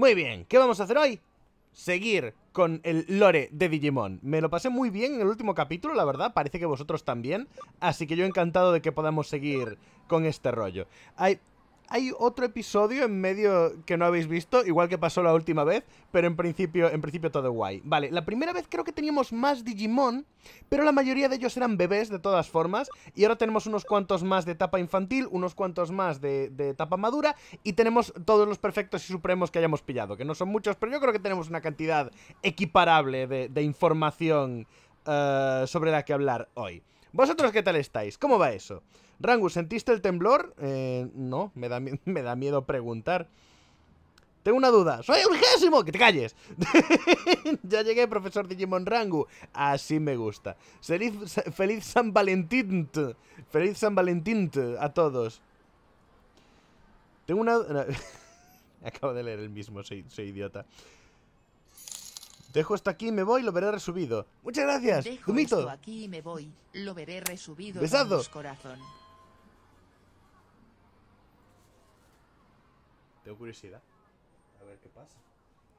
Muy bien, ¿qué vamos a hacer hoy? Seguir con el lore de Digimon. Me lo pasé muy bien en el último capítulo, la verdad, parece que vosotros también, así que yo encantado de que podamos seguir con este rollo. Hay hay otro episodio en medio que no habéis visto, igual que pasó la última vez, pero en principio, en principio todo guay. Vale, la primera vez creo que teníamos más Digimon, pero la mayoría de ellos eran bebés de todas formas, y ahora tenemos unos cuantos más de etapa infantil, unos cuantos más de, etapa madura, y tenemos todos los perfectos y supremos que hayamos pillado, que no son muchos, pero yo creo que tenemos una cantidad equiparable de, información eh, sobre la que hablar hoy. ¿Vosotros qué tal estáis? ¿Cómo va eso? Rangu, ¿sentiste el temblor? Eh, no, me da, me da miedo preguntar. Tengo una duda. ¡Soy urgésimo! ¡Que te calles! ya llegué, profesor Digimon Rangu. Así me gusta. Feliz, San Valentín. Feliz San Valentín a todos. Tengo una... Acabo de leer el mismo, soy idiota. Dejo esto aquí, y me voy, lo veré resubido. Muchas gracias, Dejo Dumito. aquí me voy, lo veré resubido. Besado. Tengo curiosidad. A ver qué pasa.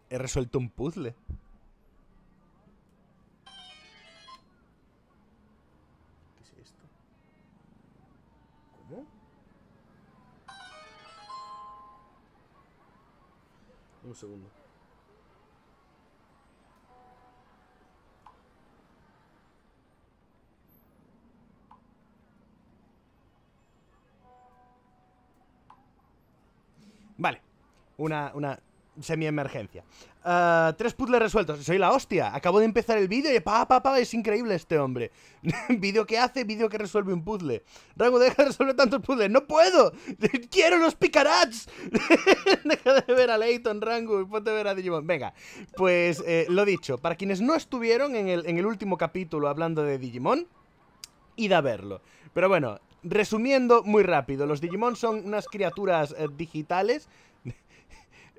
He resuelto un puzzle. ¿Qué es esto? ¿Cómo? Un segundo. Vale. Una, una semi-emergencia. Ah, tres puzzles resueltos. Soy la hostia. Acabo de empezar el vídeo y pa, pa, es increíble este hombre. vídeo que hace, vídeo que resuelve un puzzle. Rango, deja de resolver tantos puzzles. ¡No puedo! ¡Quiero los picarats! deja de ver a Leighton, Rango, y ponte a ver a Digimon. Venga, pues eh, lo dicho. Para quienes no estuvieron en el, en el último capítulo hablando de Digimon, id a verlo. Pero bueno, Resumiendo muy rápido, los Digimon son unas criaturas eh, digitales.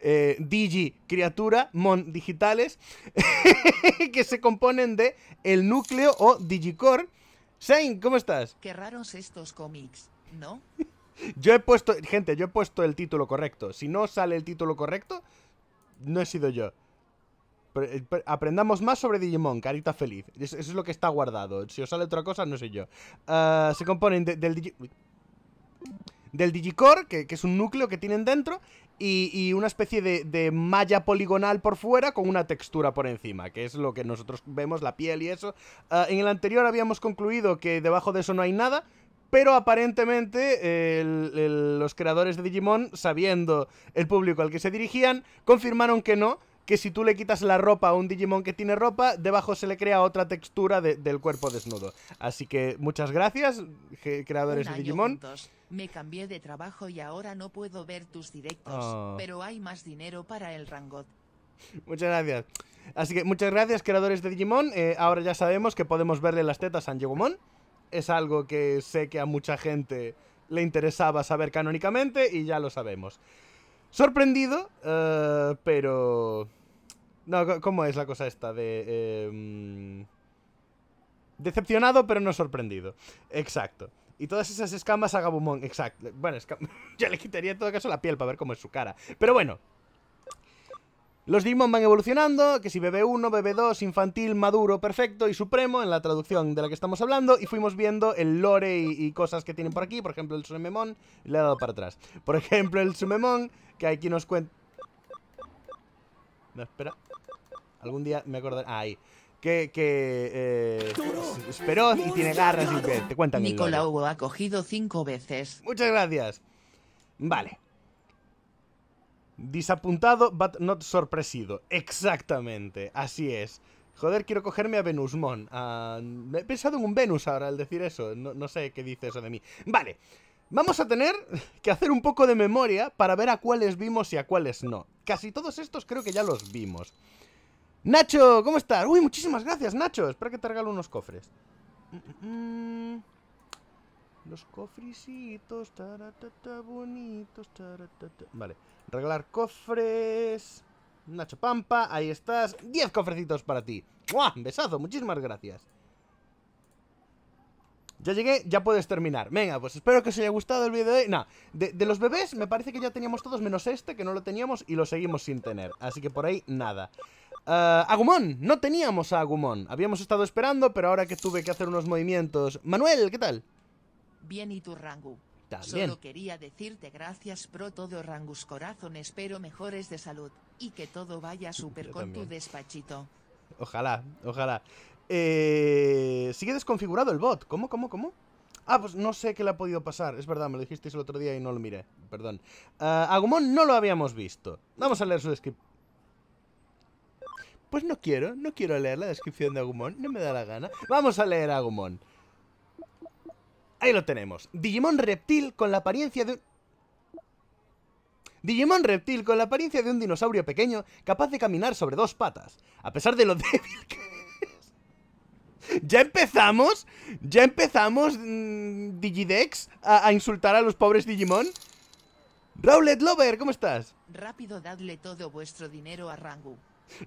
Eh, digi criatura, mon digitales, que se componen de el núcleo o digicore. Shane, ¿cómo estás? Qué raros estos cómics, ¿no? Yo he puesto, gente, yo he puesto el título correcto. Si no sale el título correcto, no he sido yo. Eh, aprendamos más sobre Digimon, carita feliz. Eso es lo que está guardado. Si os sale otra cosa, no sé yo. Ah, se componen del Digi... Del Digicore, que, es un núcleo que tienen dentro, y, una especie de, malla poligonal por fuera con una textura por encima, que es lo que nosotros vemos, la piel y eso. Ah, en el anterior habíamos concluido que debajo de eso no hay nada, pero aparentemente los creadores de Digimon, sabiendo el público al que se dirigían, confirmaron que no, que si tú le quitas la ropa a un Digimon que tiene ropa, debajo se le crea otra textura del cuerpo desnudo. Así que muchas gracias, creadores de Digimon. Me cambié de trabajo y ahora no puedo ver tus directos, oh. pero hay más dinero para el Rangot. Muchas gracias. Así que muchas gracias, creadores de Digimon. Eh, ahora ya sabemos que podemos verle las tetas a Digimon Es algo que sé que a mucha gente le interesaba saber canónicamente y ya lo sabemos. Sorprendido, eh, pero... No, ¿cómo es la cosa esta de... Em, decepcionado, pero no sorprendido. Exacto. Y todas esas escamas a Gabumon, exacto. Bueno, yo le quitaría en todo caso la piel para ver cómo es su cara. Pero bueno, los Digimon van evolucionando, que si bebé 1 bebé 2 infantil, maduro, perfecto y supremo, en la traducción de la que estamos hablando, y fuimos viendo el lore y, cosas que tienen por aquí, por ejemplo el Sumemon, le he dado para atrás. Por ejemplo el Sumemon, que aquí nos cuenta... No, espera. Algún día me acordaré... Ah, ahí. Que, que eh, y tiene garras y te cuentan Nicolau ha cogido cinco veces. Muchas gracias. Vale. Disapuntado, but not sorpresido. Exactamente, así es. Joder, quiero cogerme a Venusmon. Ah, he pensado en un Venus ahora al decir eso. No, sé qué dice eso de mí. Vale, vamos a tener que hacer un poco de memoria para ver a cuáles vimos y a cuáles no. Casi todos estos creo que ya los vimos. Nacho, ¿cómo estás? Uy, muchísimas gracias, Nacho. Espero que te regalo unos cofres. Mm, mm, mm. Los cofrisitos, taratata, bonitos, Vale. Regalar cofres... Nacho Pampa, ahí estás. 10 cofrecitos para ti. guau Besazo, muchísimas gracias. Ya llegué, ya puedes terminar. Venga, pues espero que os haya gustado el vídeo de hoy. No, de, los bebés me parece que ya teníamos todos menos este, que no lo teníamos y lo seguimos sin tener. Así que por ahí, nada. Ah, Agumón, no teníamos a Agumón Habíamos estado esperando, pero ahora que tuve que hacer unos movimientos... Manuel, ¿qué tal? Bien, ¿y tu rango? Solo quería decirte gracias pro todo rangus corazón espero mejores de salud y que todo vaya súper con tu despachito. Ojalá, ojalá. Eh, sigue desconfigurado el bot. ¿Cómo, cómo, cómo? Ah, pues no sé qué le ha podido pasar. Es verdad, me lo dijisteis el otro día y no lo miré. Perdón. Ah, Agumon no lo habíamos visto. Vamos a leer su descripción. Pues no quiero, no quiero leer la descripción de Agumon. No me da la gana. Vamos a leer Agumon. Ahí lo tenemos. Digimon reptil con la apariencia de un... Digimon reptil con la apariencia de un dinosaurio pequeño capaz de caminar sobre dos patas. A pesar de lo débil que es. ¿Ya empezamos? ¿Ya empezamos, mm, Digidex, a, insultar a los pobres Digimon? Rowlet Lover, ¿cómo estás? Rápido, dadle todo vuestro dinero a Rangu.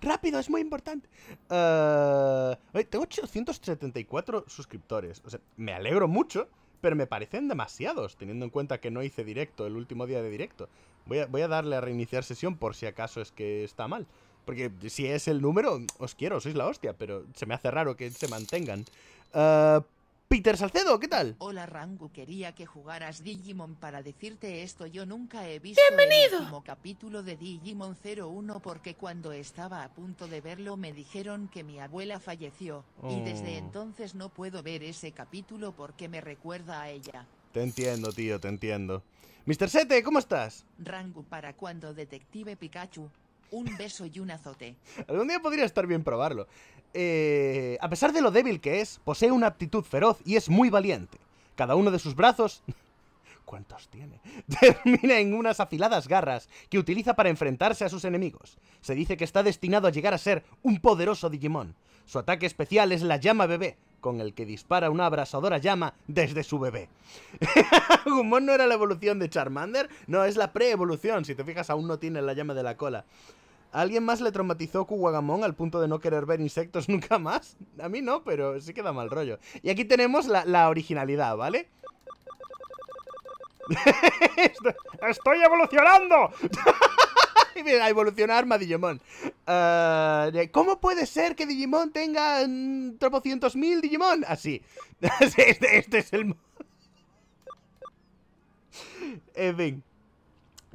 Rápido, es muy importante. Eh, tengo 874 suscriptores. O sea, me alegro mucho pero me parecen demasiados, teniendo en cuenta que no hice directo el último día de directo. Voy a, darle a reiniciar sesión por si acaso es que está mal. Porque si es el número, os quiero, sois la hostia, pero se me hace raro que se mantengan. Ah, Peter Salcedo, ¿qué tal? Hola Rangu, quería que jugaras Digimon para decirte esto. Yo nunca he visto ¡Bienvenido! capítulo de Digimon 01 porque cuando estaba a punto de verlo me dijeron que mi abuela falleció y desde oh. entonces no puedo ver ese capítulo porque me recuerda a ella. Te entiendo, tío, te entiendo. Mr. Sete, ¿cómo estás? Rangu, para cuando Detective Pikachu. Un beso y un azote. Algún día podría estar bien probarlo. Eh, a pesar de lo débil que es, posee una aptitud feroz y es muy valiente. Cada uno de sus brazos... ¿Cuántos tiene? Termina en unas afiladas garras que utiliza para enfrentarse a sus enemigos. Se dice que está destinado a llegar a ser un poderoso Digimon. Su ataque especial es la llama bebé, con el que dispara una abrasadora llama desde su bebé. Gumón no era la evolución de Charmander, no, es la pre-evolución. Si te fijas, aún no tiene la llama de la cola alguien más le traumatizó Kuwagamon al punto de no querer ver insectos nunca más? A mí no, pero sí queda mal rollo. Y aquí tenemos la, originalidad, ¿vale? ¡Estoy evolucionando! a evolucionar a Digimon. Eh, ¿Cómo puede ser que Digimon tenga mm, tropocientos mil Digimon? Así. este, este es el... en fin.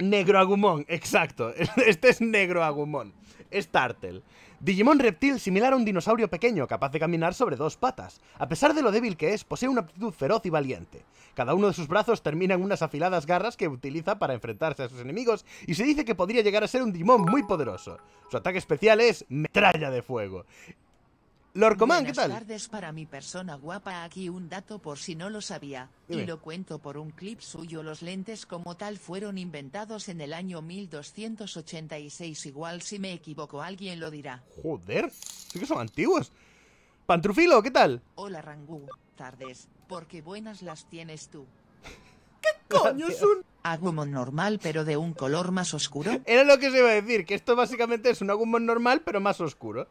Negro Agumon, exacto. Este es Negro Agumon. Es Tartel. Digimon reptil similar a un dinosaurio pequeño, capaz de caminar sobre dos patas. A pesar de lo débil que es, posee una aptitud feroz y valiente. Cada uno de sus brazos termina en unas afiladas garras que utiliza para enfrentarse a sus enemigos y se dice que podría llegar a ser un Digimon muy poderoso. Su ataque especial es metralla de fuego. Coman, ¿qué tal? tardes para mi persona guapa. Aquí un dato por si no lo sabía. Y lo cuento por un clip suyo. Los lentes como tal fueron inventados en el año 1286. Igual si me equivoco alguien lo dirá. Joder, sí que son antiguos. Pantrufilo, ¿qué tal? Hola Rangú, tardes, porque buenas las tienes tú coño es un Agumon normal pero de un color más oscuro? Era lo que se iba a decir, que esto básicamente es un Agumon normal pero más oscuro.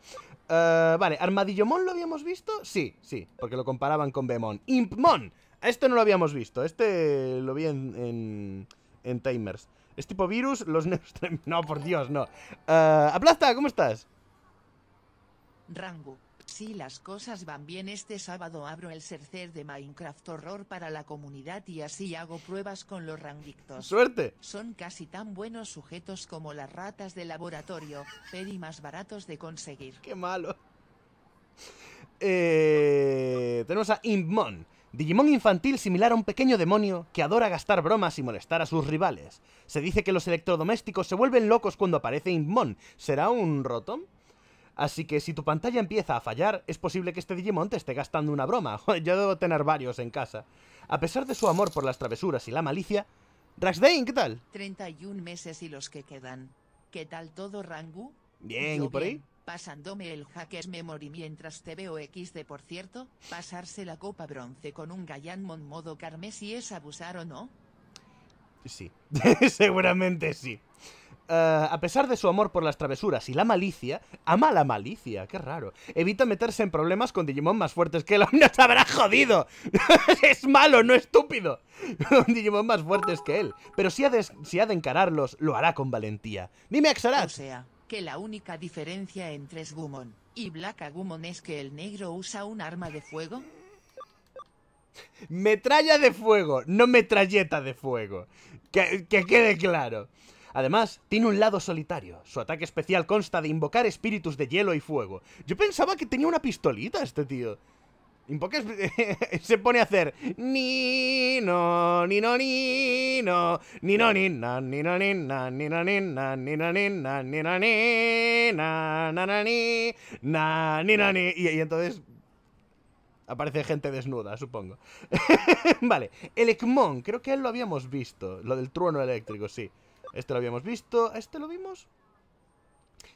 Vale, eh, vale, Armadillomon lo habíamos visto? Sí, sí, porque lo comparaban con Bemon. Impmon, esto no lo habíamos visto, este lo vi en, en, Timers. Es tipo virus, los No, por Dios, no. Eh, Aplasta, ¿cómo estás? Rango. Si las cosas van bien este sábado abro el sercer de Minecraft Horror para la comunidad y así hago pruebas con los ranguictos. ¡Suerte! Son casi tan buenos sujetos como las ratas de laboratorio, pero más baratos de conseguir. ¡Qué malo! Eh, tenemos a Impmon. Digimon infantil similar a un pequeño demonio que adora gastar bromas y molestar a sus rivales. Se dice que los electrodomésticos se vuelven locos cuando aparece Inmon. ¿Será un rotom? Así que si tu pantalla empieza a fallar, es posible que este Digimon te esté gastando una broma. Yo debo tener varios en casa. A pesar de su amor por las travesuras y la malicia... Raxdane, ¿qué tal? 31 meses y los que quedan. ¿Qué tal todo, Rangu? Bien, ¿y por ahí? Pasándome el Hackers Memory mientras te veo XD, por cierto, pasarse la copa bronce con un Gallanmon modo carmesí es abusar o no? Sí, seguramente sí. Eh, a pesar de su amor por las travesuras y la malicia, ama la malicia, qué raro. Evita meterse en problemas con Digimon más fuertes que él. ¡Nos habrá jodido! ¡Es malo, no estúpido! Un Digimon más fuertes que él. Pero si ha, de, encararlos, lo hará con valentía. Dime, Axarat. O sea, que la única diferencia entre Sgumon y Black Agumon es que el negro usa un arma de fuego. Metralla de fuego, no metralleta de fuego. que, que quede claro. Además, tiene un lado solitario. Su ataque especial consta de invocar espíritus de hielo y fuego. Yo pensaba que tenía una pistolita este tío. se pone a hacer ni no ni no ni no ni no ni ni ni ni y, y entonces aparece gente desnuda, supongo. vale, el Ekmon, creo que él lo habíamos visto, lo del trueno eléctrico, sí. Este lo habíamos visto. ¿Este lo vimos?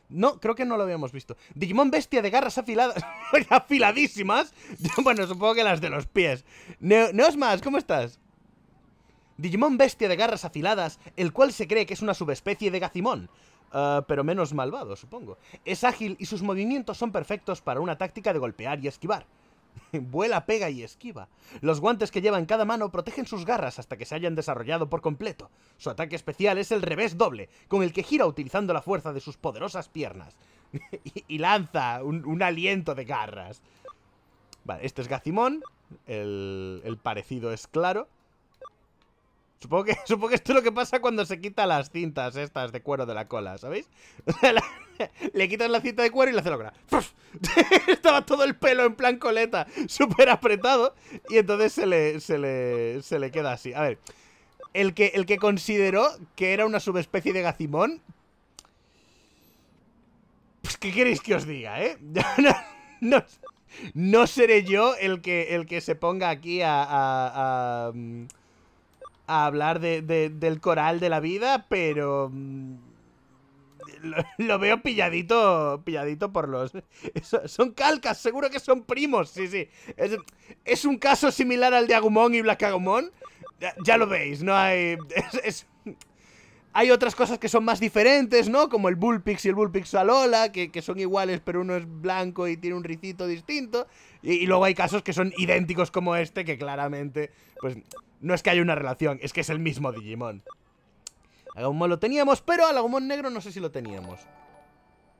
No, creo que no lo habíamos visto. Digimon bestia de garras afiladas. afiladísimas. bueno, supongo que las de los pies. Neosmas, ¿cómo estás? Digimon bestia de garras afiladas, el cual se cree que es una subespecie de Gacimón. Ah, pero menos malvado, supongo. Es ágil y sus movimientos son perfectos para una táctica de golpear y esquivar. Vuela, pega y esquiva. Los guantes que lleva en cada mano protegen sus garras hasta que se hayan desarrollado por completo. Su ataque especial es el revés doble, con el que gira utilizando la fuerza de sus poderosas piernas. y, lanza un, aliento de garras. Vale, este es Gacimón. El, el parecido es claro. Supongo que, esto es lo que pasa cuando se quita las cintas estas de cuero de la cola, ¿sabéis? le quitas la cinta de cuero y hace la Estaba todo el pelo en plan coleta, súper apretado, y entonces se le, queda así. A ver, el que, el que consideró que era una subespecie de gacimón... Pues, ¿qué queréis que os diga, eh? no, seré yo el que, el que se ponga aquí a mm, a hablar del coral de la vida, pero mm, lo, veo pilladito, pilladito por los... Son, calcas, seguro que son primos, sí, sí. Es, un caso similar al de Agumon y Black Agumon ya lo veis, no hay... Hay otras cosas que son más diferentes, ¿no? Como el Bullpix y el Bullpix Alola, que, que son iguales, pero uno es blanco y tiene un ricito distinto. Y, y luego hay casos que son idénticos como este, que claramente, pues, no es que haya una relación, es que es el mismo Digimon. Agumon lo teníamos, pero al Agumon negro no sé si lo teníamos.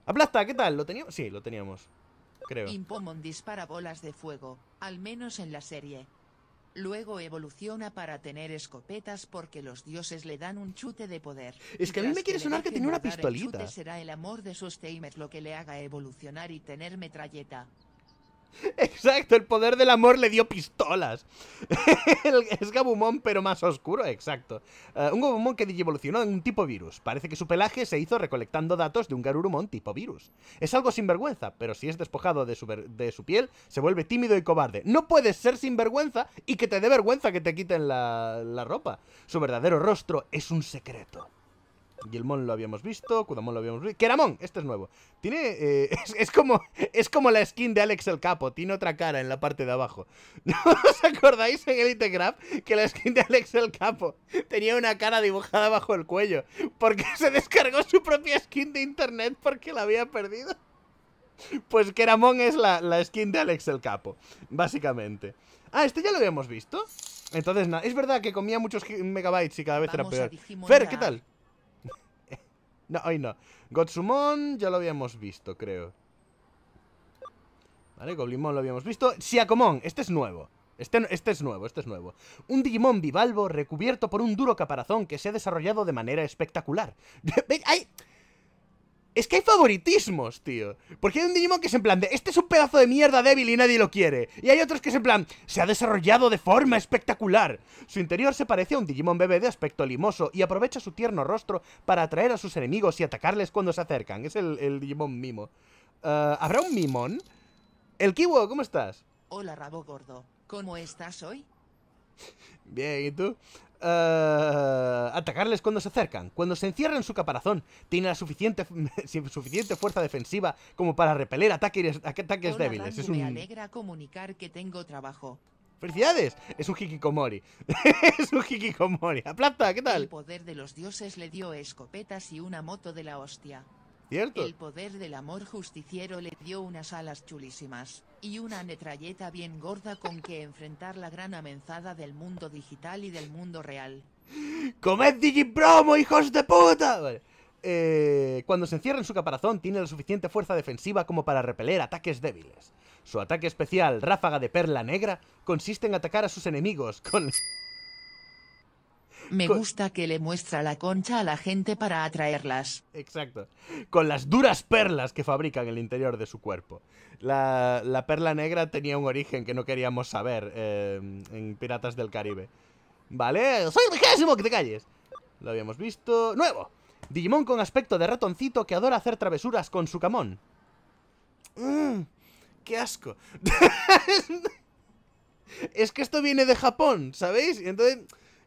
Aplasta, ¿qué tal? ¿Lo teníamos? Sí, lo teníamos. Creo. Impomon dispara bolas de fuego, al menos en la serie. Luego evoluciona para tener escopetas porque los dioses le dan un chute de poder. Es que a mí me quiere sonar que, tiene una pistolita. El será el amor de sus tamers lo que le haga evolucionar y tener metralleta. Exacto, el poder del amor le dio pistolas. es Gabumon, pero más oscuro, exacto. Eh, un Gabumon que evolucionó en un tipo virus. Parece que su pelaje se hizo recolectando datos de un Garurumon tipo virus. Es algo sinvergüenza, pero si es despojado de su, piel, se vuelve tímido y cobarde. No puedes ser sinvergüenza y que te dé vergüenza que te quiten la ropa. Su verdadero rostro es un secreto. Gilmon lo habíamos visto, Kudamon lo habíamos visto. ¡Keramon! Este es nuevo. Tiene. Eh, es, como, es como la skin de Alex el Capo. Tiene otra cara en la parte de abajo. ¿No os acordáis en Elite Graph que la skin de Alex el Capo tenía una cara dibujada bajo el cuello? Porque se descargó su propia skin de internet porque la había perdido. Pues Keramon es la, skin de Alex el Capo, básicamente. Ah, este ya lo habíamos visto. Entonces, es verdad que comía muchos megabytes y cada vez era peor. Fer, ¿qué tal? No, hoy no. Gotsumon ya lo habíamos visto, creo. Vale, Goblimon lo habíamos visto. Siacomon, este es nuevo. Este, este, es nuevo, este es nuevo. Un Digimon bivalvo recubierto por un duro caparazón que se ha desarrollado de manera espectacular. ¡Ay! Es que hay favoritismos, tío. Porque hay un Digimon que es en plan de, este es un pedazo de mierda débil y nadie lo quiere. Y hay otros que es en plan, se ha desarrollado de forma espectacular. Su interior se parece a un Digimon bebé de aspecto limoso y aprovecha su tierno rostro para atraer a sus enemigos y atacarles cuando se acercan. Es el, Digimon mimo. Eh, ¿Habrá un mimón? El Kiwo, ¿cómo estás? Hola, rabo gordo. ¿Cómo estás hoy? Bien, ¿y tú? Eh, atacarles cuando se acercan. Cuando se encierran en su caparazón, tiene la suficiente, suficiente fuerza defensiva como para repeler ataques, ataques débiles. Es Me alegra comunicar que tengo trabajo. ¡Felicidades! Es un hikikomori. es un hikikomori. Aplata, ¿qué tal? El poder de los dioses le dio escopetas y una moto de la hostia. ¿Cierto? El poder del amor justiciero le dio unas alas chulísimas y una metralleta bien gorda con que enfrentar la gran amenazada del mundo digital y del mundo real. ¡Comed Digipromo, hijos de puta! Eh, cuando se encierra en su caparazón, tiene la suficiente fuerza defensiva como para repeler ataques débiles. Su ataque especial, Ráfaga de Perla Negra, consiste en atacar a sus enemigos con... Me gusta que le muestra la concha a la gente para atraerlas. Exacto. Con las duras perlas que fabrican el interior de su cuerpo. La, la perla negra tenía un origen que no queríamos saber eh, en Piratas del Caribe. ¿Vale? ¡Soy riquísimo! ¡Que te calles! Lo habíamos visto. ¡Nuevo! Digimon con aspecto de ratoncito que adora hacer travesuras con su camón. ¡Mmm! ¡Qué asco! es que esto viene de Japón, ¿sabéis? Entonces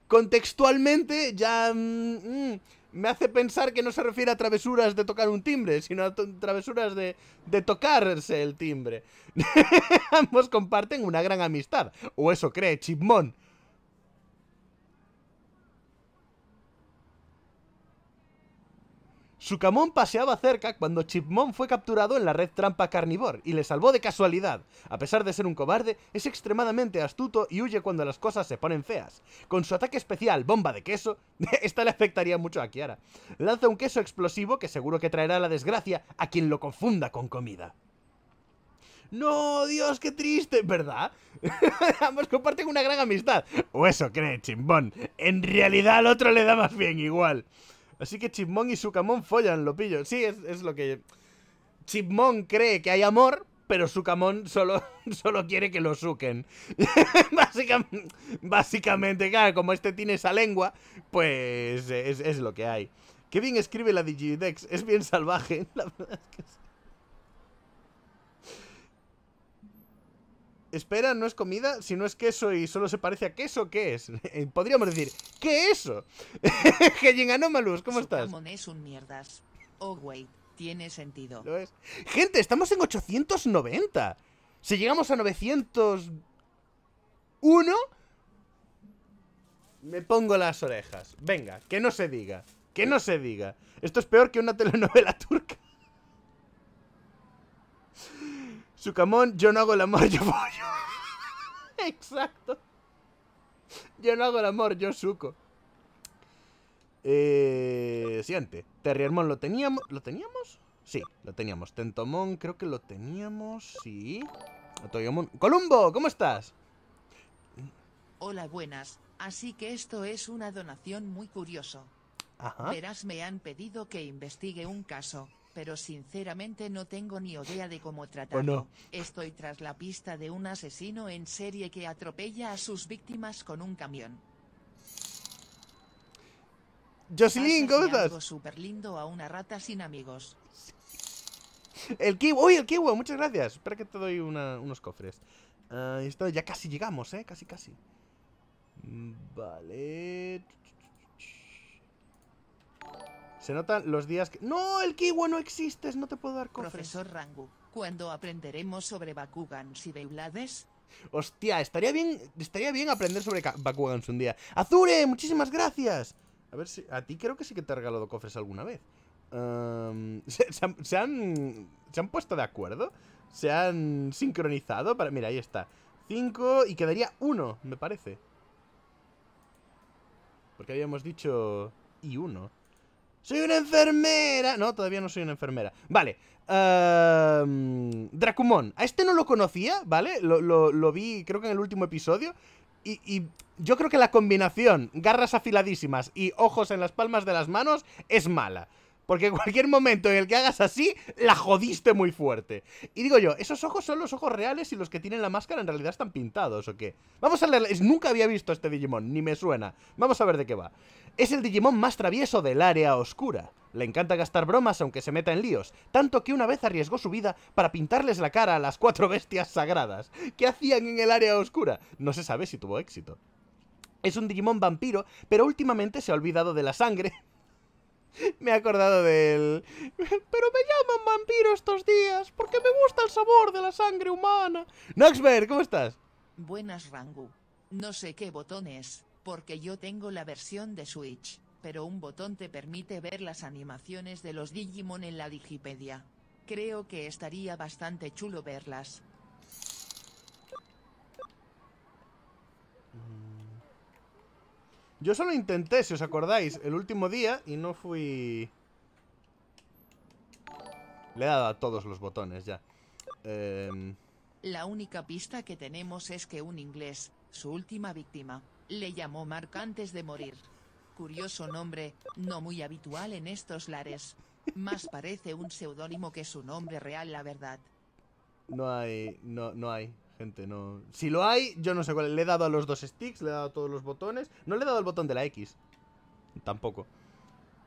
contextualmente ya mm, mm, me hace pensar que no se refiere a travesuras de tocar un timbre, sino a travesuras de, de, tocarse el timbre. Ambos comparten una gran amistad, o eso cree Chipmon, camón paseaba cerca cuando Chipmon fue capturado en la red trampa Carnivore y le salvó de casualidad. A pesar de ser un cobarde, es extremadamente astuto y huye cuando las cosas se ponen feas. Con su ataque especial, bomba de queso, esta le afectaría mucho a Kiara. Lanza un queso explosivo que seguro que traerá la desgracia a quien lo confunda con comida. No, Dios, qué triste, ¿verdad? Ambos comparten una gran amistad. O eso cree, chimbón. En realidad al otro le da más bien igual. Así que Chipmón y su follan, lo pillo. Sí, es, es lo que... Chipmón cree que hay amor, pero su solo, solo quiere que lo suquen. básicamente, claro, como este tiene esa lengua, pues eh, es, es, lo que hay. Qué bien escribe la Digidex, es bien salvaje. La verdad es que espera, no es comida, Si no es queso y solo se parece a queso, ¿qué es? Eh, podríamos decir, ¿qué es eso? Geyen Anomalus, ¿cómo Su estás? es un mierdas. Oh, wait, tiene sentido. Gente, estamos en 890. Si llegamos a 901, me pongo las orejas. Venga, que no se diga. Que no se diga. Esto es peor que una telenovela turca. Sucamón, yo no hago el amor, yo Exacto. Yo no hago el amor, yo suco. Eh, siguiente. Terriermon, ¿lo teníamos? ¿Lo teníamos? Sí, lo teníamos. Tentomon, creo que lo teníamos. Sí. ¡Columbo! ¿Cómo estás? Hola, buenas. Así que esto es una donación muy curioso. Verás, me han pedido que investigue un caso pero sinceramente no tengo ni idea de cómo tratarlo. Estoy tras la pista de un asesino en serie que atropella a sus víctimas con un camión. Jocelyn, ¿cómo estás? ...súper super lindo a una rata sin amigos. El kiwi, uy, el kiwi, muchas gracias. Espera que te doy unos cofres. Ah, ya casi llegamos, eh, casi, casi. Mm, vale. Se notan los días que... ¡No! ¡El Kiwa no existe! No te puedo dar cofres. Profesor Rangu, ¿cuándo aprenderemos sobre Bakugans y Beulades? Hostia, estaría bien, estaría bien aprender sobre Bakugans un día. ¡Azure! ¡Muchísimas gracias! A ver si... A ti creo que sí que te ha regalado cofres alguna vez. Em, ¿se, han, se, han, puesto de acuerdo? ¿Se han sincronizado? Para, mira, ahí está. Cinco y quedaría uno me parece. Porque habíamos dicho y uno ¡Soy una enfermera! No, todavía no soy una enfermera. Vale. Em, Dracumón. Dracumon. A este no lo conocía, ¿vale? Lo, vi, creo que en el último episodio. y yo creo que la combinación, garras afiladísimas y ojos en las palmas de las manos, es mala. Porque en cualquier momento en el que hagas así, la jodiste muy fuerte. Y digo yo, ¿esos ojos son los ojos reales y los que tienen la máscara en realidad están pintados o qué? Vamos a leerles. Nunca había visto este Digimon, ni me suena. Vamos a ver de qué va. Es el Digimon más travieso del área oscura. Le encanta gastar bromas aunque se meta en líos, tanto que una vez arriesgó su vida para pintarles la cara a las cuatro bestias sagradas. que hacían en el área oscura? No se sabe si tuvo éxito. Es un Digimon vampiro, pero últimamente se ha olvidado de la sangre Me he acordado de él. Pero me llaman vampiro estos días porque me gusta el sabor de la sangre humana. Knoxberg, ¿cómo estás? Buenas, Rangu. No sé qué botón es, porque yo tengo la versión de Switch, pero un botón te permite ver las animaciones de los Digimon en la Digipedia. Creo que estaría bastante chulo verlas. Mm. Yo solo intenté, si os acordáis, el último día y no fui... Le he dado a todos los botones ya. Em, la única pista que tenemos es que un inglés, su última víctima, le llamó Mark antes de morir. Curioso nombre, no muy habitual en estos lares. Más parece un seudónimo que su nombre real, la verdad. No hay, no, no hay gente, no... Si lo hay, yo no sé cuál. Le he dado a los dos sticks, le he dado a todos los botones. No le he dado al botón de la X. Tampoco.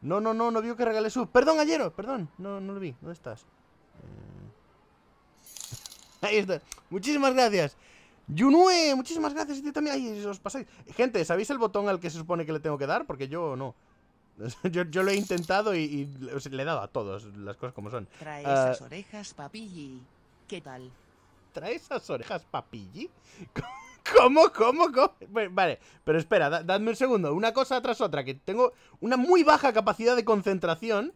No, no, no, no vio que regalé su... Perdón, Ayero, perdón. No, no lo vi. ¿Dónde estás? Eh. Ahí está. Muchísimas gracias. Yunue, muchísimas gracias. Y también. Ay, os pasáis. Gente, ¿sabéis el botón al que se supone que le tengo que dar? Porque yo no. Yo, lo he intentado y, le he dado a todos las cosas como son. Trae ah. esas orejas, papi ¿Qué tal? trae esas orejas, papilli? ¿Cómo, cómo, cómo? Vale, pero espera, dadme un segundo. Una cosa tras otra, que tengo una muy baja capacidad de concentración.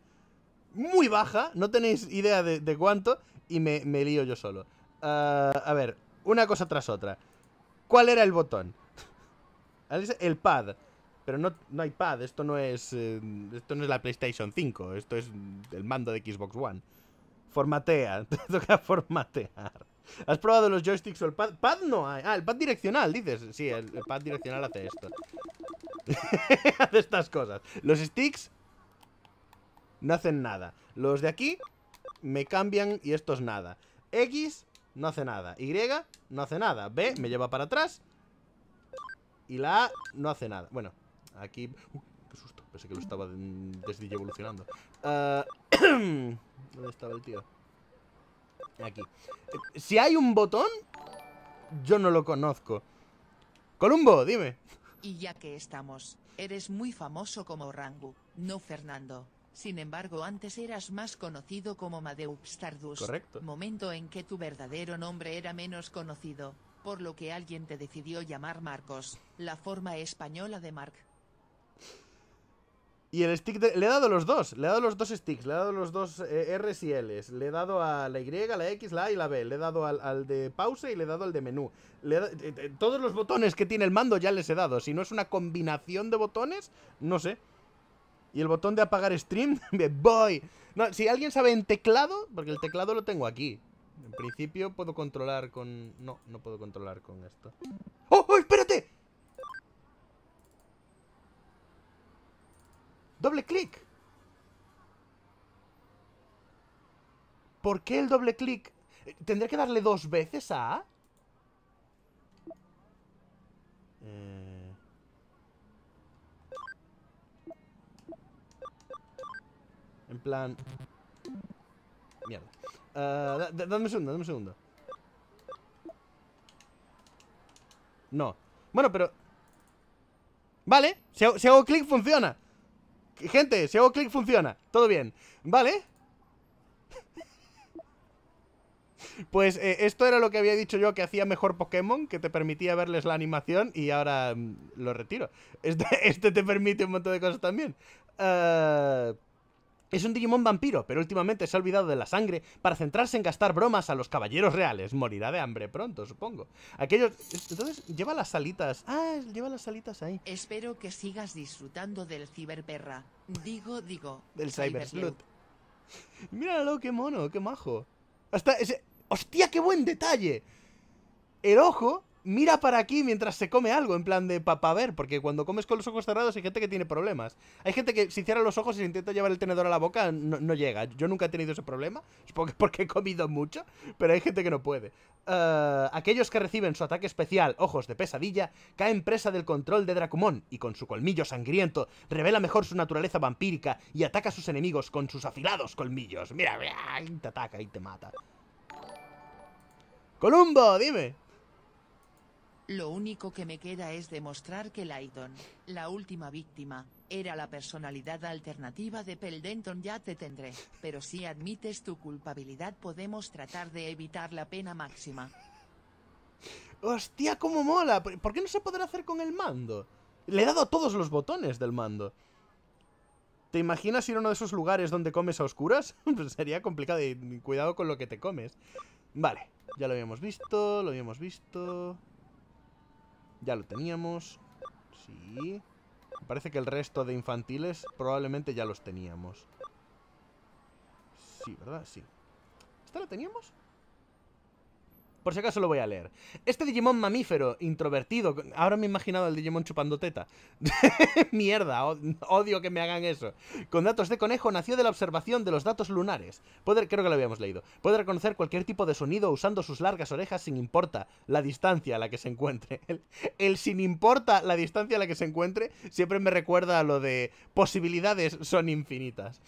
Muy baja, no tenéis idea de, cuánto. Y me, me, lío yo solo. Ah, a ver, una cosa tras otra. ¿Cuál era el botón? El pad. Pero no, no hay pad, esto no es. Eh, esto no es la PlayStation 5, esto es el mando de Xbox One. Formatea, toca formatear. ¿Has probado los joysticks o el pad? Pad no hay. Ah, el pad direccional, dices. Sí, el, pad direccional hace esto. hace estas cosas. Los sticks no hacen nada. Los de aquí me cambian y esto es nada. X no hace nada. Y no hace nada. B me lleva para atrás. Y la A no hace nada. Bueno, aquí... Uh, qué susto. Pensé que lo estaba desde evolucionando. Ah, ¿Dónde estaba el tío? Aquí. Si hay un botón, yo no lo conozco. Columbo, dime. Y ya que estamos, eres muy famoso como Rangu, no Fernando. Sin embargo, antes eras más conocido como Madeu Stardust. Correcto. Momento en que tu verdadero nombre era menos conocido, por lo que alguien te decidió llamar Marcos, la forma española de Mark. Y el stick de... Le he dado los dos, le he dado los dos sticks, le he dado los dos eh, R y L. le he dado a la Y, la X, la A y la B, le he dado al, de pausa y le he dado al de menú. Eh, eh, todos los botones que tiene el mando ya les he dado, si no es una combinación de botones, no sé. Y el botón de apagar stream, voy. si alguien sabe en teclado, porque el teclado lo tengo aquí. En principio puedo controlar con... No, no puedo controlar con esto. ¡Oh, oh espérate! Doble clic. ¿Por qué el doble clic? ¿Tendré que darle dos veces a A? Eh... En plan... Mierda. Eh, dame un segundo, dame un segundo. No. Bueno, pero... Vale, si hago clic funciona. Gente, si hago clic funciona, todo bien ¿Vale? Pues eh, esto era lo que había dicho yo que hacía mejor Pokémon, que te permitía verles la animación y ahora mm, lo retiro. Este, este, te permite un montón de cosas también. Ah, es un Digimon vampiro, pero últimamente se ha olvidado de la sangre para centrarse en gastar bromas a los caballeros reales. Morirá de hambre pronto, supongo. Aquellos... Entonces, lleva las salitas. Ah, lleva las salitas ahí. Espero que sigas disfrutando del ciberperra. Digo, digo. Del Mira Míralo, qué mono, qué majo. Hasta ese... ¡Hostia, qué buen detalle! El ojo mira para aquí mientras se come algo, en plan de papaver, porque cuando comes con los ojos cerrados hay gente que tiene problemas. Hay gente que si cierra los ojos y se intenta llevar el tenedor a la boca, no, llega. Yo nunca he tenido ese problema, supongo porque he comido mucho, pero hay gente que no puede. Eh, aquellos que reciben su ataque especial, ojos de pesadilla, caen presa del control de Dracumón y con su colmillo sangriento revela mejor su naturaleza vampírica y ataca a sus enemigos con sus afilados colmillos. Mira, mira, te ataca y te mata. Columbo, dime. Lo único que me queda es demostrar que Layton, la última víctima, era la personalidad alternativa de Peldenton ya te tendré, pero si admites tu culpabilidad podemos tratar de evitar la pena máxima. ¡Hostia, cómo mola! ¿Por qué no se podrá hacer con el mando? Le he dado todos los botones del mando. ¿Te imaginas ir a uno de esos lugares donde comes a oscuras? Pues sería complicado y cuidado con lo que te comes. Vale, ya lo habíamos visto, lo habíamos visto... Ya lo teníamos. Sí. Me parece que el resto de infantiles probablemente ya los teníamos. Sí, ¿verdad? Sí. ¿Esta la teníamos? Por si acaso lo voy a leer. Este Digimon mamífero, introvertido. Ahora me he imaginado al Digimon chupando teta. Mierda, odio que me hagan eso. Con datos de conejo nació de la observación de los datos lunares. creo que lo habíamos leído. Puede reconocer cualquier tipo de sonido usando sus largas orejas sin importa la distancia a la que se encuentre. El, sin importa la distancia a la que se encuentre siempre me recuerda a lo de posibilidades son infinitas.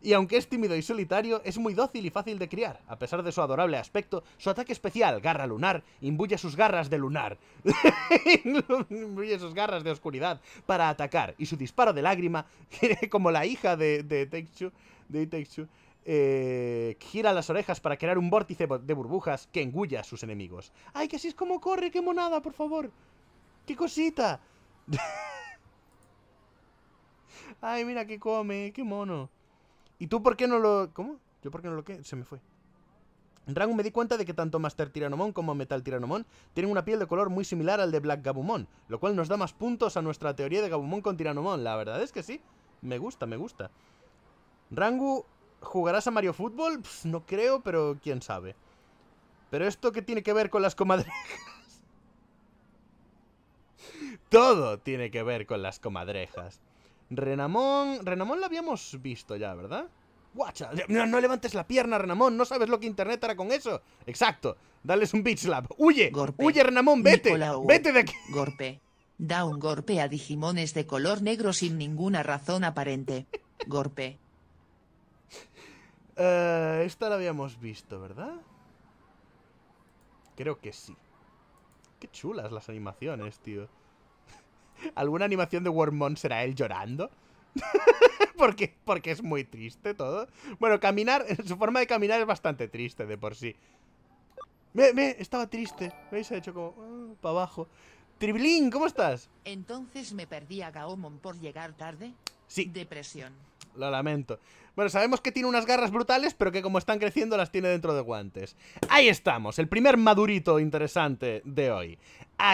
Y aunque es tímido y solitario, es muy dócil y fácil de criar. A pesar de su adorable aspecto, su ataque especial garra lunar, imbuye sus garras de lunar, imbuye sus garras de oscuridad para atacar, y su disparo de lágrima, como la hija de, de de eh, gira las orejas para crear un vórtice de burbujas que engulla a sus enemigos. ¡Ay, que así es como corre! ¡Qué monada, por favor! ¡Qué cosita! ¡Ay, mira qué come! ¡Qué mono! ¿Y tú por qué no lo...? ¿Cómo? ¿Yo por qué no lo que Se me fue. Rangu, me di cuenta de que tanto Master Tiranomon como Metal Tiranomon tienen una piel de color muy similar al de Black Gabumon, lo cual nos da más puntos a nuestra teoría de Gabumon con Tiranomon. La verdad es que sí, me gusta, me gusta. Rangu, ¿jugarás a Mario Fútbol? no creo, pero quién sabe. ¿Pero esto qué tiene que ver con las comadrejas? Todo tiene que ver con las comadrejas. Renamon, Renamon lo habíamos visto ya, ¿verdad? no, levantes la pierna, Renamón, no sabes lo que Internet hará con eso. Exacto, dales un bitch slap. Huye, huye, Renamón, vete, vete de aquí. Gorpe, da un golpe a Digimones de color negro sin ninguna razón aparente. Gorpe. Eh, esta la habíamos visto, ¿verdad? Creo que sí. Qué chulas las animaciones, tío. ¿Alguna animación de Wormmon será él llorando? porque, porque es muy triste todo. Bueno, caminar, su forma de caminar es bastante triste de por sí. Me, me, estaba triste. ¿Veis? Se ha hecho como... Ah, para abajo. Triblín, ¿cómo estás? Entonces me perdí a Gaomon por llegar tarde. Sí. Depresión. Lo lamento. Bueno, sabemos que tiene unas garras brutales, pero que como están creciendo las tiene dentro de guantes. Ahí estamos, el primer madurito interesante de hoy.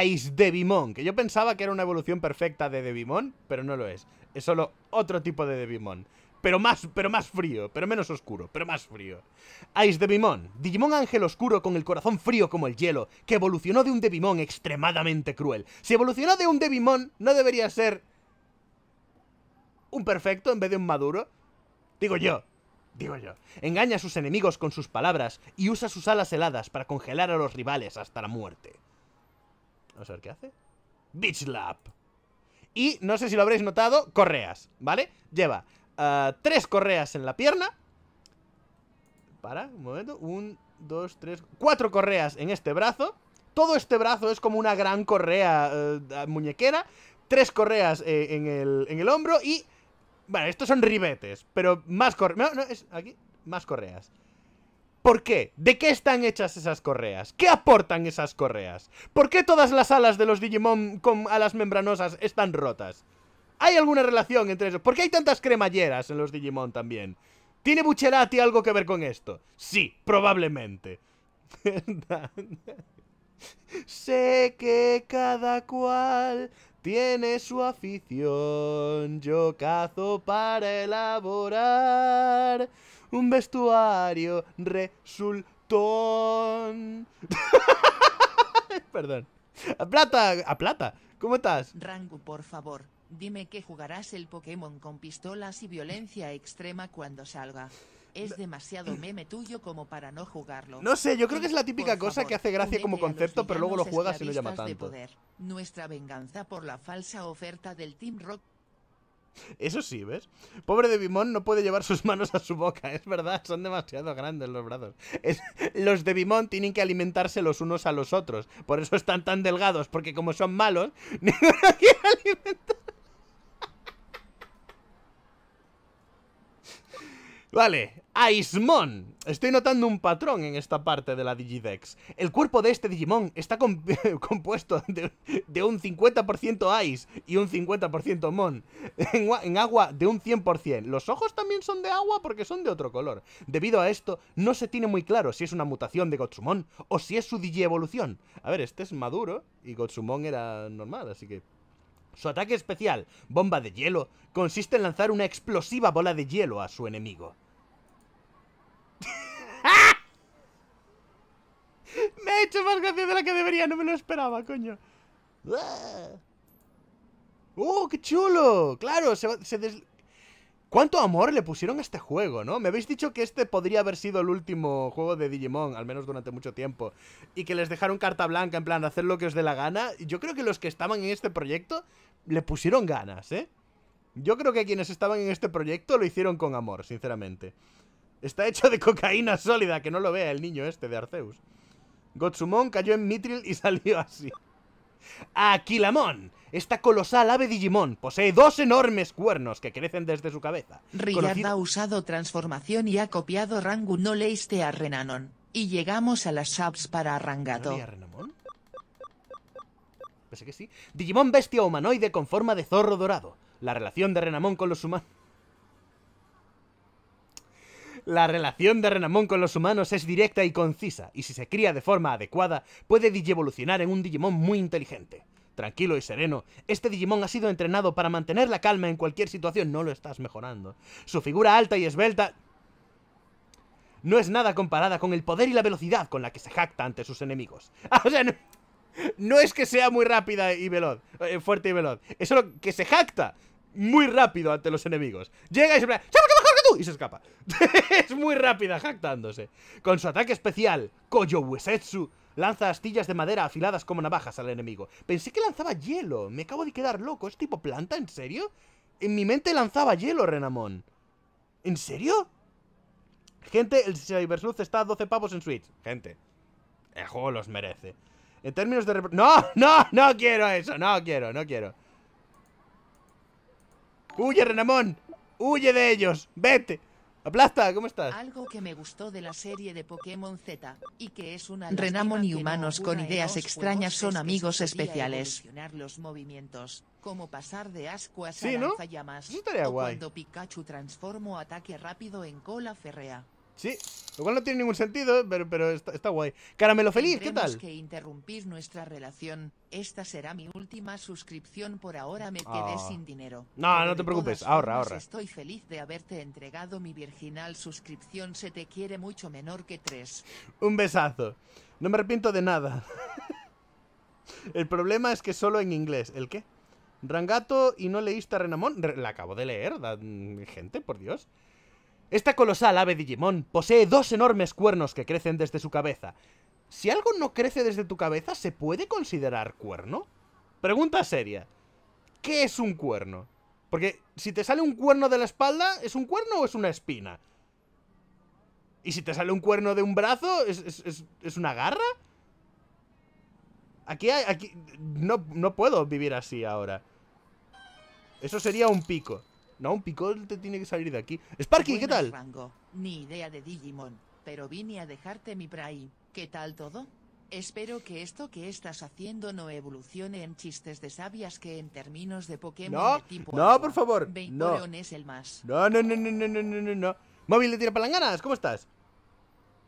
Ice Devimon, que yo pensaba que era una evolución perfecta de Devimon, pero no lo es. Es solo otro tipo de Devimon. Pero más, pero más frío, pero menos oscuro, pero más frío. Ice Devimon, Digimon ángel oscuro con el corazón frío como el hielo, que evolucionó de un Devimon extremadamente cruel. Si evolucionó de un Devimon, ¿no debería ser un perfecto en vez de un maduro? Digo yo, digo yo. Engaña a sus enemigos con sus palabras y usa sus alas heladas para congelar a los rivales hasta la muerte. Vamos a ver qué hace. Bitchlap. Y no sé si lo habréis notado, correas, ¿vale? Lleva ah, tres correas en la pierna. Para, un momento. Un, dos, tres, cuatro correas en este brazo. Todo este brazo es como una gran correa eh, muñequera. Tres correas eh, en, el, en, el, hombro y... Bueno, estos son ribetes, pero más correas... No, no, es aquí. Más correas. ¿Por qué? ¿De qué están hechas esas correas? ¿Qué aportan esas correas? ¿Por qué todas las alas de los Digimon con alas membranosas están rotas? ¿Hay alguna relación entre eso? ¿Por qué hay tantas cremalleras en los Digimon también? ¿Tiene Bucherati algo que ver con esto? Sí, probablemente. sé que cada cual tiene su afición. Yo cazo para elaborar un vestuario resultón. Perdón. A plata, a plata. ¿Cómo estás? Rangu, por favor, dime que jugarás el Pokémon con pistolas y violencia extrema cuando salga. Es demasiado meme tuyo como para no jugarlo. No sé, yo creo que es la típica cosa que hace gracia como concepto, pero luego lo juegas y lo llama tanto. Nuestra venganza por la falsa oferta del Team Rock eso sí, ¿ves? Pobre de Bimón no puede llevar sus manos a su boca, es verdad, son demasiado grandes los brazos. los de Bimón tienen que alimentarse los unos a los otros, por eso están tan delgados, porque como son malos, ninguno quiere alimentar. Vale, Aismon. Estoy notando un patrón en esta parte de la Digidex. El cuerpo de este Digimon está compuesto de, un 50% Ice y un 50% Mon. En, agua de un 100%. Los ojos también son de agua porque son de otro color. Debido a esto, no se tiene muy claro si es una mutación de Gotsumon o si es su Digievolución. A ver, este es maduro y Gotsumon era normal, así que... Su ataque especial, bomba de hielo, consiste en lanzar una explosiva bola de hielo a su enemigo. me ha hecho más gracia de la que debería, no me lo esperaba, coño. ¡Uh! ¡Oh, qué chulo! Claro, se, ¿Cuánto amor le pusieron a este juego, no? Me habéis dicho que este podría haber sido el último juego de Digimon, al menos durante mucho tiempo, y que les dejaron carta blanca en plan hacer lo que os dé la gana. Yo creo que los que estaban en este proyecto le pusieron ganas, ¿eh? Yo creo que quienes estaban en este proyecto lo hicieron con amor, sinceramente. Está hecho de cocaína sólida, que no lo vea el niño este de Arceus. Gotsumon cayó en Mitril y salió así. ¡Aquilamon! esta colosal ave Digimon, posee dos enormes cuernos que crecen desde su cabeza. Rillard ha usado transformación y ha copiado Rangu no a Renanon. Y llegamos a las subs para Rangato. Renamon? Pensé que sí. Digimon bestia humanoide con forma de zorro dorado. La relación de Renamon con los humanos... La relación de Renamón con los humanos es directa y concisa, y si se cría de forma adecuada, puede evolucionar en un Digimon muy inteligente. Tranquilo y sereno, este Digimon ha sido entrenado para mantener la calma en cualquier situación, no lo estás mejorando. Su figura alta y esbelta no es nada comparada con el poder y la velocidad con la que se jacta ante sus enemigos. o sea, no, es que sea muy rápida y veloz, eh, fuerte y veloz. Es solo que se jacta muy rápido ante los enemigos. Llega y se... Y se escapa. es muy rápida jactándose. Con su ataque especial, Koyo Wesetsu lanza astillas de madera afiladas como navajas al enemigo. Pensé que lanzaba hielo. Me acabo de quedar loco. ¿Es tipo planta? ¿En serio? En mi mente lanzaba hielo, Renamon ¿En serio? Gente, el Cybersleuth está a 12 pavos en Switch. Gente, el juego los merece. En términos de... ¡No! ¡No! ¡No quiero eso! ¡No quiero! ¡No quiero! ¡Huye, Renamón! Huye de ellos. Vete. Aplasta, ¿cómo estás? Algo que me gustó de la serie de Pokémon Z, y que es una... Renamon y humanos con ideas extrañas son este amigos especiales. los movimientos, como pasar de ascuas a sí, estaría cuando Pikachu transformo ataque rápido en cola ferrea. Sí, igual cual no tiene ningún sentido, pero, pero está, guay. Caramelo feliz, ¿qué tal? que interrumpir nuestra relación. Esta será mi última suscripción por ahora. Me quedé ah. sin dinero. No, no te preocupes, ahorra, ahorra. Estoy feliz de haberte entregado mi virginal suscripción. Se te quiere mucho menor que tres. Un besazo. No me arrepiento de nada. El problema es que solo en inglés. ¿El qué? Rangato y no leíste a Renamón. La acabo de leer, mm, gente, por Dios. Esta colosal ave Digimon posee dos enormes cuernos que crecen desde su cabeza. Si algo no crece desde tu cabeza, ¿se puede considerar cuerno? Pregunta seria. ¿Qué es un cuerno? Porque si te sale un cuerno de la espalda, ¿es un cuerno o es una espina? ¿Y si te sale un cuerno de un brazo, es, una garra? Aquí, aquí no puedo vivir así ahora. Eso sería un pico. No, un te tiene que salir de aquí. Sparky, Buenas, ¿qué tal? Rango. Ni idea de Digimon, pero vine a dejarte mi Prime. ¿Qué tal todo? Espero que esto que estás haciendo no evolucione en chistes de sabias que en términos de Pokémon no, de tipo No, por favor. Vaporeon no. es el más. No, no, no, no, no, no, no, no. Móvil de tira palanganas, ¿cómo estás?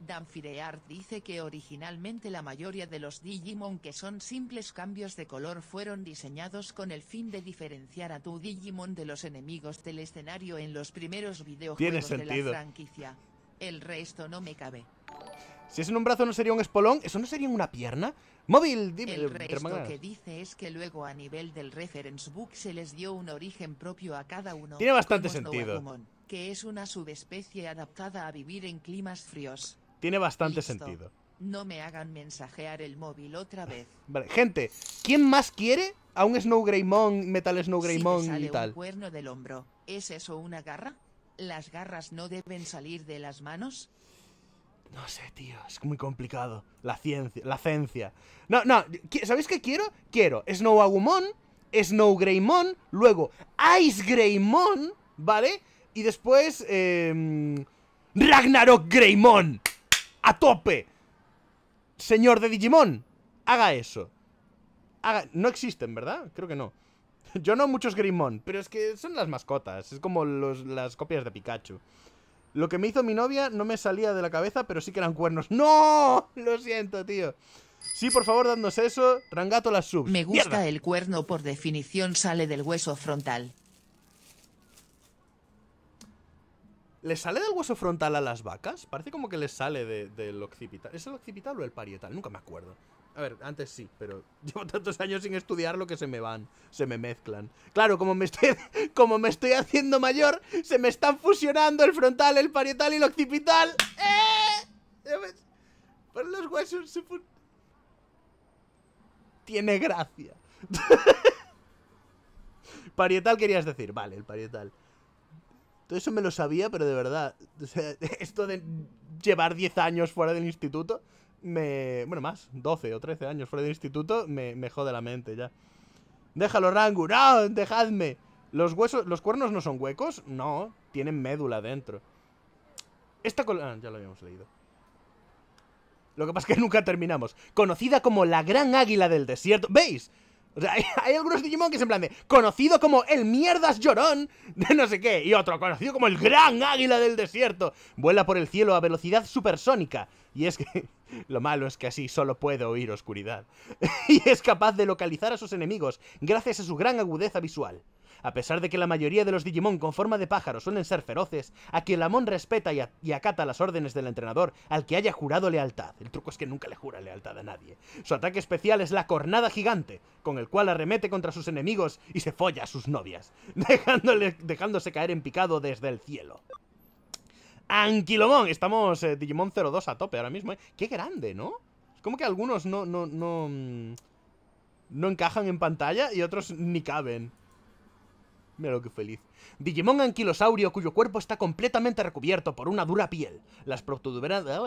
Danfireart dice que originalmente la mayoría de los Digimon que son simples cambios de color fueron diseñados con el fin de diferenciar a tu Digimon de los enemigos del escenario en los primeros videojuegos de la franquicia. El resto no me cabe. Si es en un brazo no sería un espolón, eso no sería una pierna. Móvil, dime. El resto que dice es que luego a nivel del reference book se les dio un origen propio a cada uno. Tiene bastante sentido. que es una subespecie adaptada a vivir en climas fríos. Tiene bastante sentido. No me hagan mensajear el móvil otra vez. Vale, gente, ¿quién más quiere a un Snow Greymon, Metal Snow Greymon y tal? del hombro. ¿Es eso una garra? ¿Las garras no deben salir de las manos? No sé, tío, es muy complicado. La ciencia, la ciencia. No, no, ¿sabéis qué quiero? Quiero Snow Agumon, Snow Greymon, luego Ice Greymon, ¿vale? Y después, eh, Ragnarok Greymon a tope. Señor de Digimon, haga eso. Haga... No existen, ¿verdad? Creo que no. Yo no muchos Grimmon, pero es que son las mascotas. Es como las copias de Pikachu. Lo que me hizo mi novia no me salía de la cabeza, pero sí que eran cuernos. ¡No! Lo siento, tío. Sí, por favor, dándose eso. Rangato las subs. Me gusta el cuerno, por definición sale del hueso frontal. ¿Le sale del hueso frontal a las vacas? Parece como que les sale del occipital. ¿Es el occipital o el parietal? Nunca me acuerdo. A ver, antes sí, pero llevo tantos años sin estudiar lo que se me van, se me mezclan. Claro, como me estoy, como me estoy haciendo mayor, se me están fusionando el frontal, el parietal y el occipital. ¡Eh! ves? Pero los huesos se fun... Tiene gracia. parietal querías decir, vale, el parietal eso me lo sabía, pero de verdad. esto de llevar 10 años fuera del instituto, me. Bueno, más, 12 o 13 años fuera del instituto, me, jode la mente ya. Déjalo, Rangu, no, dejadme. Los huesos, los cuernos no son huecos, no, tienen médula dentro. Esta ah, ya lo habíamos leído. Lo que pasa es que nunca terminamos. Conocida como la gran águila del desierto. ¿Veis? O sea, hay, algunos Digimon que se en plan de conocido como el mierdas llorón de no sé qué, y otro conocido como el gran águila del desierto. Vuela por el cielo a velocidad supersónica. Y es que lo malo es que así solo puede oír oscuridad. y es capaz de localizar a sus enemigos gracias a su gran agudeza visual. A pesar de que la mayoría de los Digimon con forma de pájaro suelen ser feroces, a Amon respeta y, acata las órdenes del entrenador al que haya jurado lealtad. El truco es que nunca le jura lealtad a nadie. Su ataque especial es la cornada gigante, con el cual arremete contra sus enemigos y se folla a sus novias, dejándose caer en picado desde el cielo. Anquilomón, estamos eh, Digimon 02 a tope ahora mismo, ¿eh? Qué grande, ¿no? Es como que algunos no, no, no, mm, no encajan en pantalla y otros ni caben. Mira lo que feliz. Digimon anquilosaurio cuyo cuerpo está completamente recubierto por una dura piel. Ah,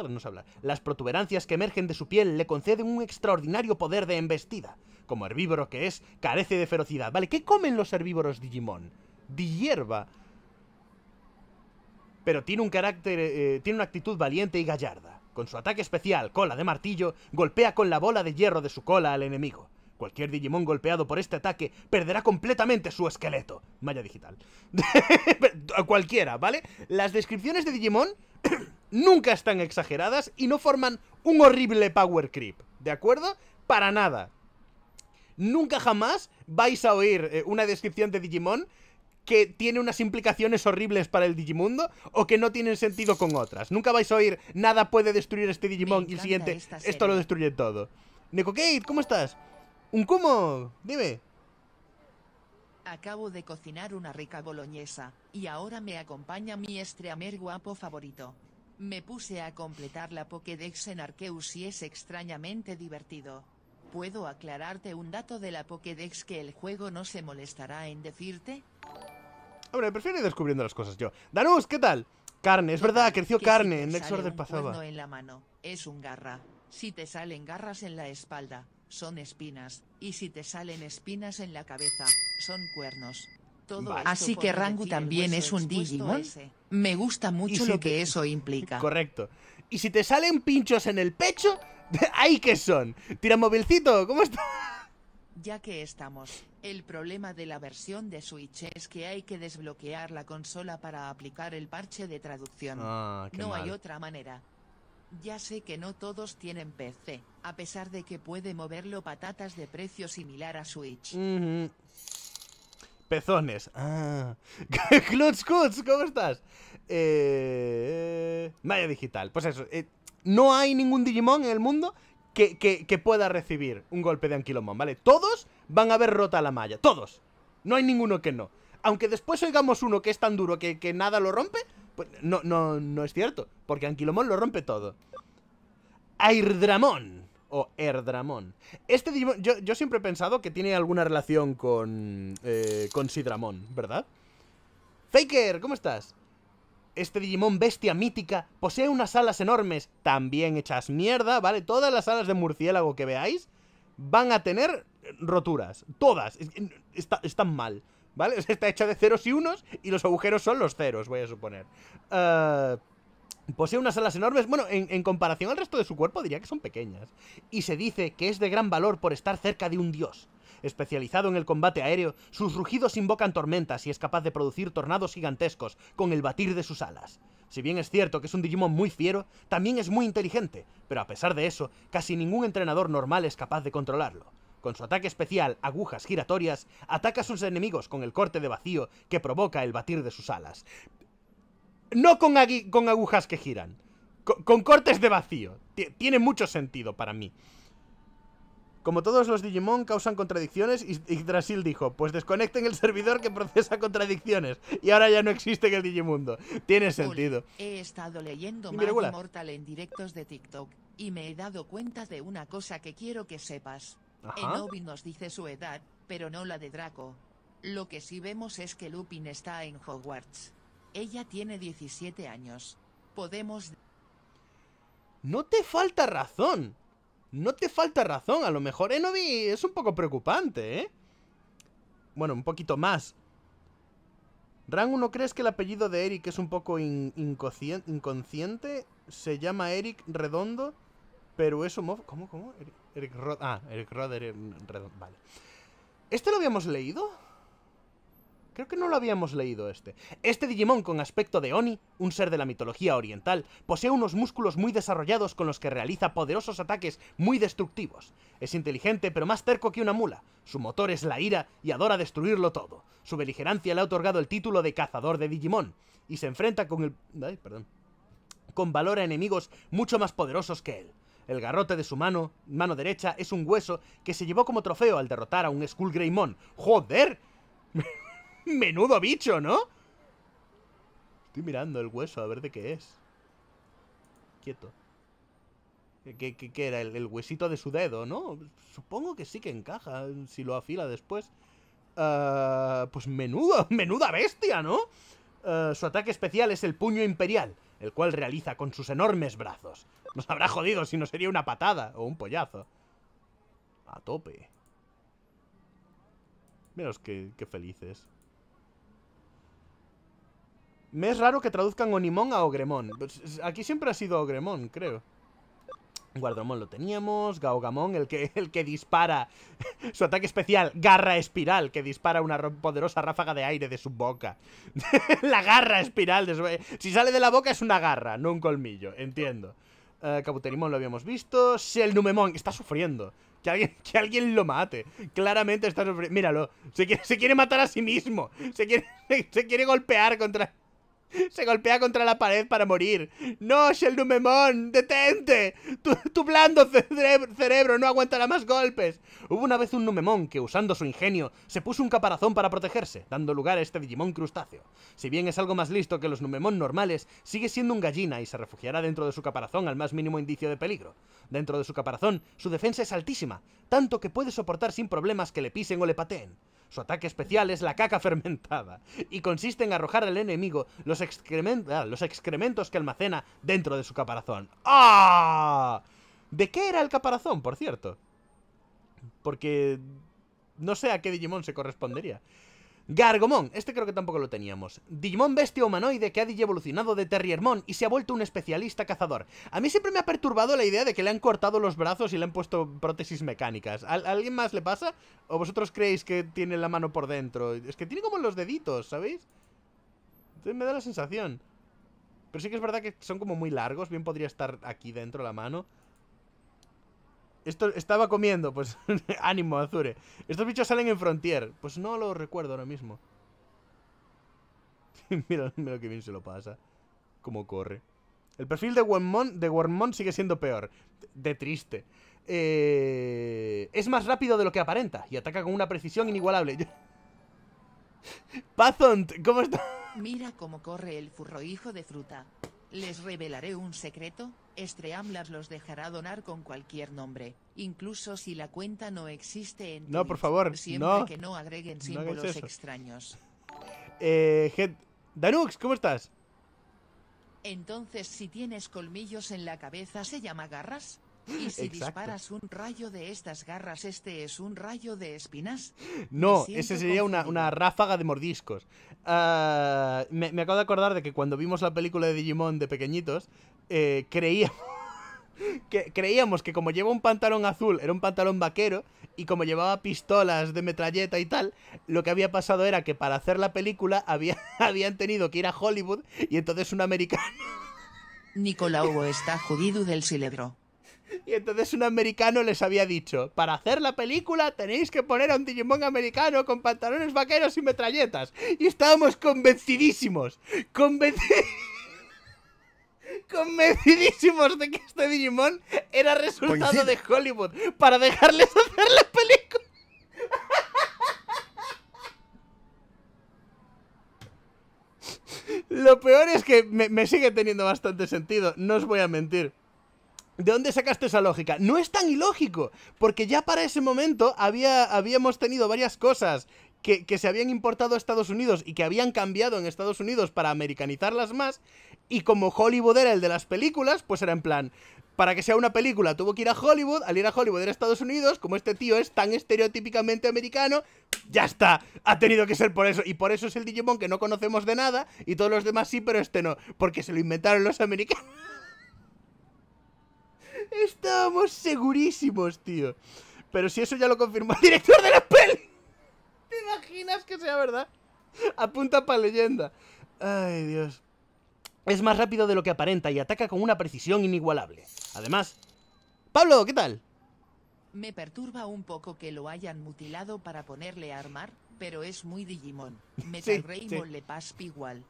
Las, protuberancias que emergen de su piel le conceden un extraordinario poder de embestida. Como herbívoro que es, carece de ferocidad. Vale, ¿qué comen los herbívoros Digimon? Hierba. Pero tiene un carácter... Eh, eh, tiene una actitud valiente y gallarda. Con su ataque especial, cola de martillo, golpea con la bola de hierro de su cola al enemigo. Cualquier Digimon golpeado por este ataque perderá completamente su esqueleto. Malla digital. Cualquiera, ¿vale? Las descripciones de Digimon nunca están exageradas y no forman un horrible power creep, ¿de acuerdo? Para nada. Nunca jamás vais a oír eh, una descripción de Digimon que tiene unas implicaciones horribles para el Digimundo o que no tienen sentido con otras. Nunca vais a oír nada puede destruir este Digimon y el siguiente esto lo destruye todo. Neko ¿cómo estás? ¿Un cómo? Dime. Acabo de cocinar una rica boloñesa, y ahora me acompaña mi estreamer guapo favorito. Me puse a completar la Pokédex en Arceus y es extrañamente divertido. ¿Puedo aclararte un dato de la Pokédex que el juego no se molestará en decirte? Hombre, prefiero ir descubriendo las cosas yo. Danus, ¿qué tal? Carne, es verdad, creció carne en Nexor del pasado. en la mano, es un garra. Si te salen garras en la espalda, son espinas, y si te salen espinas en la cabeza, son cuernos. Todo Así que Rangu también es un Digimon. Me gusta mucho lo que eso implica. Correcto. Y si te salen pinchos en el pecho, ¡ahí que son! Tira móvilcito! ¿cómo está? Ya que estamos, el problema de la versión de Switch es que hay que desbloquear la consola para aplicar el parche de traducción. Ah, no hay otra manera. Ya sé que no todos tienen PC, a pesar de que puede moverlo patatas de precio similar a Switch. Pezones. Ah. Clutch Cuts, ¿cómo estás? Eh... Digital. Pues eso. Eh, no hay ningún Digimon en el mundo que, pueda recibir un golpe de Anquilomon, ¿vale? Todos van a ver rota la malla. Todos. No hay ninguno que no. Aunque después oigamos uno que es tan duro que, que nada lo rompe, pues, no, no, no es cierto, porque Anquilomón lo rompe todo. Airdramón o Erdramón. Este Digimon, yo, siempre he pensado que tiene alguna relación con, eh, con Sidramón, ¿verdad? Faker, ¿cómo estás? Este Digimon bestia mítica posee unas alas enormes, también hechas mierda, ¿vale? Todas las alas de murciélago que veáis van a tener roturas, todas, están mal. ¿vale? Está hecha de ceros y unos y los agujeros son los ceros, voy a suponer. Eh, posee unas alas enormes, bueno, en, en, comparación al resto de su cuerpo diría que son pequeñas. Y se dice que es de gran valor por estar cerca de un dios. Especializado en el combate aéreo, sus rugidos invocan tormentas y es capaz de producir tornados gigantescos con el batir de sus alas. Si bien es cierto que es un Digimon muy fiero, también es muy inteligente, pero a pesar de eso, casi ningún entrenador normal es capaz de controlarlo. Con su ataque especial, agujas giratorias, ataca a sus enemigos con el corte de vacío que provoca el batir de sus alas. No con, con agujas que giran, con, cortes de vacío. tiene mucho sentido para mí. Como todos los Digimon causan contradicciones, y Yggdrasil dijo, pues desconecten el servidor que procesa contradicciones. Y ahora ya no existe en el Digimundo. Tiene sentido. He estado leyendo Mario Mortal en directos de TikTok y me he dado cuenta de una cosa que quiero que sepas. Enobi nos dice su edad, pero no la de Draco. Lo que sí vemos es que Lupin está en Hogwarts. Ella tiene 17 años. Podemos... No te falta razón. No te falta razón. A lo mejor Enobi es un poco preocupante, ¿eh? Bueno, un poquito más. Rango, ¿no crees que el apellido de Eric es un poco inconsciente? Se llama Eric Redondo, pero eso homófobo. ¿Cómo, cómo? Eric? ah, Eric Vale. ¿Este lo habíamos leído? Creo que no lo habíamos leído este. Este Digimon con aspecto de Oni, un ser de la mitología oriental, posee unos músculos muy desarrollados con los que realiza poderosos ataques muy destructivos. Es inteligente pero más terco que una mula. Su motor es la ira y adora destruirlo todo. Su beligerancia le ha otorgado el título de cazador de Digimon y se enfrenta con el... Ay, perdón. Con valor a enemigos mucho más poderosos que él. El garrote de su mano, mano derecha, es un hueso que se llevó como trofeo al derrotar a un Skull Greymon. ¡Joder! Menudo bicho, ¿no? Estoy mirando el hueso a ver de qué es. Quieto. ¿Qué, era? El, huesito de su dedo, ¿no? Supongo que sí que encaja si lo afila después. Ah, pues menudo, menuda bestia, ¿no? Ah, su ataque especial es el puño imperial el cual realiza con sus enormes brazos. Nos habrá jodido si no sería una patada o un pollazo. A tope. Menos que felices. Me es raro que traduzcan Onimón a Ogremón. Pues, aquí siempre ha sido Ogremón, creo. Guardomón lo teníamos, Gaogamón, el que, el que dispara su ataque especial, Garra Espiral, que dispara una poderosa ráfaga de aire de su boca. la garra espiral Si sale de la boca es una garra, no un colmillo, entiendo. Uh, lo habíamos visto, Selnumemón está sufriendo. Que alguien, que alguien lo mate. Claramente está sufriendo. Míralo, se quiere, se quiere matar a sí mismo. Se quiere, se quiere golpear contra... Se golpea contra la pared para morir. ¡No, es el Numemón! ¡Detente! Tu, blando cerebro, no aguantará más golpes. Hubo una vez un Numemón que, usando su ingenio, se puso un caparazón para protegerse, dando lugar a este Digimon crustáceo. Si bien es algo más listo que los Numemon normales, sigue siendo un gallina y se refugiará dentro de su caparazón al más mínimo indicio de peligro. Dentro de su caparazón, su defensa es altísima, tanto que puede soportar sin problemas que le pisen o le pateen. Su ataque especial es la caca fermentada y consiste en arrojar al enemigo los, ah, los excrementos que almacena dentro de su caparazón. ¡Ah! ¿De qué era el caparazón, por cierto? Porque no sé a qué Digimon se correspondería. Gargomon, este creo que tampoco lo teníamos. Digimon bestia humanoide que ha evolucionado de Terriermon y se ha vuelto un especialista cazador. A mí siempre me ha perturbado la idea de que le han cortado los brazos y le han puesto prótesis mecánicas. ¿A alguien más le pasa? ¿O vosotros creéis que tiene la mano por dentro? Es que tiene como los deditos, ¿sabéis? me da la sensación. Pero sí que es verdad que son como muy largos, bien podría estar aquí dentro la mano estaba comiendo, pues ánimo, Azure. Estos bichos salen en Frontier. Pues no lo recuerdo ahora mismo. mira, lo que bien se lo pasa. Como corre. El perfil de Wormmon de sigue siendo peor. De, triste. Eh, es más rápido de lo que aparenta y ataca con una precisión inigualable. Pazont, ¿cómo está? Mira cómo corre el furro hijo de fruta. Les revelaré un secreto, Estreamlas los dejará donar con cualquier nombre, incluso si la cuenta no existe en No, por favor, siempre que no agreguen símbolos extraños. Eh, Danux, ¿cómo estás? Entonces, si tienes colmillos en la cabeza, ¿se llama garras? Y si disparas un rayo de estas garras, este es un rayo de espinas. No, ese sería una, ráfaga de mordiscos. Ah, me, acabo de acordar de que cuando vimos la película de Digimon de pequeñitos, eh, creíamos. que creíamos que como lleva un pantalón azul era un pantalón vaquero y como llevaba pistolas de metralleta y tal, lo que había pasado era que para hacer la película habían tenido que ir a Hollywood y entonces un americano... Nicolau está jodido del ciledro. Y entonces un americano les había dicho, para hacer la película tenéis que poner a un Digimon americano con pantalones vaqueros y metralletas. Y estábamos convencidísimos, convencidísimos, de que este Digimon era resultado de Hollywood para dejarles hacer la película. Lo peor es que me sigue teniendo bastante sentido, no os voy a mentir. ¿De dónde sacaste esa lógica? No es tan ilógico, porque ya para ese momento había, habíamos tenido varias cosas que, que, se habían importado a Estados Unidos y que habían cambiado en Estados Unidos para americanizarlas más. Y como Hollywood era el de las películas, pues era en plan, para que sea una película tuvo que ir a Hollywood, al ir a Hollywood era Estados Unidos, como este tío es tan estereotípicamente americano, ya está, ha tenido que ser por eso. Y por eso es el Digimon que no conocemos de nada y todos los demás sí, pero este no, porque se lo inventaron los americanos. Estamos segurísimos, tío. Pero si eso ya lo confirmó el director de la peli. ¿Te imaginas que sea verdad? Apunta para leyenda. Ay, Dios. Es más rápido de lo que aparenta y ataca con una precisión inigualable. Además... Pablo, ¿qué tal? Me perturba un poco que lo hayan mutilado para ponerle a armar, pero es muy Digimon. Metal sí, Raymond sí. le pasa igual.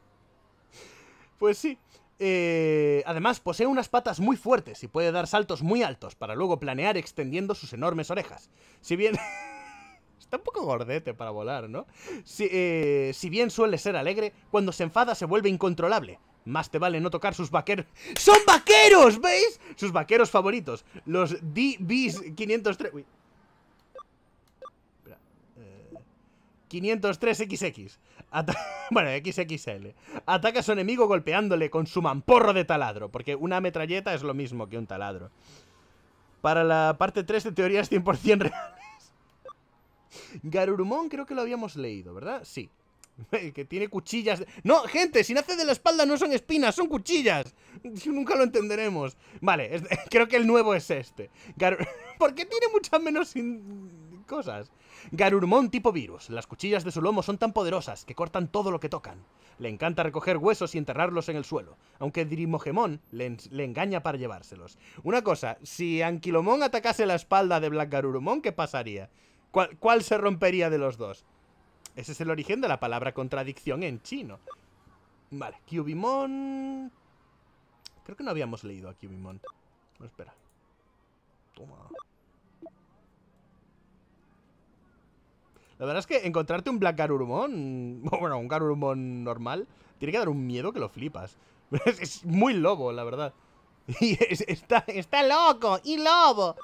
Pues sí, eh, además, posee unas patas muy fuertes y puede dar saltos muy altos para luego planear extendiendo sus enormes orejas. Si bien... Está un poco gordete para volar, ¿no? Eh, si, bien suele ser alegre, cuando se enfada se vuelve incontrolable. Más te vale no tocar sus vaqueros... ¡Son vaqueros! ¿Veis? Sus vaqueros favoritos. Los DBs 503... 503XX. bueno, XXL. Ataca a su enemigo golpeándole con su mamporro de taladro, porque una metralleta es lo mismo que un taladro. Para la parte 3 de teorías 100% reales. Garurumon creo que lo habíamos leído, ¿verdad? Sí. que tiene cuchillas... No, gente, si nace de la espalda no son espinas, son cuchillas. Nunca lo entenderemos. Vale, creo que el nuevo es este. ¿Por qué tiene muchas menos cosas. Garurumon tipo virus. Las cuchillas de su lomo son tan poderosas que cortan todo lo que tocan. Le encanta recoger huesos y enterrarlos en el suelo, aunque Drimogemon le, engaña para llevárselos. Una cosa, si Anquilomon atacase la espalda de Black Garurumon, ¿qué pasaría? ¿Cuál, se rompería de los dos? Ese es el origen de la palabra contradicción en chino. Vale, Cubimon... Creo que no habíamos leído a Cubimon. No, espera. Toma. La verdad es que encontrarte un Black Garurumon, bueno, un Garurumon normal, tiene que dar un miedo que lo flipas. Es, muy lobo, la verdad. Y está, está loco y lobo.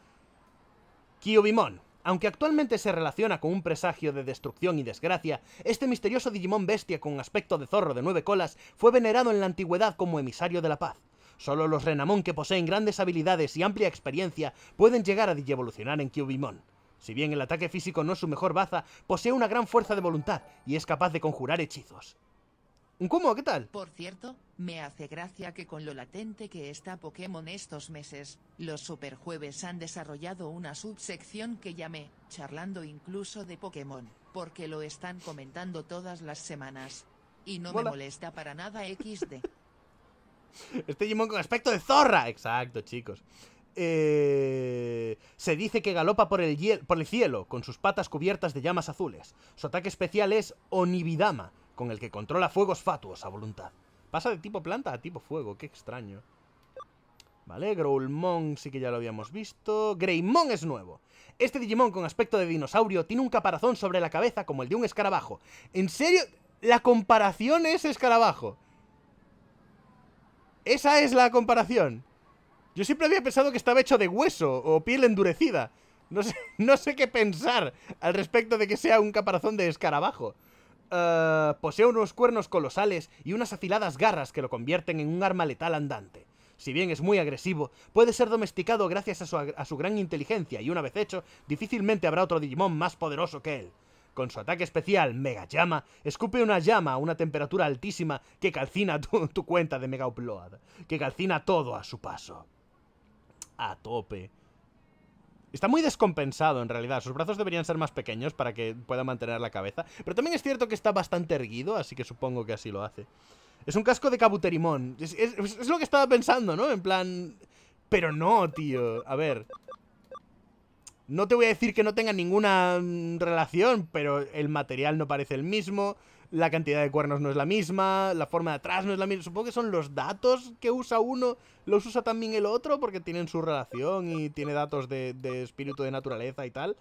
Kyubimon. Aunque actualmente se relaciona con un presagio de destrucción y desgracia, este misterioso Digimon bestia con aspecto de zorro de nueve colas fue venerado en la antigüedad como emisario de la paz. Solo los Renamon que poseen grandes habilidades y amplia experiencia pueden llegar a digievolucionar en Kyubimon. Si bien el ataque físico no es su mejor baza, posee una gran fuerza de voluntad y es capaz de conjurar hechizos. Un ¿Cómo? ¿Qué tal? Por cierto, me hace gracia que con lo latente que está Pokémon estos meses, los Superjueves han desarrollado una subsección que llamé, charlando incluso de Pokémon, porque lo están comentando todas las semanas. Y no me molesta para nada XD. este Jimón con aspecto de zorra. Exacto, chicos. Eh, se dice que galopa por el, por el cielo con sus patas cubiertas de llamas azules. Su ataque especial es Onibidama, con el que controla fuegos fatuos a voluntad. Pasa de tipo planta a tipo fuego, qué extraño. Vale, Growlmon sí que ya lo habíamos visto. Greymon es nuevo. Este Digimon con aspecto de dinosaurio tiene un caparazón sobre la cabeza como el de un escarabajo. ¿En serio? La comparación es escarabajo. Esa es la comparación. Yo siempre había pensado que estaba hecho de hueso o piel endurecida. No sé, no sé qué pensar al respecto de que sea un caparazón de escarabajo. Eh, posee unos cuernos colosales y unas afiladas garras que lo convierten en un arma letal andante. Si bien es muy agresivo, puede ser domesticado gracias a su, gran inteligencia y una vez hecho, difícilmente habrá otro Digimon más poderoso que él. Con su ataque especial, Mega Llama, escupe una llama a una temperatura altísima que calcina tu cuenta de Mega Upload, que calcina todo a su paso a tope. Está muy descompensado en realidad. Sus brazos deberían ser más pequeños para que pueda mantener la cabeza. Pero también es cierto que está bastante erguido, así que supongo que así lo hace. Es un casco de cabuterimón. Es, lo que estaba pensando, ¿no? En plan... Pero no, tío. A ver. No te voy a decir que no tenga ninguna mm, relación, pero el material no parece el mismo la cantidad de cuernos no es la misma, la forma de atrás no es la misma. Supongo que son los datos que usa uno, los usa también el otro porque tienen su relación y tiene datos de, espíritu de naturaleza y tal.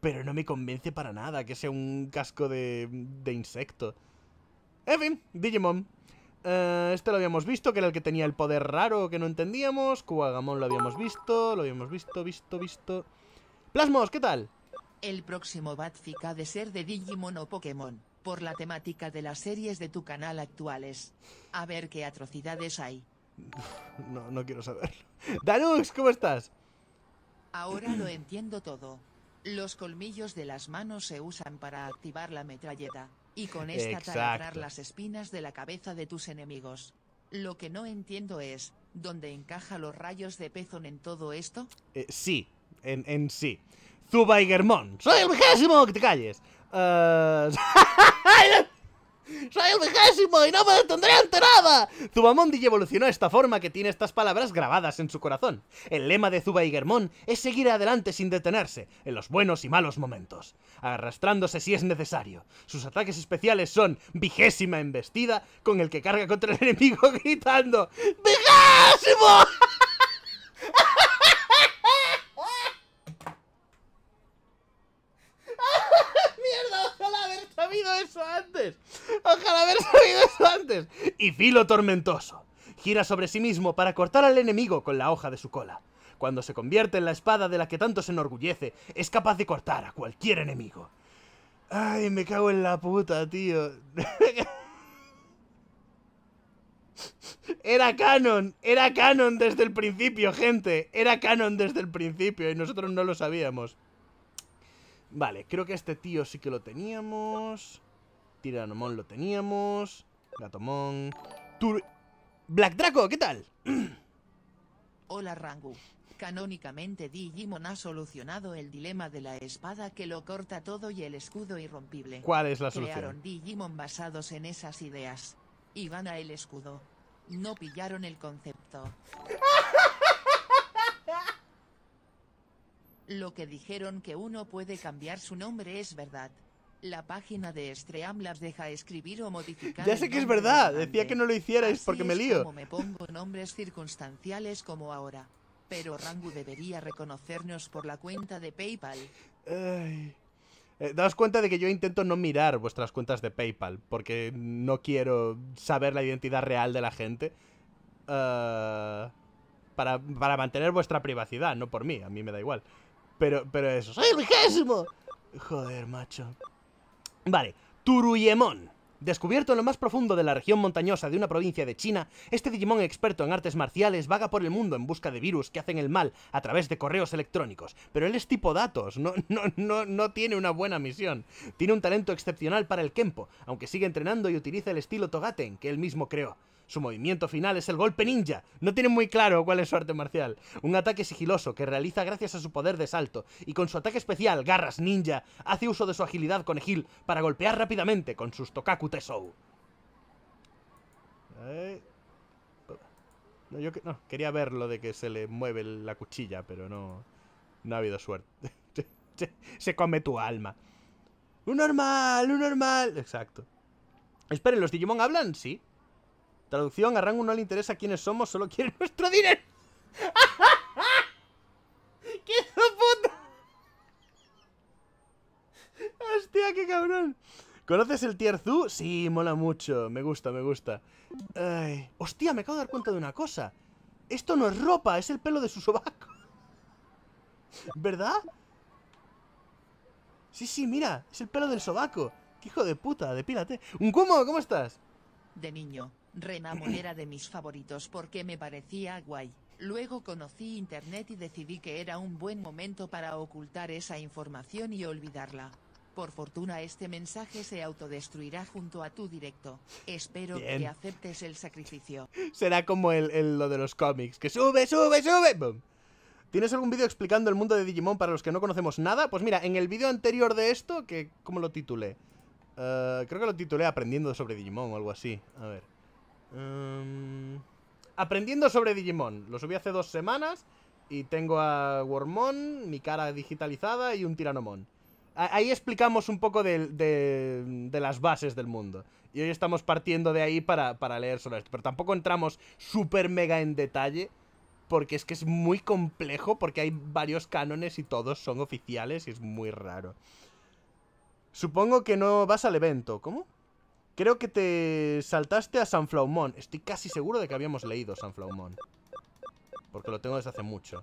Pero no me convence para nada que sea un casco de, insecto. En fin, Digimon. Eh, este lo habíamos visto, que era el que tenía el poder raro que no entendíamos. Kuwagamon lo habíamos visto, lo habíamos visto, visto, visto. Plasmos, ¿qué tal? El próximo Batfica de ser de Digimon o Pokémon por la temática de las series de tu canal actuales. A ver qué atrocidades hay. No, no quiero saberlo. Danux, ¿cómo estás? Ahora lo entiendo todo. Los colmillos de las manos se usan para activar la metralleta, y con esta taladrar las espinas de la cabeza de tus enemigos. Lo que no entiendo es, ¿dónde encaja los rayos de pezón en todo esto? Eh, sí, en, sí. Zubaigermon, soy el vigésimo, que te calles. Eh, ¡Soy el vigésimo y no me detendré ante nada! Zubamondi evolucionó a esta forma que tiene estas palabras grabadas en su corazón. El lema de Zuba y Germón es seguir adelante sin detenerse, en los buenos y malos momentos, arrastrándose si es necesario. Sus ataques especiales son vigésima embestida, con el que carga contra el enemigo gritando ¡Vigésimo! sabido eso antes. Ojalá haber sabido eso antes. Y filo tormentoso. Gira sobre sí mismo para cortar al enemigo con la hoja de su cola. Cuando se convierte en la espada de la que tanto se enorgullece, es capaz de cortar a cualquier enemigo. Ay, me cago en la puta, tío. Era canon, era canon desde el principio, gente. Era canon desde el principio y nosotros no lo sabíamos. Vale, creo que este tío sí que lo teníamos. Tiranomon lo teníamos. Gatomon. Tur... Black Draco, ¿qué tal? Hola Rangu. Canónicamente Digimon ha solucionado el dilema de la espada que lo corta todo y el escudo irrompible. ¿Cuál es la solución? Crearon Digimon basados en esas ideas. Y a el escudo. No pillaron el concepto. Lo que dijeron que uno puede cambiar su nombre es verdad. La página de Stream deja escribir o modificar. Ya sé que es verdad, decía que no lo hicierais porque me lío. Como me pongo nombres circunstanciales como ahora. Pero Rangu debería reconocernos por la cuenta de PayPal. Eh, daos cuenta de que yo intento no mirar vuestras cuentas de PayPal, porque no quiero saber la identidad real de la gente. Eh, para, para, mantener vuestra privacidad, no por mí, a mí me da igual. Pero, pero eso. ¡Soy el vigésimo! Joder, macho. Vale, Turuyemon. Descubierto en lo más profundo de la región montañosa de una provincia de China, este Digimon experto en artes marciales vaga por el mundo en busca de virus que hacen el mal a través de correos electrónicos. Pero él es tipo datos, no, no, no, no tiene una buena misión. Tiene un talento excepcional para el Kempo, aunque sigue entrenando y utiliza el estilo Togaten que él mismo creó. Su movimiento final es el golpe ninja. No tiene muy claro cuál es su arte marcial. Un ataque sigiloso que realiza gracias a su poder de salto y con su ataque especial, garras ninja, hace uso de su agilidad con conejil para golpear rápidamente con sus Tokaku Tesou. Eh, no, quería ver lo de que se le mueve la cuchilla, pero no, no ha habido suerte. se come tu alma. Un normal, un normal. Exacto. Esperen, ¿los Digimon hablan? Sí. Traducción, a Rango no le interesa quiénes somos, solo quiere nuestro dinero. ¡Qué puta! ¡Hostia, qué cabrón! ¿Conoces el Tierzu? Sí, mola mucho. Me gusta, me gusta. Ay. Hostia, me acabo de dar cuenta de una cosa. Esto no es ropa, es el pelo de su sobaco. ¿Verdad? Sí, sí, mira, es el pelo del sobaco. ¡Qué hijo de puta! Depílate. ¡Un cómo! ¿Cómo estás? De niño. Renamon era de mis favoritos porque me parecía guay. Luego conocí internet y decidí que era un buen momento para ocultar esa información y olvidarla. Por fortuna este mensaje se autodestruirá junto a tu directo. Espero que aceptes el sacrificio. Será como el, lo de los cómics. ¡Que sube, sube, sube! ¿Tienes algún vídeo explicando el mundo de Digimon para los que no conocemos nada? Pues mira, en el vídeo anterior de esto, que ¿cómo lo titulé? Eh, creo que lo titulé Aprendiendo sobre Digimon o algo así. A ver. Em, aprendiendo sobre Digimon. Lo subí hace dos semanas y tengo a Wormon, mi cara digitalizada y un Tiranomon. Ahí explicamos un poco de, las bases del mundo. Y hoy estamos partiendo de ahí para, para leer sobre esto. Pero tampoco entramos súper mega en detalle. Porque es que es muy complejo. Porque hay varios cánones y todos son oficiales. Y es muy raro. Supongo que no vas al evento. ¿Cómo? Creo que te saltaste a San Estoy casi seguro de que habíamos leído San Porque lo tengo desde hace mucho.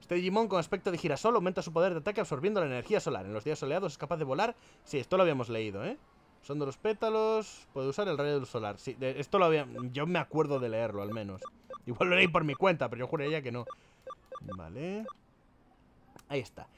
Este Digimon con aspecto de girasol aumenta su poder de ataque absorbiendo la energía solar. En los días soleados es capaz de volar. Sí, esto lo habíamos leído, ¿eh? Son de los pétalos. Puede usar el rayo solar. Sí, esto lo había... Yo me acuerdo de leerlo, al menos. Igual lo leí por mi cuenta, pero yo juraría que no. Vale. Ahí está.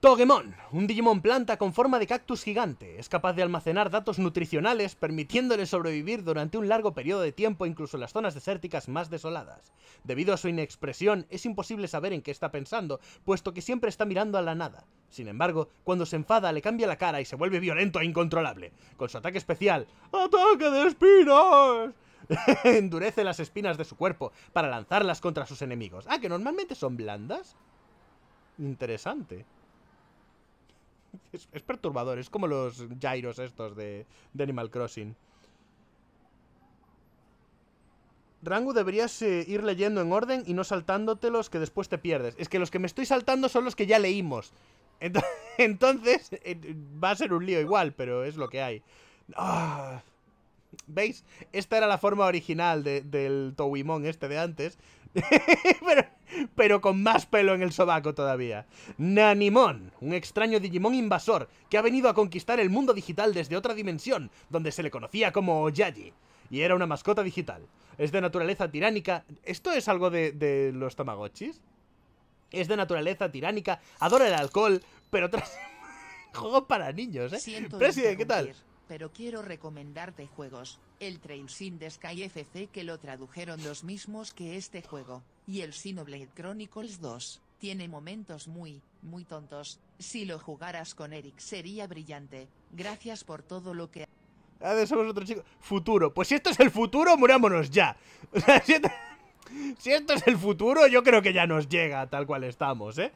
Togemon, un Digimon planta con forma de cactus gigante. Es capaz de almacenar datos nutricionales, permitiéndole sobrevivir durante un largo periodo de tiempo incluso en las zonas desérticas más desoladas. Debido a su inexpresión, es imposible saber en qué está pensando, puesto que siempre está mirando a la nada. Sin embargo, cuando se enfada, le cambia la cara y se vuelve violento e incontrolable. Con su ataque especial, ¡Ataque de espinas! endurece las espinas de su cuerpo para lanzarlas contra sus enemigos. Ah, que normalmente son blandas. Interesante es, perturbador, es como los gyros estos de, Animal Crossing. Rango deberías eh, ir leyendo en orden y no saltándote los que después te pierdes. Es que los que me estoy saltando son los que ya leímos. Entonces, eh, va a ser un lío igual, pero es lo que hay. Ah. ¿Veis? Esta era la forma original del Towimon este de antes, pero, con más pelo en el sobaco todavía. Nanimon, un extraño Digimon invasor que ha venido a conquistar el mundo digital desde otra dimensión, donde se le conocía como Yaji, y era una mascota digital. Es de naturaleza tiránica. ¿Esto es algo de, los Tamagotchis? Es de naturaleza tiránica, adora el alcohol, pero tras. Juego para niños, ¿eh? Presidente, ¿qué tal? pero quiero recomendarte juegos, el Train sin de Sky FC que lo tradujeron los mismos que este juego, y el Sinoblade Chronicles 2, tiene momentos muy, muy tontos, si lo jugaras con Eric sería brillante, gracias por todo lo que... A ver, somos otro chicos. Futuro. Pues si esto es el futuro, murámonos ya. si esto es el futuro, yo creo que ya nos llega tal cual estamos, ¿eh?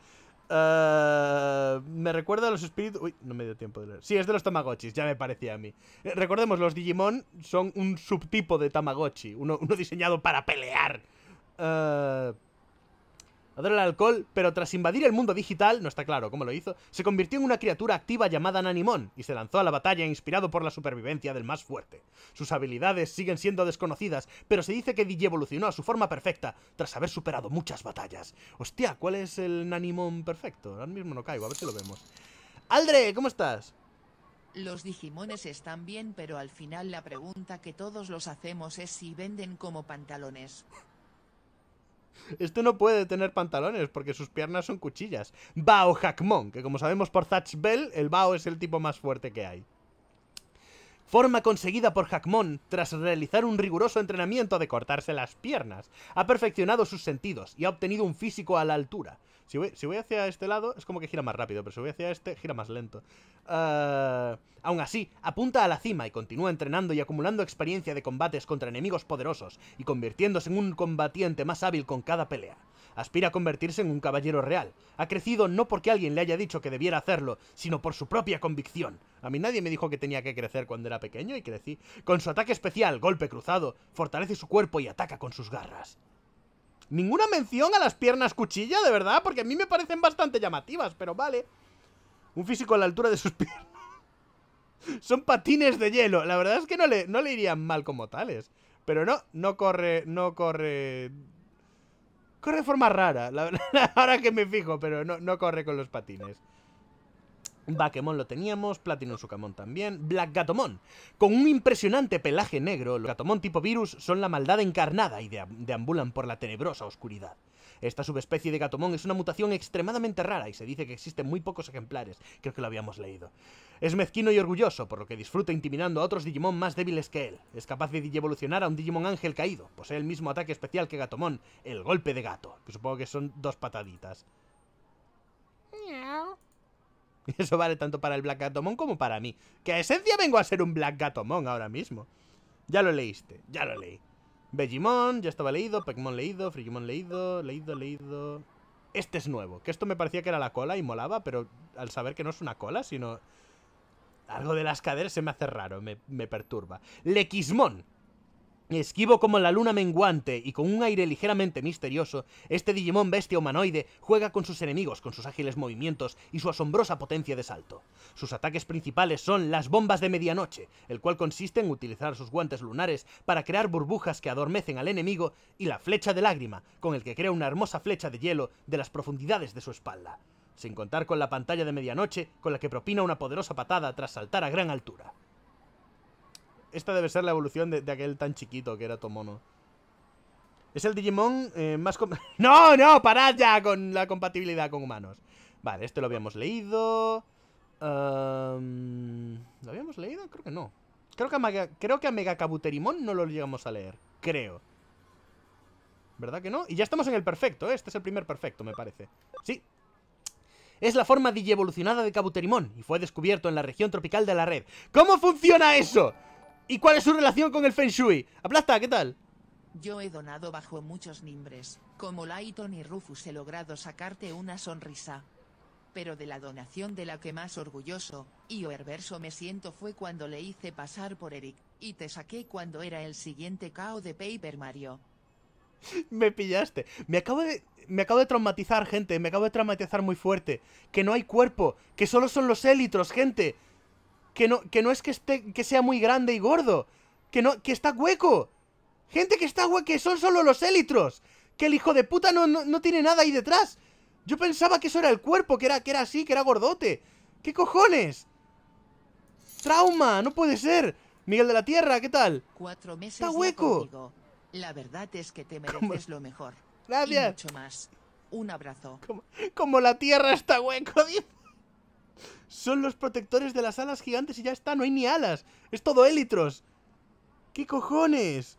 Eh, me recuerda a los espíritus... Uy, no me dio tiempo de leer. Sí, es de los Tamagotchis, ya me parecía a mí. Eh, recordemos, los Digimon son un subtipo de Tamagotchi, uno, diseñado para pelear. Uh, Adora el alcohol, pero tras invadir el mundo digital, no está claro cómo lo hizo, se convirtió en una criatura activa llamada Nanimon y se lanzó a la batalla inspirado por la supervivencia del más fuerte. Sus habilidades siguen siendo desconocidas, pero se dice que Digi evolucionó a su forma perfecta tras haber superado muchas batallas. Hostia, ¿cuál es el Nanimon perfecto? Ahora mismo no caigo, a ver si lo vemos. Aldre, ¿cómo estás? Los Digimones están bien, pero al final la pregunta que todos los hacemos es si venden como pantalones. Este no puede tener pantalones porque sus piernas son cuchillas. Bao Hakmon, que como sabemos por Zatch Bell, el Bao es el tipo más fuerte que hay. Forma conseguida por Hakmon tras realizar un riguroso entrenamiento de cortarse las piernas. Ha perfeccionado sus sentidos y ha obtenido un físico a la altura. Si voy, hacia este lado, es como que gira más rápido, pero si voy hacia este, gira más lento. Eh, aún así, apunta a la cima y continúa entrenando y acumulando experiencia de combates contra enemigos poderosos y convirtiéndose en un combatiente más hábil con cada pelea. Aspira a convertirse en un caballero real. Ha crecido no porque alguien le haya dicho que debiera hacerlo, sino por su propia convicción. A mí nadie me dijo que tenía que crecer cuando era pequeño y crecí. Con su ataque especial, golpe cruzado, fortalece su cuerpo y ataca con sus garras. Ninguna mención a las piernas cuchilla, de verdad, porque a mí me parecen bastante llamativas, pero vale. Un físico a la altura de sus piernas. Son patines de hielo. La verdad es que no le, no irían mal como tales. Pero no, no corre, no corre... Corre de forma rara, ahora que me fijo, pero no corre con los patines. Bakemon lo teníamos, Platinum Sukamon también, Black Gatomon. Con un impresionante pelaje negro, los Gatomon tipo virus son la maldad encarnada y deambulan por la tenebrosa oscuridad. Esta subespecie de Gatomon es una mutación extremadamente rara y se dice que existen muy pocos ejemplares, creo que lo habíamos leído. Es mezquino y orgulloso, por lo que disfruta intimidando a otros Digimon más débiles que él. Es capaz de evolucionar a un Digimon ángel caído, posee el mismo ataque especial que Gatomon, el golpe de gato, que supongo que son dos pataditas. Y eso vale tanto para el Black Gatomon como para mí. Que a esencia vengo a ser un Black Gatomon ahora mismo. Ya lo leíste, ya lo leí. begimon ya estaba leído, Pokémon leído, Frigimon leído, leído, leído... Este es nuevo, que esto me parecía que era la cola y molaba, pero al saber que no es una cola, sino... Algo de las caderas se me hace raro, me, me perturba. Lequismon, Esquivo como la luna menguante y con un aire ligeramente misterioso, este Digimon bestia humanoide juega con sus enemigos con sus ágiles movimientos y su asombrosa potencia de salto. Sus ataques principales son las bombas de medianoche, el cual consiste en utilizar sus guantes lunares para crear burbujas que adormecen al enemigo y la flecha de lágrima, con el que crea una hermosa flecha de hielo de las profundidades de su espalda, sin contar con la pantalla de medianoche con la que propina una poderosa patada tras saltar a gran altura esta debe ser la evolución de, aquel tan chiquito que era Tomono. Es el Digimon eh, más... ¡No, no! ¡Parad ya con la compatibilidad con humanos! Vale, este lo habíamos leído... ¿Lo habíamos leído? Creo que no. Creo que, a Mega, creo no lo llegamos a leer. Creo. ¿Verdad que no? Y ya estamos en el perfecto, ¿eh? Este es el primer perfecto, me parece. Sí. Es la forma digievolucionada de Cabuterimón y fue descubierto en la región tropical de la red. ¿Cómo funciona eso? ¿Y cuál es su relación con el Feng Shui? Aplasta, ¿qué tal? Yo he donado bajo muchos nimbres. como Lighton y Rufus he logrado sacarte una sonrisa. Pero de la donación de la que más orgulloso, y verso me siento fue cuando le hice pasar por Eric, y te saqué cuando era el siguiente KO de Paper Mario. me pillaste. Me acabo de... Me acabo de traumatizar, gente. Me acabo de traumatizar muy fuerte. Que no hay cuerpo. Que solo son los élitros, gente que no, que no es que, esté, que sea muy grande y gordo, que, no, que está hueco. Gente que está hueco, que son solo los élitros, que el hijo de puta no, tiene nada ahí detrás. Yo pensaba que eso era el cuerpo, que era, que era así, que era gordote. ¿Qué cojones? Trauma, no puede ser. Miguel de la Tierra, ¿qué tal? Cuatro meses está hueco. La verdad es que te mereces lo mejor. Gracias. Un abrazo. Como, la tierra está hueco, Son los protectores de las alas gigantes y ya está, no hay ni alas. Es todo élitros. ¿Qué cojones?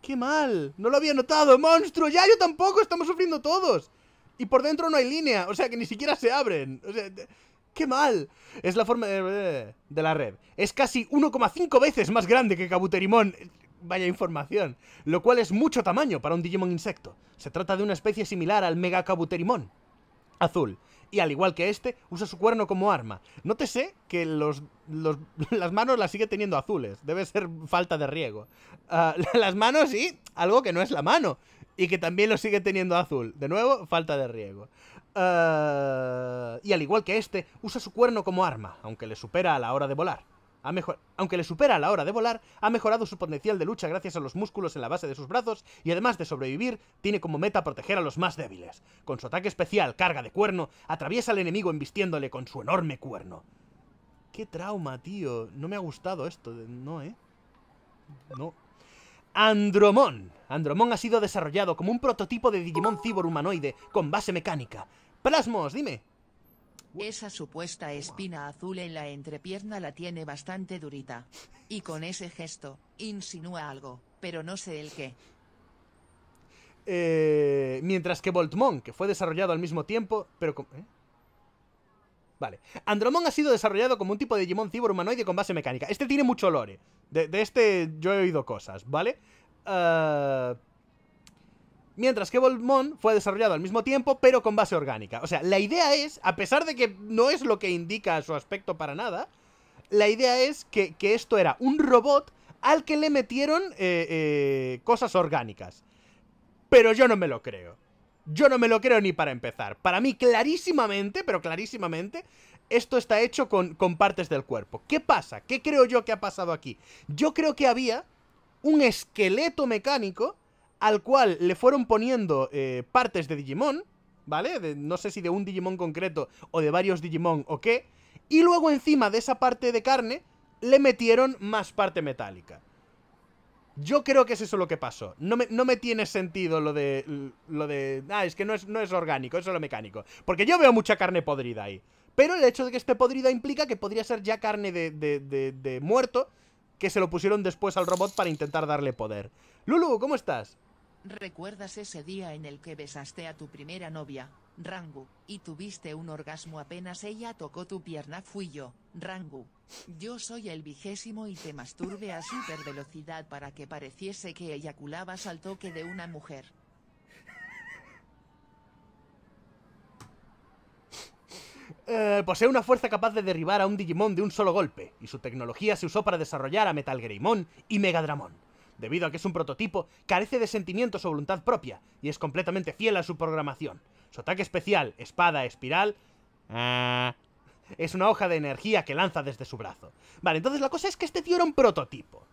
¡Qué mal! No lo había notado, monstruo. Ya, yo tampoco, estamos sufriendo todos. Y por dentro no hay línea, o sea que ni siquiera se abren. O sea, ¡Qué mal! Es la forma eh, de, la red. Es casi 1,5 veces más grande que Cabuterimón. Vaya información. Lo cual es mucho tamaño para un Digimon insecto. Se trata de una especie similar al Mega Cabuterimón. Azul y al igual que este, usa su cuerno como arma. No te sé que los, las manos las sigue teniendo azules. Debe ser falta de riego. Ah, las manos y algo que no es la mano. Y que también lo sigue teniendo azul. De nuevo, falta de riego. Ah, y al igual que este, usa su cuerno como arma, aunque le supera a la hora de volar. Aunque le supera a la hora de volar, ha mejorado su potencial de lucha gracias a los músculos en la base de sus brazos y además de sobrevivir, tiene como meta proteger a los más débiles. Con su ataque especial, carga de cuerno, atraviesa al enemigo embistiéndole con su enorme cuerno. Qué trauma, tío. No me ha gustado esto. No, ¿eh? No. Andromón. Andromón ha sido desarrollado como un prototipo de Digimon cibor humanoide con base mecánica. Plasmos, dime, esa supuesta espina azul en la entrepierna la tiene bastante durita. Y con ese gesto, insinúa algo, pero no sé el qué. Eh, mientras que Voltmon, que fue desarrollado al mismo tiempo, pero ¿eh? Vale. Andromon ha sido desarrollado como un tipo de Digimon humanoide con base mecánica. Este tiene mucho lore. De, este yo he oído cosas, ¿vale? Eh... Mientras que Volmon fue desarrollado al mismo tiempo, pero con base orgánica. O sea, la idea es, a pesar de que no es lo que indica su aspecto para nada, la idea es que, esto era un robot al que le metieron eh, eh, cosas orgánicas. Pero yo no me lo creo. Yo no me lo creo ni para empezar. Para mí, clarísimamente, pero clarísimamente, esto está hecho con, con partes del cuerpo. ¿Qué pasa? ¿Qué creo yo que ha pasado aquí? Yo creo que había un esqueleto mecánico al cual le fueron poniendo eh, partes de Digimon, ¿vale? no sé si de un Digimon concreto o de varios Digimon o qué. Y luego encima de esa parte de carne le metieron más parte metálica. Yo creo que es eso lo que pasó. No me, tiene sentido lo de. Lo de. Ah, es que no es, no es orgánico, eso es lo mecánico. Porque yo veo mucha carne podrida ahí. Pero el hecho de que esté podrida implica que podría ser ya carne de, de, de, de muerto que se lo pusieron después al robot para intentar darle poder. Lulu, ¿cómo estás? ¿Recuerdas ese día en el que besaste a tu primera novia, Rangu, y tuviste un orgasmo apenas ella tocó tu pierna? Fui yo, Rangu. Yo soy el vigésimo y te masturbe a super velocidad para que pareciese que eyaculabas al toque de una mujer. Eh, posee una fuerza capaz de derribar a un Digimon de un solo golpe, y su tecnología se usó para desarrollar a Metal Greymon y Megadramon Debido a que es un prototipo, carece de sentimientos o voluntad propia, y es completamente fiel a su programación. Su ataque especial, espada espiral... Eh, es una hoja de energía que lanza desde su brazo. Vale, entonces la cosa es que este tío era un prototipo.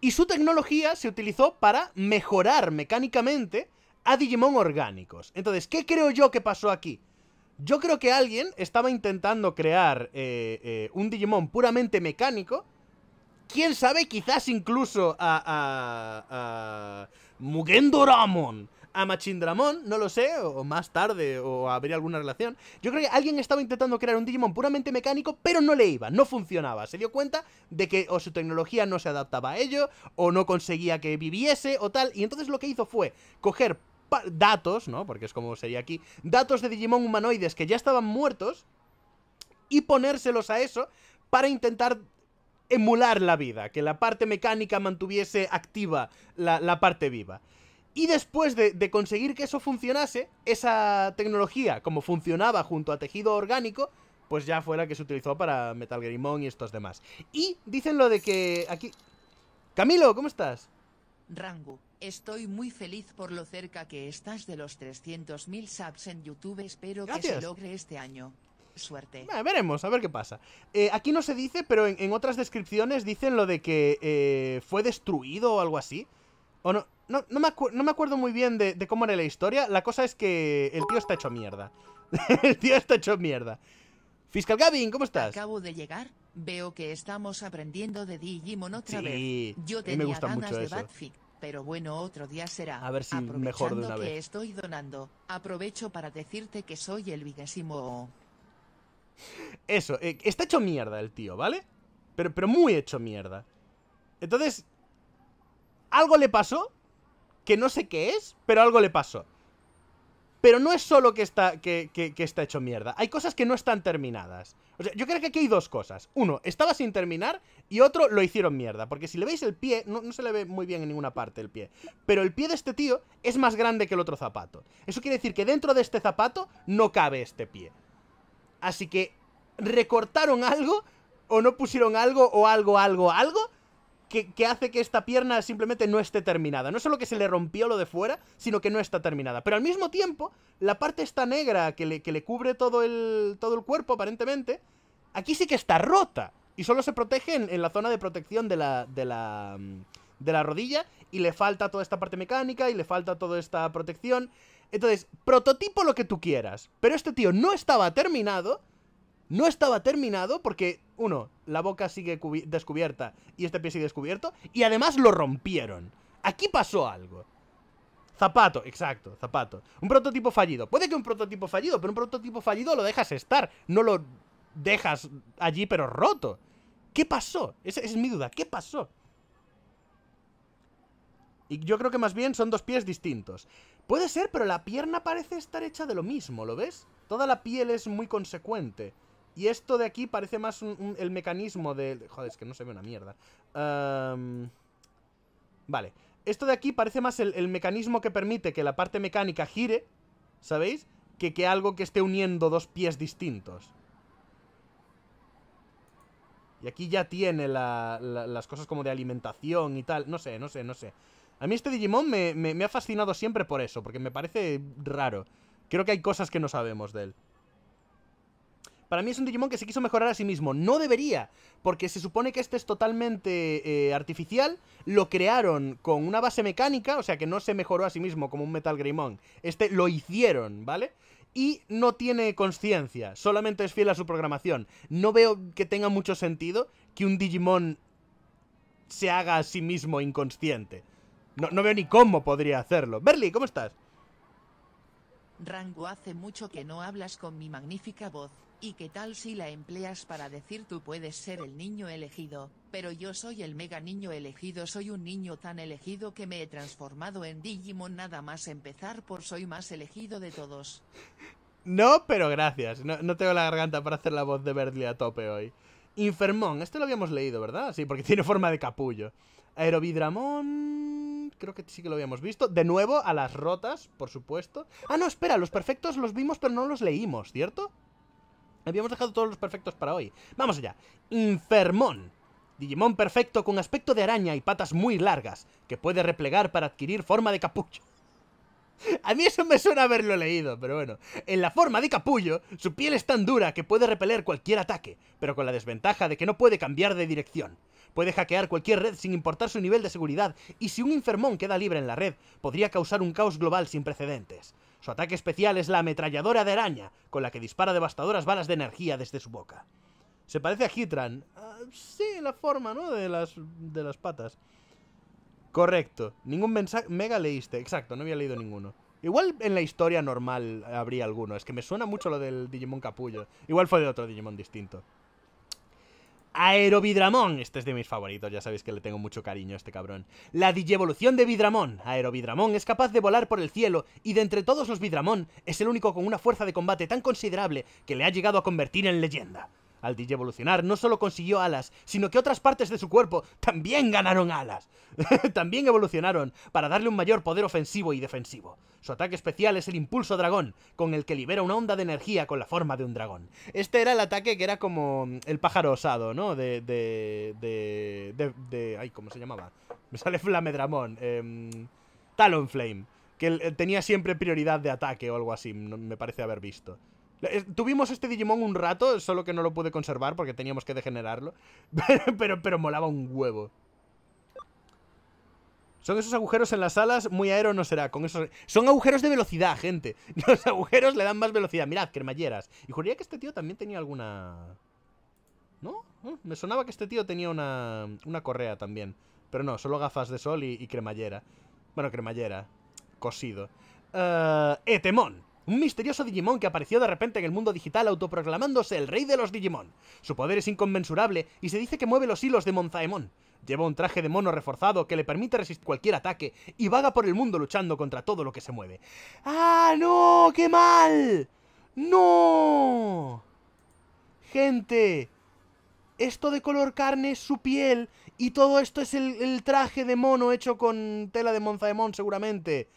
Y su tecnología se utilizó para mejorar mecánicamente a Digimon orgánicos. Entonces, ¿qué creo yo que pasó aquí? Yo creo que alguien estaba intentando crear eh, eh, un Digimon puramente mecánico quién sabe, quizás incluso a, a, a Mugendo a Machindramon, no lo sé, o más tarde, o habría alguna relación. Yo creo que alguien estaba intentando crear un Digimon puramente mecánico, pero no le iba, no funcionaba. Se dio cuenta de que o su tecnología no se adaptaba a ello, o no conseguía que viviese, o tal. Y entonces lo que hizo fue coger datos, ¿no? Porque es como sería aquí, datos de Digimon humanoides que ya estaban muertos, y ponérselos a eso para intentar emular la vida, que la parte mecánica mantuviese activa la, parte viva. Y después de, conseguir que eso funcionase, esa tecnología, como funcionaba junto a tejido orgánico, pues ya fue la que se utilizó para Metal Gear y estos demás. Y dicen lo de que aquí... Camilo, ¿cómo estás? Rango, estoy muy feliz por lo cerca que estás de los 300.000 subs en YouTube. Espero que se logre este año suerte. veremos, a ver qué pasa. Eh, aquí no se dice, pero en, otras descripciones dicen lo de que eh, fue destruido o algo así. O no, no, no, me, no me, acuerdo muy bien de, cómo era la historia. La cosa es que el tío está hecho mierda. el tío está hecho mierda. Fiscal Gavin, ¿cómo estás? Acabo de llegar. Veo que estamos aprendiendo de Digimon otra sí, vez. Yo me gusta mucho de pero bueno, otro día será. A ver si mejor de una vez. estoy donando, aprovecho para decirte que soy el vigésimo eso, eh, está hecho mierda el tío, ¿vale? Pero, muy hecho mierda. Entonces, algo le pasó, que no sé qué es, pero algo le pasó. Pero no es solo que está, que, está hecho mierda. Hay cosas que no están terminadas. O sea, yo creo que aquí hay dos cosas. Uno, estaba sin terminar y otro, lo hicieron mierda. Porque si le veis el pie, no, no, se le ve muy bien en ninguna parte el pie. Pero el pie de este tío es más grande que el otro zapato. Eso quiere decir que dentro de este zapato no cabe este pie. Así que recortaron algo o no pusieron algo o algo, algo, algo que, hace que esta pierna simplemente no esté terminada. No solo que se le rompió lo de fuera, sino que no está terminada. Pero al mismo tiempo, la parte esta negra que le, que le cubre todo el, todo el cuerpo aparentemente, aquí sí que está rota. Y solo se protege en, en la zona de protección de la, de la, mm, de la rodilla y le falta toda esta parte mecánica y le falta toda esta protección. Entonces, prototipo lo que tú quieras. Pero este tío no estaba terminado. No estaba terminado porque, uno, la boca sigue descubierta y este pie sigue descubierto. Y además lo rompieron. Aquí pasó algo. Zapato, exacto, zapato. Un prototipo fallido. Puede que un prototipo fallido, pero un prototipo fallido lo dejas estar. No lo dejas allí, pero roto. ¿Qué pasó? Esa es mi duda. ¿Qué pasó? Y yo creo que más bien son dos pies distintos. Puede ser, pero la pierna parece estar hecha de lo mismo, ¿lo ves? Toda la piel es muy consecuente. Y esto de aquí parece más el mecanismo de... Joder, es que no se ve una mierda. Vale. Esto de aquí parece más el, mecanismo que permite que la parte mecánica gire, ¿sabéis? Que, que algo que esté uniendo dos pies distintos. Y aquí ya tiene las cosas como de alimentación y tal. No sé, no sé, no sé. A mí este Digimon me, ha fascinado siempre por eso, porque me parece raro. Creo que hay cosas que no sabemos de él. Para mí es un Digimon que se quiso mejorar a sí mismo. No debería, porque se supone que este es totalmente eh, artificial. Lo crearon con una base mecánica, o sea que no se mejoró a sí mismo como un Metal Greymon. Este lo hicieron, ¿vale? Y no tiene conciencia, solamente es fiel a su programación. No veo que tenga mucho sentido que un Digimon se haga a sí mismo inconsciente. No, veo ni cómo podría hacerlo. Berli, ¿cómo estás? Rango, hace mucho que no hablas con mi magnífica voz, y qué tal si la empleas para decir tú puedes ser el niño elegido, pero yo soy el mega niño elegido, soy un niño tan elegido que me he transformado en Digimon nada más empezar por soy más elegido de todos. No, pero gracias, no, tengo la garganta para hacer la voz de Berli a tope hoy. Infermón, este lo habíamos leído, ¿verdad? Sí, porque tiene forma de capullo. Aerobidramón creo que sí que lo habíamos visto. De nuevo, a las rotas, por supuesto. Ah, no, espera, los perfectos los vimos pero no los leímos, ¿cierto? Habíamos dejado todos los perfectos para hoy. Vamos allá. Infermón. Digimon perfecto con aspecto de araña y patas muy largas, que puede replegar para adquirir forma de capucho. A mí eso me suena haberlo leído, pero bueno. En la forma de capullo, su piel es tan dura que puede repeler cualquier ataque, pero con la desventaja de que no puede cambiar de dirección. Puede hackear cualquier red sin importar su nivel de seguridad, y si un enfermón queda libre en la red, podría causar un caos global sin precedentes. Su ataque especial es la ametralladora de araña, con la que dispara devastadoras balas de energía desde su boca. Se parece a Hitran. Ah, sí, la forma, ¿no? De las, de las patas. Correcto. Ningún mensaje... Mega leíste. Exacto, no había leído ninguno. Igual en la historia normal habría alguno. Es que me suena mucho lo del Digimon Capullo. Igual fue de otro Digimon distinto. Aerovidramón. Este es de mis favoritos, ya sabéis que le tengo mucho cariño a este cabrón. La digievolución de Vidramón. Aerovidramón es capaz de volar por el cielo y de entre todos los Vidramón es el único con una fuerza de combate tan considerable que le ha llegado a convertir en leyenda. Al DJ evolucionar, no solo consiguió alas, sino que otras partes de su cuerpo también ganaron alas. también evolucionaron para darle un mayor poder ofensivo y defensivo. Su ataque especial es el impulso dragón, con el que libera una onda de energía con la forma de un dragón. Este era el ataque que era como el pájaro osado, ¿no? De. de. de. de. ay, ¿cómo se llamaba? Me sale Flamedramón. Em, Talon Flame. Que tenía siempre prioridad de ataque o algo así, me parece haber visto. Tuvimos este Digimon un rato, solo que no lo pude conservar porque teníamos que degenerarlo. Pero, pero, molaba un huevo. Son esos agujeros en las alas, muy aero no será. Con esos... Son agujeros de velocidad, gente. Los agujeros le dan más velocidad. Mirad, cremalleras. Y juraría que este tío también tenía alguna... ¿No? Ah, me sonaba que este tío tenía una, una correa también. Pero no, solo gafas de sol y, cremallera. Bueno, cremallera. Cosido. Eh, etemón un misterioso Digimon que apareció de repente en el mundo digital autoproclamándose el rey de los Digimon. Su poder es inconmensurable y se dice que mueve los hilos de Monzaemon. Lleva un traje de mono reforzado que le permite resistir cualquier ataque y vaga por el mundo luchando contra todo lo que se mueve. ¡Ah, no! ¡Qué mal! ¡No! Gente, esto de color carne es su piel y todo esto es el, traje de mono hecho con tela de Monzaemon seguramente.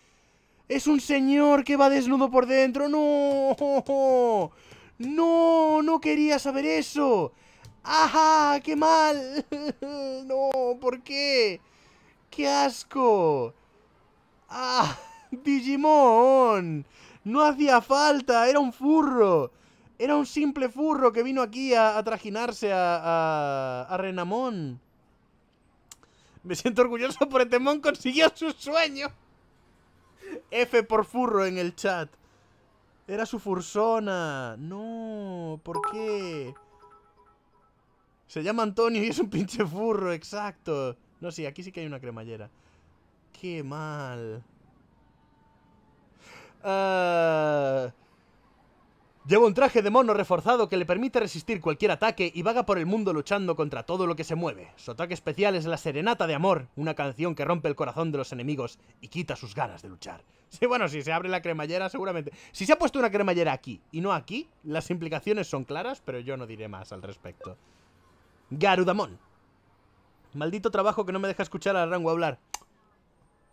Es un señor que va desnudo por dentro. No. No, no quería saber eso. ¡Ajá! ¡Qué mal! no, ¿por qué? ¡Qué asco! ¡Ah! Digimon. No hacía falta, era un furro. Era un simple furro que vino aquí a, trajinarse a, a, Me siento orgulloso por Etemon, consiguió su sueño. F por furro en el chat. Era su fursona. No, ¿por qué? Se llama Antonio y es un pinche furro, exacto. No, sí, aquí sí que hay una cremallera. Qué mal. Ah... Lleva un traje de mono reforzado que le permite resistir cualquier ataque y vaga por el mundo luchando contra todo lo que se mueve. Su ataque especial es la Serenata de Amor, una canción que rompe el corazón de los enemigos y quita sus ganas de luchar. Sí, bueno, si se abre la cremallera, seguramente. Si se ha puesto una cremallera aquí y no aquí, las implicaciones son claras, pero yo no diré más al respecto. Garudamon. Maldito trabajo que no me deja escuchar al rango hablar.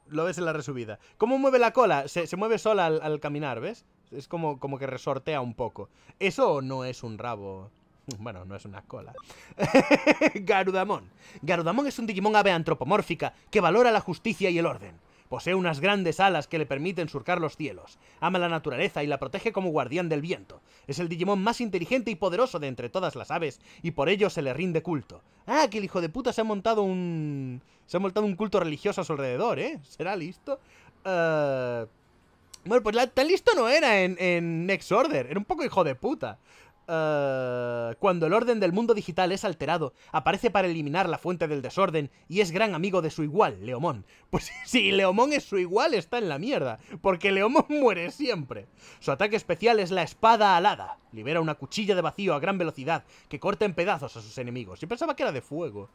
Lo ves en la resubida. ¿Cómo mueve la cola? Se, mueve sola al caminar, ¿ves? Es como, como que resortea un poco. Eso no es un rabo. Bueno, no es una cola. Garudamón. Garudamón es un Digimon ave antropomórfica que valora la justicia y el orden. Posee unas grandes alas que le permiten surcar los cielos. Ama la naturaleza y la protege como guardián del viento. Es el Digimon más inteligente y poderoso de entre todas las aves, y por ello se le rinde culto. Ah, que el hijo de puta se ha montado un... Se ha montado un culto religioso a su alrededor, ¿eh? ¿Será listo? Eh... Bueno, pues tan listo no era en, en, Next Order, era un poco hijo de puta. Eh, cuando el orden del mundo digital es alterado, aparece para eliminar la fuente del desorden y es gran amigo de su igual, Leomón. Pues si Leomón es su igual, está en la mierda, porque Leomón muere siempre. Su ataque especial es la espada alada. Libera una cuchilla de vacío a gran velocidad que corta en pedazos a sus enemigos. Yo pensaba que era de fuego.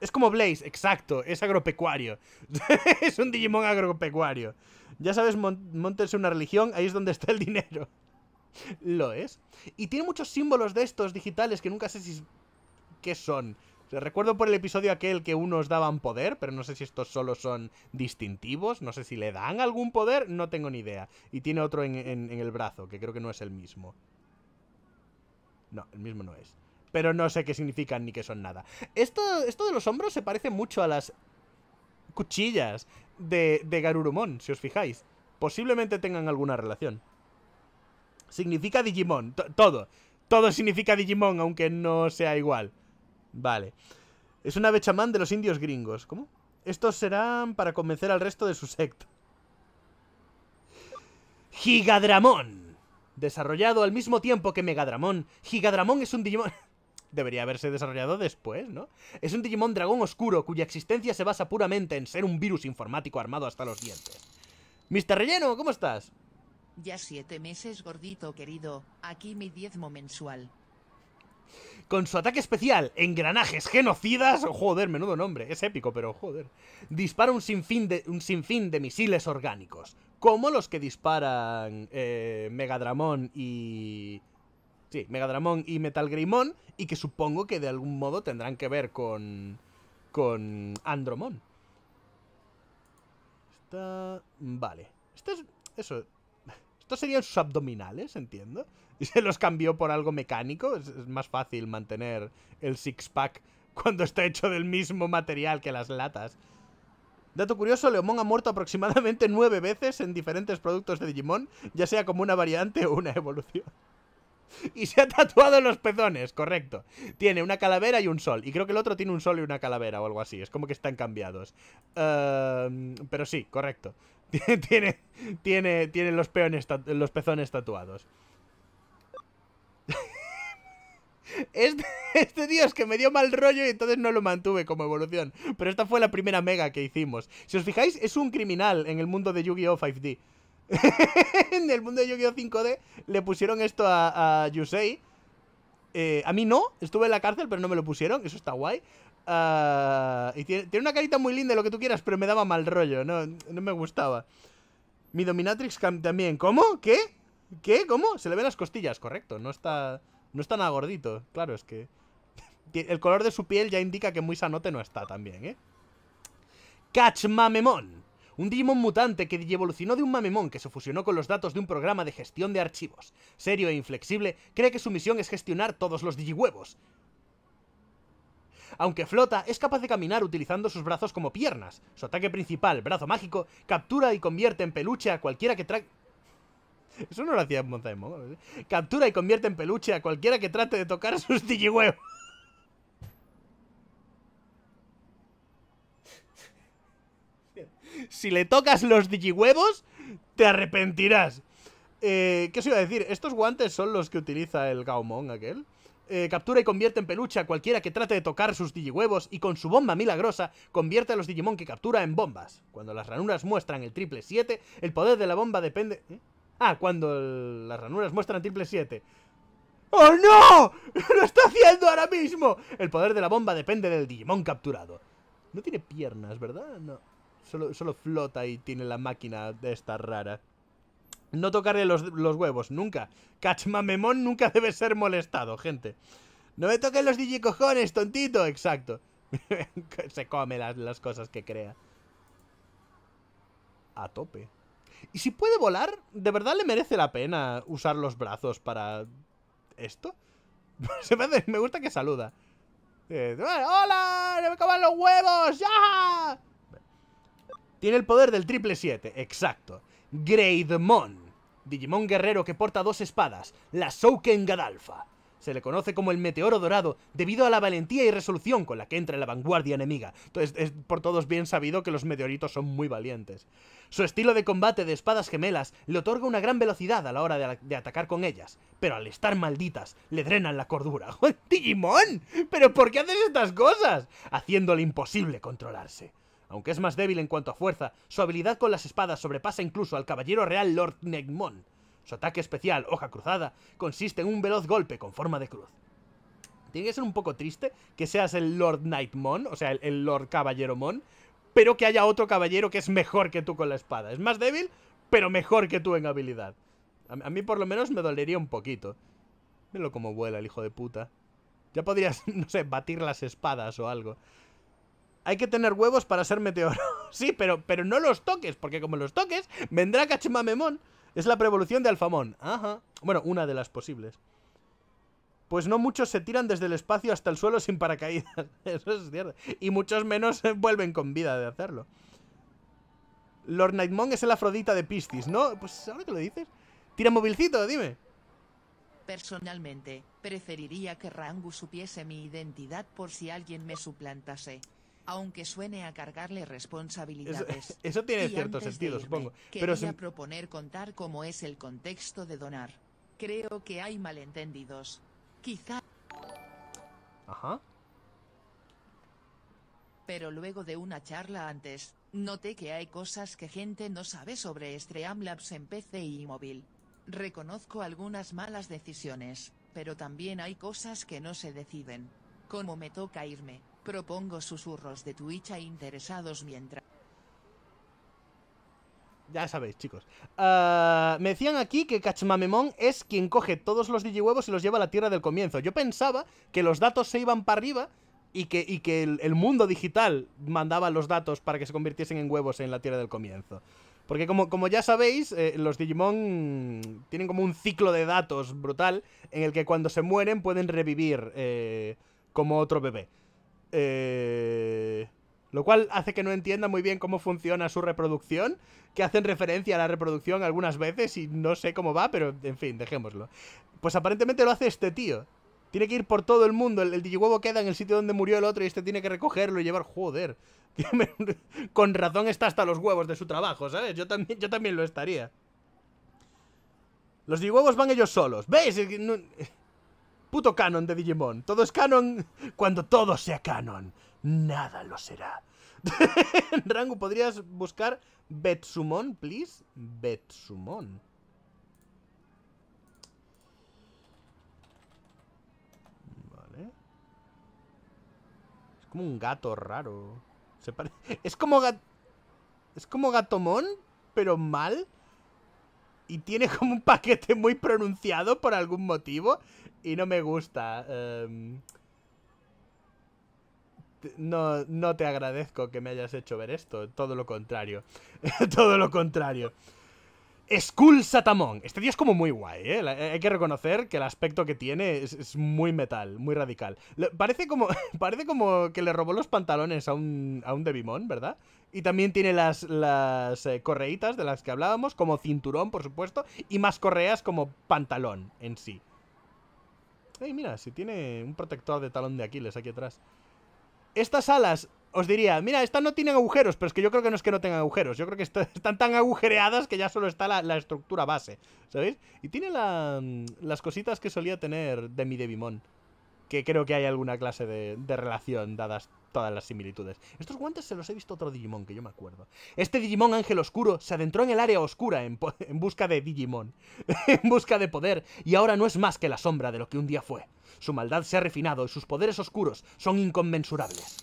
Es como Blaze, exacto, es agropecuario. es un Digimon agropecuario. Ya sabes, montense una religión, ahí es donde está el dinero. Lo es. Y tiene muchos símbolos de estos digitales que nunca sé si... ¿Qué son? recuerdo por el episodio aquel que unos daban poder, pero no sé si estos solo son distintivos, no sé si le dan algún poder, no tengo ni idea. Y tiene otro en, el brazo, que creo que no es el mismo. No, el mismo no es. Pero no sé qué significan ni qué son nada. Esto, esto de los hombros se parece mucho a las cuchillas de, de Garurumon, si os fijáis. Posiblemente tengan alguna relación. Significa Digimon, todo. Todo significa Digimon, aunque no sea igual. Vale. Es una ave de los indios gringos. ¿Cómo? Estos serán para convencer al resto de su secta. Gigadramón. Desarrollado al mismo tiempo que Megadramón, Gigadramón es un Digimon... debería haberse desarrollado después, ¿no? Es un Digimon dragón oscuro cuya existencia se basa puramente en ser un virus informático armado hasta los dientes. Mr. Relleno, ¿cómo estás? Ya siete meses, gordito querido. Aquí mi diezmo mensual. Con su ataque especial, engranajes genocidas, oh, joder, menudo nombre, es épico, pero joder, dispara un sinfín de, un sinfín de misiles orgánicos, como los que disparan eh, Megadramón y Sí, Megadramón y Metalgrimón, y que supongo que de algún modo tendrán que ver con. Andromon. Vale. Esto es. Eso. Estos serían sus abdominales, entiendo. Y se los cambió por algo mecánico. Es, más fácil mantener el six-pack cuando está hecho del mismo material que las latas. Dato curioso, Leomón ha muerto aproximadamente nueve veces en diferentes productos de Digimon, ya sea como una variante o una evolución. Y se ha tatuado los pezones, correcto. Tiene una calavera y un sol. Y creo que el otro tiene un sol y una calavera o algo así. Es como que están cambiados. Em, pero sí, correcto. tiene, tiene, tiene los, los pezones tatuados. Este, este que me dio mal rollo y entonces no lo mantuve como evolución. Pero esta fue la primera mega que hicimos. Si os fijáis, es un criminal en el mundo de Yu-Gi-Oh! 5D. en el mundo de Yu-Gi-Oh! 5D le pusieron esto a, Yusei. Eh, a mí no, estuve en la cárcel, pero no me lo pusieron, eso está guay. Ah, y tiene, una carita muy linda, lo que tú quieras, pero me daba mal rollo, no, no me gustaba. Mi Dominatrix también. ¿Cómo? ¿Qué? ¿Qué? ¿Cómo? Se le ven las costillas, correcto. No está, no está nada gordito. Claro, es que... El color de su piel ya indica que muy sanote no está también, ¿eh? Catch Mamemon un Digimon mutante que evolucionó de un mamemón que se fusionó con los datos de un programa de gestión de archivos. Serio e inflexible, cree que su misión es gestionar todos los digihuevos. Aunque flota, es capaz de caminar utilizando sus brazos como piernas. Su ataque principal, brazo mágico, captura y convierte en peluche a cualquiera que trate... Eso no lo hacía ¿eh? Captura y convierte en peluche a cualquiera que trate de tocar sus digihuevos. si le tocas los digihuevos, te arrepentirás. Eh, ¿Qué os iba a decir? Estos guantes son los que utiliza el Gaomon aquel. Eh, captura y convierte en pelucha a cualquiera que trate de tocar sus digihuevos y con su bomba milagrosa convierte a los Digimon que captura en bombas. Cuando las ranuras muestran el triple 7, el poder de la bomba depende... ¿eh? Ah, cuando las ranuras muestran triple 7. ¡Oh no! ¡Lo está haciendo ahora mismo! El poder de la bomba depende del Digimon capturado. No tiene piernas, ¿verdad? No. Solo, flota y tiene la máquina de esta rara. No tocaré los, huevos, nunca. Cachmamemón nunca debe ser molestado, gente. No me toquen los digicojones, tontito. Exacto. Se come las, cosas que crea. A tope. Y si puede volar, ¿de verdad le merece la pena usar los brazos para esto? me, gusta que saluda. Eh, ¡Hola! ¡No me coman los huevos! ¡Ya! Tiene el poder del triple 7, exacto. Greymon, Digimon guerrero que porta dos espadas, la Souken Gadalfa. Se le conoce como el meteoro dorado debido a la valentía y resolución con la que entra en la vanguardia enemiga. Entonces, es por todos bien sabido que los meteoritos son muy valientes. Su estilo de combate de espadas gemelas le otorga una gran velocidad a la hora de, de atacar con ellas, pero al estar malditas le drenan la cordura. ¡Digimon! ¿Pero por qué haces estas cosas? Haciéndole imposible controlarse. Aunque es más débil en cuanto a fuerza, su habilidad con las espadas sobrepasa incluso al caballero real Lord Negmon. Su ataque especial, hoja cruzada, consiste en un veloz golpe con forma de cruz. Tiene que ser un poco triste que seas el Lord Nightmon, o sea, el, Lord Caballero Mon, pero que haya otro caballero que es mejor que tú con la espada. Es más débil, pero mejor que tú en habilidad. A, mí por lo menos me dolería un poquito. Míralo como vuela el hijo de puta. Ya podrías, no sé, batir las espadas o algo hay que tener huevos para ser meteoro. sí, pero, pero no los toques, porque como los toques, vendrá memón. Es la preevolución de Alfamón. Ajá. Bueno, una de las posibles. Pues no muchos se tiran desde el espacio hasta el suelo sin paracaídas. Eso es cierto. Y muchos menos vuelven con vida de hacerlo. Lord Nightmon es el afrodita de Piscis, ¿no? Pues ahora que lo dices. Tira movilcito, dime. Personalmente, preferiría que Rangu supiese mi identidad por si alguien me suplantase aunque suene a cargarle responsabilidades. Eso, tiene cierto sentido, supongo. Pero quería proponer contar cómo es el contexto de donar. Creo que hay malentendidos. Quizá... Ajá. Pero luego de una charla antes, noté que hay cosas que gente no sabe sobre Streamlabs en PC y móvil. Reconozco algunas malas decisiones, pero también hay cosas que no se deciden. Como me toca irme, Propongo susurros de Twitch a interesados mientras... Ya sabéis, chicos. Ah, me decían aquí que Kachmamemon es quien coge todos los digi y los lleva a la tierra del comienzo. Yo pensaba que los datos se iban para arriba y que, que el, mundo digital mandaba los datos para que se convirtiesen en huevos en la tierra del comienzo. Porque como, como ya sabéis, eh, los Digimon tienen como un ciclo de datos brutal en el que cuando se mueren pueden revivir eh, como otro bebé. Eh, lo cual hace que no entienda muy bien cómo funciona su reproducción, que hacen referencia a la reproducción algunas veces y no sé cómo va, pero en fin, dejémoslo. Pues aparentemente lo hace este tío. Tiene que ir por todo el mundo, el, el digihuevo queda en el sitio donde murió el otro y este tiene que recogerlo y llevar... Joder, con razón está hasta los huevos de su trabajo, ¿sabes? Yo también, yo también lo estaría. Los digihuevos van ellos solos. ¿Veis? Puto canon de Digimon. Todo es canon cuando todo sea canon. Nada lo será. Rangu, ¿podrías buscar Betsumon, please? Betsumon. Vale. Es como un gato raro. Se Es como gato... Es como gatomón, pero mal. Y tiene como un paquete muy pronunciado por algún motivo y no me gusta. Em, no, no te agradezco que me hayas hecho ver esto. Todo lo contrario. todo lo contrario. Skull Satamon. Este tío es como muy guay, ¿eh? ¿eh? Hay que reconocer que el aspecto que tiene es, muy metal, muy radical. parece, como, parece como que le robó los pantalones a un, a un ¿verdad? Y también tiene las, eh, correitas de las que hablábamos, como cinturón, por supuesto, y más correas como pantalón en sí mira, si tiene un protector de talón de Aquiles aquí atrás. Estas alas, os diría, mira, estas no tienen agujeros, pero es que yo creo que no es que no tengan agujeros. Yo creo que están tan agujereadas que ya solo está la, estructura base, ¿sabéis? Y tiene mm, las cositas que solía tener de mi Devimon. Que creo que hay alguna clase de, de relación dadas todas las similitudes. Estos guantes se los he visto otro Digimon, que yo me acuerdo. Este Digimon Ángel Oscuro se adentró en el área oscura en, busca de Digimon, en busca de poder, y ahora no es más que la sombra de lo que un día fue. Su maldad se ha refinado y sus poderes oscuros son inconmensurables.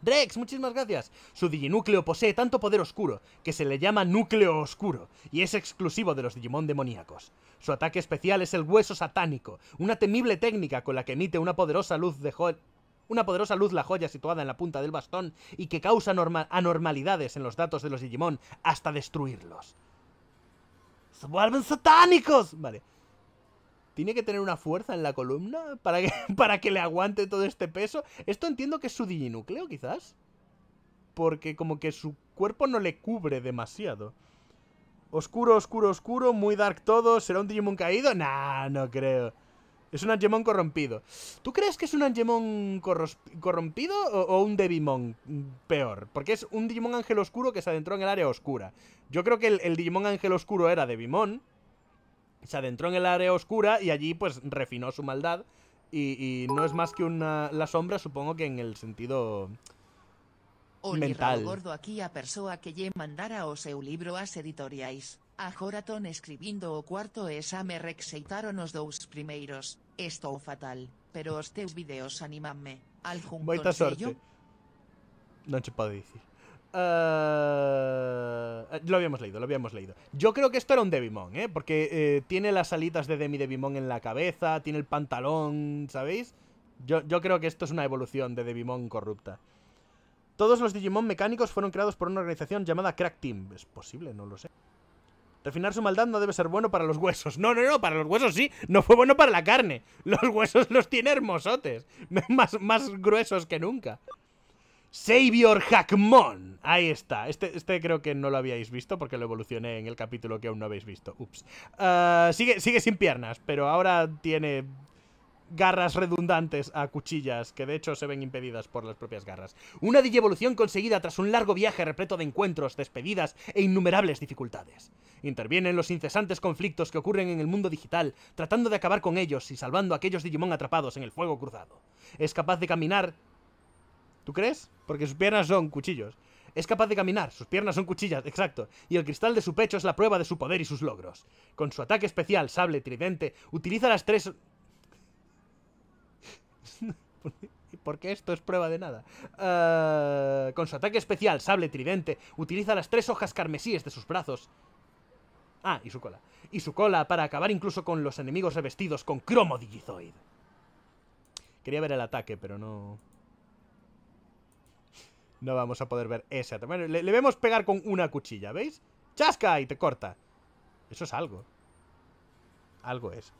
Drex, muchísimas gracias. Su Diginúcleo posee tanto poder oscuro que se le llama núcleo oscuro y es exclusivo de los Digimon demoníacos. Su ataque especial es el hueso satánico, una temible técnica con la que emite una poderosa luz de, una poderosa luz la joya situada en la punta del bastón y que causa anormalidades en los datos de los Digimon hasta destruirlos. ¡Se vuelven satánicos! Vale. ¿Tiene que tener una fuerza en la columna para que, para que le aguante todo este peso? Esto entiendo que es su diginúcleo, quizás. Porque como que su cuerpo no le cubre demasiado. Oscuro, oscuro, oscuro, muy dark todo. ¿Será un Digimon caído? No, no creo. Es un Angemon corrompido. ¿Tú crees que es un Angemon corrompido o, un Devimon mm, peor? Porque es un Digimon Ángel Oscuro que se adentró en el área oscura. Yo creo que el, el Digimon Ángel Oscuro era Devimon. Se adentró en el área oscura y allí pues refinó su maldad. Y, no es más que una, la sombra, supongo que en el sentido... Mental. gordo aquí a que mandara o seu libro editoriais. A escribiendo escribindo o cuarto me rexeitaron os dous primeiros, estou fatal, pero os teus videos animanme, junto Moita sorte. Non che ah, eh, lo habíamos leído, lo habíamos leído. Yo creo que esto era un Devimon, ¿eh? Porque eh, tiene las alitas de Demi Devimon en la cabeza, tiene el pantalón, ¿sabéis? Yo, yo creo que esto es una evolución de Devimon corrupta. Todos los Digimon mecánicos fueron creados por una organización llamada Crack Team. Es posible, no lo sé. Refinar su maldad no debe ser bueno para los huesos. No, no, no, para los huesos sí. No fue bueno para la carne. Los huesos los tiene hermosotes. más, más gruesos que nunca. Savior Hackmon. Ahí está. Este, este, creo que no lo habíais visto porque lo evolucioné en el capítulo que aún no habéis visto. Ups. Ah, sigue, sigue sin piernas, pero ahora tiene garras redundantes a cuchillas, que de hecho se ven impedidas por las propias garras. Una digievolución conseguida tras un largo viaje repleto de encuentros, despedidas e innumerables dificultades. Intervienen los incesantes conflictos que ocurren en el mundo digital, tratando de acabar con ellos y salvando a aquellos Digimon atrapados en el fuego cruzado. Es capaz de caminar... ¿Tú crees? Porque sus piernas son cuchillos. Es capaz de caminar, sus piernas son cuchillas, exacto, y el cristal de su pecho es la prueba de su poder y sus logros. Con su ataque especial, sable tridente, utiliza las tres porque esto es prueba de nada. Ah, con su ataque especial, sable tridente, utiliza las tres hojas carmesíes de sus brazos. Ah, y su cola. Y su cola para acabar incluso con los enemigos revestidos con cromo digizoid. Quería ver el ataque, pero no... No vamos a poder ver ese ataque. le, le vemos pegar con una cuchilla, ¿veis? ¡Chasca! Y te corta. Eso es algo. Algo es.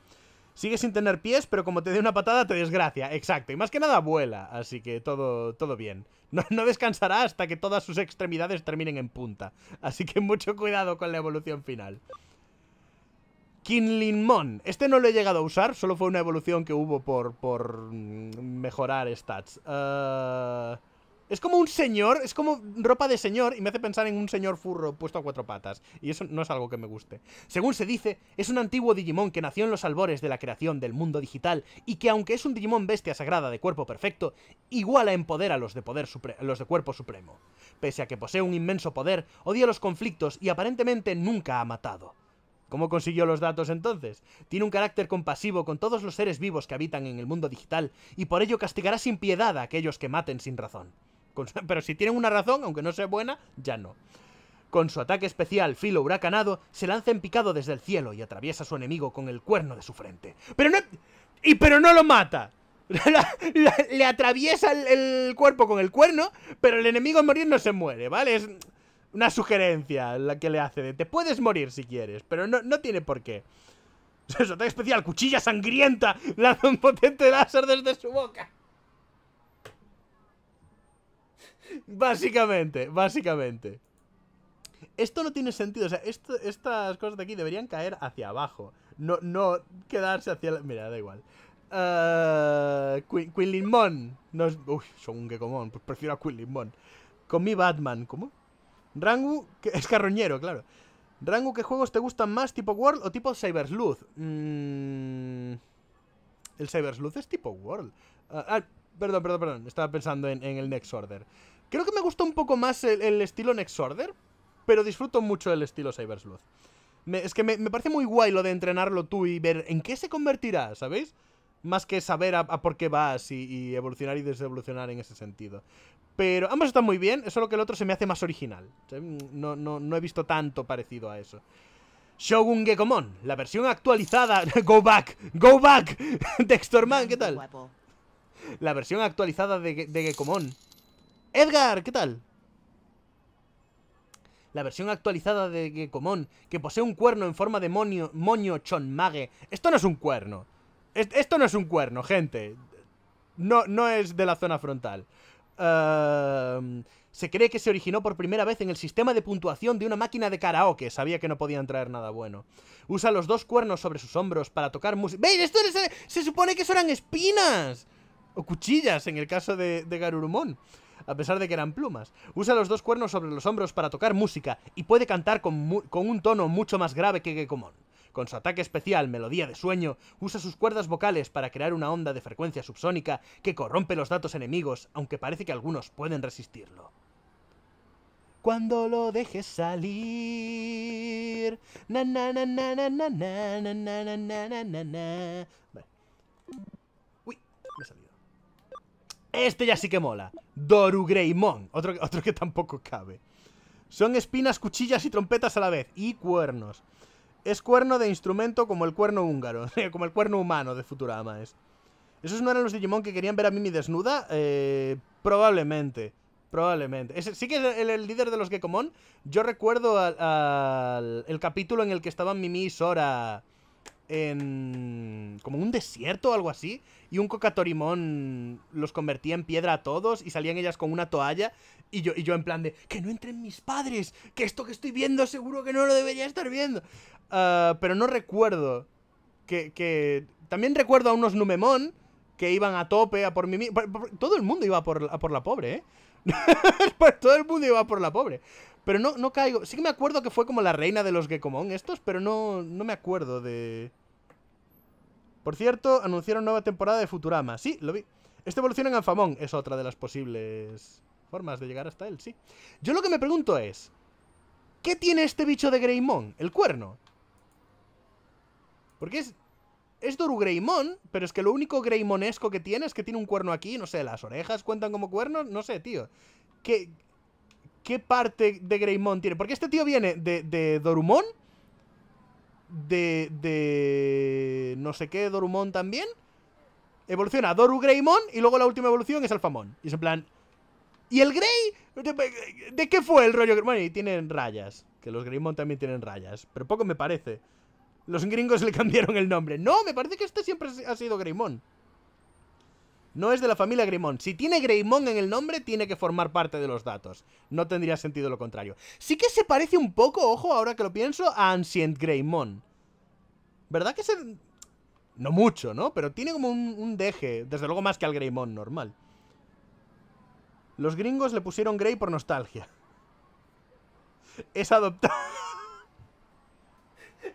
Sigue sin tener pies, pero como te dé una patada te desgracia. Exacto. Y más que nada vuela. Así que todo, todo bien. No, descansará hasta que todas sus extremidades terminen en punta. Así que mucho cuidado con la evolución final. Kinlinmon. Este no lo he llegado a usar, solo fue una evolución que hubo por, por mm, mejorar stats. Ah, es como un señor, es como ropa de señor y me hace pensar en un señor furro puesto a cuatro patas. Y eso no es algo que me guste. Según se dice, es un antiguo Digimon que nació en los albores de la creación del mundo digital y que aunque es un Digimon bestia sagrada de cuerpo perfecto, iguala en poder a los de, poder los de cuerpo supremo. Pese a que posee un inmenso poder, odia los conflictos y aparentemente nunca ha matado. ¿Cómo consiguió los datos entonces? Tiene un carácter compasivo con todos los seres vivos que habitan en el mundo digital y por ello castigará sin piedad a aquellos que maten sin razón. Pero si tienen una razón, aunque no sea buena, ya no. Con su ataque especial, filo huracanado, se lanza en picado desde el cielo y atraviesa a su enemigo con el cuerno de su frente. Pero no... Y pero no lo mata. le atraviesa el, cuerpo con el cuerno, pero el enemigo morir no se muere, ¿vale? Es una sugerencia la que le hace de te puedes morir si quieres, pero no, no tiene por qué. Su ataque especial, cuchilla sangrienta, lanza un potente láser desde su boca. Básicamente, básicamente. Esto no tiene sentido, o sea, estas cosas de aquí deberían caer hacia abajo. No, no quedarse hacia la... Mira, da igual. Uh, Queen, no Limón. Uy, pues prefiero a Queen Con mi Batman, ¿cómo? Rangu, que es carroñero, claro. Rangu, ¿qué juegos te gustan más? ¿Tipo World o tipo Cyber Mmm... El Luz es tipo World. Ah, ah, perdón, perdón, perdón. Estaba pensando en, en el Next Order. Creo que me gusta un poco más el, estilo Next Order, pero disfruto mucho el estilo Cyber es que me, parece muy guay lo de entrenarlo tú y ver en qué se convertirá, ¿sabéis? Más que saber a, por qué vas y, evolucionar y desevolucionar en ese sentido. Pero ambos están muy bien, solo que el otro se me hace más original. No, he visto tanto parecido a eso. Shogun Gekomon, la versión actualizada. go back, go back. Dexterman, ¿qué tal? La versión actualizada de, de Edgar, ¿qué tal? La versión actualizada de Gekomon, que posee un cuerno en forma de monio, moño chonmage. Esto no es un cuerno. esto no es un cuerno, gente. No, no es de la zona frontal. Em, se cree que se originó por primera vez en el sistema de puntuación de una máquina de karaoke. Sabía que no podían traer nada bueno. Usa los dos cuernos sobre sus hombros para tocar música. ¡Veis! Esto se, se supone que son eran espinas. O cuchillas, en el caso de Garurumon a pesar de que eran plumas. Usa los dos cuernos sobre los hombros para tocar música y puede cantar con, un tono mucho más grave que Gekomon. Con su ataque especial, Melodía de Sueño, usa sus cuerdas vocales para crear una onda de frecuencia subsónica que corrompe los datos enemigos, aunque parece que algunos pueden resistirlo. Cuando lo dejes salir. Este ya sí que mola. Greymon. Otro, otro que tampoco cabe. Son espinas, cuchillas y trompetas a la vez. Y cuernos. Es cuerno de instrumento como el cuerno húngaro. como el cuerno humano de Futurama es. ¿Esos no eran los Digimon que querían ver a Mimi desnuda? Eh, probablemente. Probablemente. sí que el, el, líder de los Gekomon. Yo recuerdo al, el capítulo en el que estaban Mimi y Sora en como un desierto o algo así y un cocatorimón los convertía en piedra a todos y salían ellas con una toalla y yo y yo en plan de que no entren mis padres que esto que estoy viendo seguro que no lo debería estar viendo ah, pero no recuerdo que, también recuerdo a unos numemón que iban a tope a por mí todo el mundo iba por, por la pobre ¿eh? todo el mundo iba por la pobre pero no, no caigo. Sí que me acuerdo que fue como la reina de los Gekomon estos, pero no, no me acuerdo de... Por cierto, anunciaron nueva temporada de Futurama. Sí, lo vi. Esta evolución en Anfamón. Es otra de las posibles formas de llegar hasta él, sí. Yo lo que me pregunto es... ¿Qué tiene este bicho de Greymon? El cuerno. Porque es... Es Doru Greymon pero es que lo único greymonesco que tiene es que tiene un cuerno aquí, no sé, las orejas cuentan como cuernos, no sé, tío. ¿Qué, qué parte de Greymon tiene. Porque este tío viene de, de Dorumon. De, de. No sé qué, Dorumon también. Evoluciona Doru Greymon. Y luego la última evolución es Alfamon. Y es en plan. ¿Y el Grey? ¿De, qué fue el rollo? Bueno, y tienen rayas. Que los Greymon también tienen rayas. Pero poco me parece. Los gringos le cambiaron el nombre. No, me parece que este siempre ha sido Greymon no es de la familia Greymon. Si tiene Greymon en el nombre, tiene que formar parte de los datos. No tendría sentido lo contrario. Sí que se parece un poco, ojo, ahora que lo pienso, a Ancient Greymon. ¿Verdad que se...? No mucho, ¿no? Pero tiene como un, un deje, desde luego más que al Greymon normal. Los gringos le pusieron Grey por nostalgia. Es adoptado...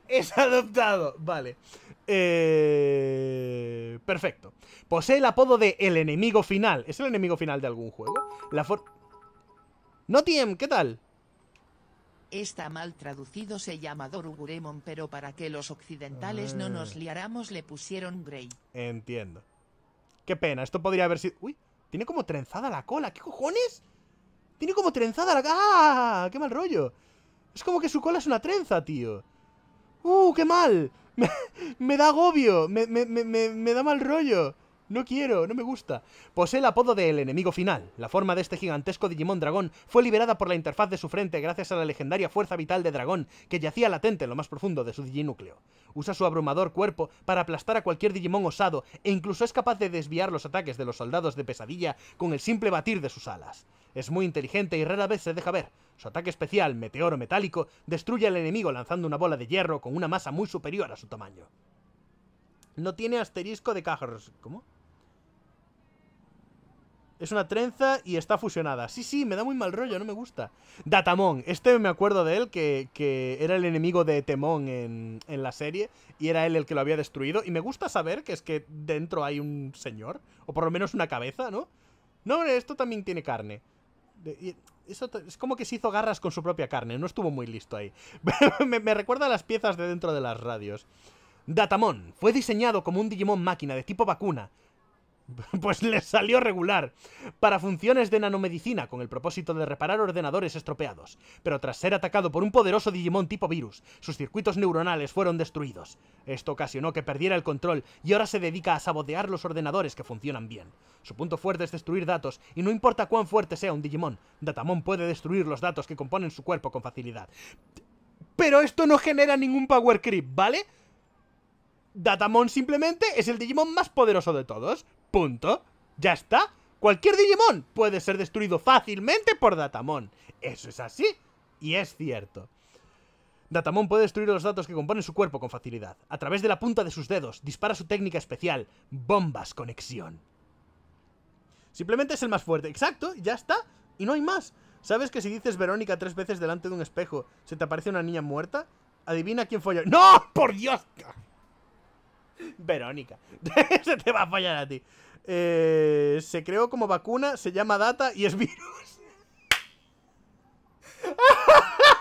es adoptado. Vale. Eh... Perfecto. Posee el apodo de el enemigo final. ¿Es el enemigo final de algún juego? La for... Notiem, ¿qué tal? Está mal traducido, se llama Doruguremon, pero para que los occidentales no nos eh. liáramos le pusieron Grey. Entiendo. Qué pena, esto podría haber sido... Uy, tiene como trenzada la cola, ¿qué cojones? Tiene como trenzada la... ¡Ah! ¡Qué mal rollo! Es como que su cola es una trenza, tío. ¡Uh, qué mal! Me, da agobio, me, da mal rollo. No quiero, no me gusta. Posee el apodo de Enemigo Final. La forma de este gigantesco Digimon Dragón fue liberada por la interfaz de su frente gracias a la legendaria fuerza vital de Dragón que yacía latente en lo más profundo de su Diginúcleo. Usa su abrumador cuerpo para aplastar a cualquier Digimon osado e incluso es capaz de desviar los ataques de los soldados de pesadilla con el simple batir de sus alas. Es muy inteligente y rara vez se deja ver, su ataque especial, meteoro metálico, destruye al enemigo lanzando una bola de hierro con una masa muy superior a su tamaño. No tiene asterisco de cajas. ¿Cómo? Es una trenza y está fusionada. Sí, sí, me da muy mal rollo, no me gusta. Datamon, este me acuerdo de él, que, era el enemigo de Temón en, la serie, y era él el que lo había destruido. Y me gusta saber que es que dentro hay un señor, o por lo menos una cabeza, ¿no? No, esto también tiene carne es como que se hizo garras con su propia carne, no estuvo muy listo ahí. me, me, recuerda a las piezas de dentro de las radios. Datamon fue diseñado como un Digimon máquina de tipo vacuna, Pues les salió regular, para funciones de nanomedicina, con el propósito de reparar ordenadores estropeados. Pero tras ser atacado por un poderoso Digimon tipo virus, sus circuitos neuronales fueron destruidos. Esto ocasionó que perdiera el control y ahora se dedica a sabotear los ordenadores que funcionan bien. Su punto fuerte es destruir datos, y no importa cuán fuerte sea un Digimon, Datamon puede destruir los datos que componen su cuerpo con facilidad. Pero esto no genera ningún power creep, ¿vale? Datamon simplemente es el Digimon más poderoso de todos. Punto. Ya está. Cualquier Digimon puede ser destruido fácilmente por Datamon. Eso es así y es cierto. Datamon puede destruir los datos que componen su cuerpo con facilidad. A través de la punta de sus dedos, dispara su técnica especial, bombas conexión. Simplemente es el más fuerte. Exacto, ya está. Y no hay más. ¿Sabes que si dices Verónica tres veces delante de un espejo, se te aparece una niña muerta? Adivina quién fue ¡No! ¡Por Dios! Verónica. se te va a fallar a ti eh, se creó como vacuna, se llama Data y es virus.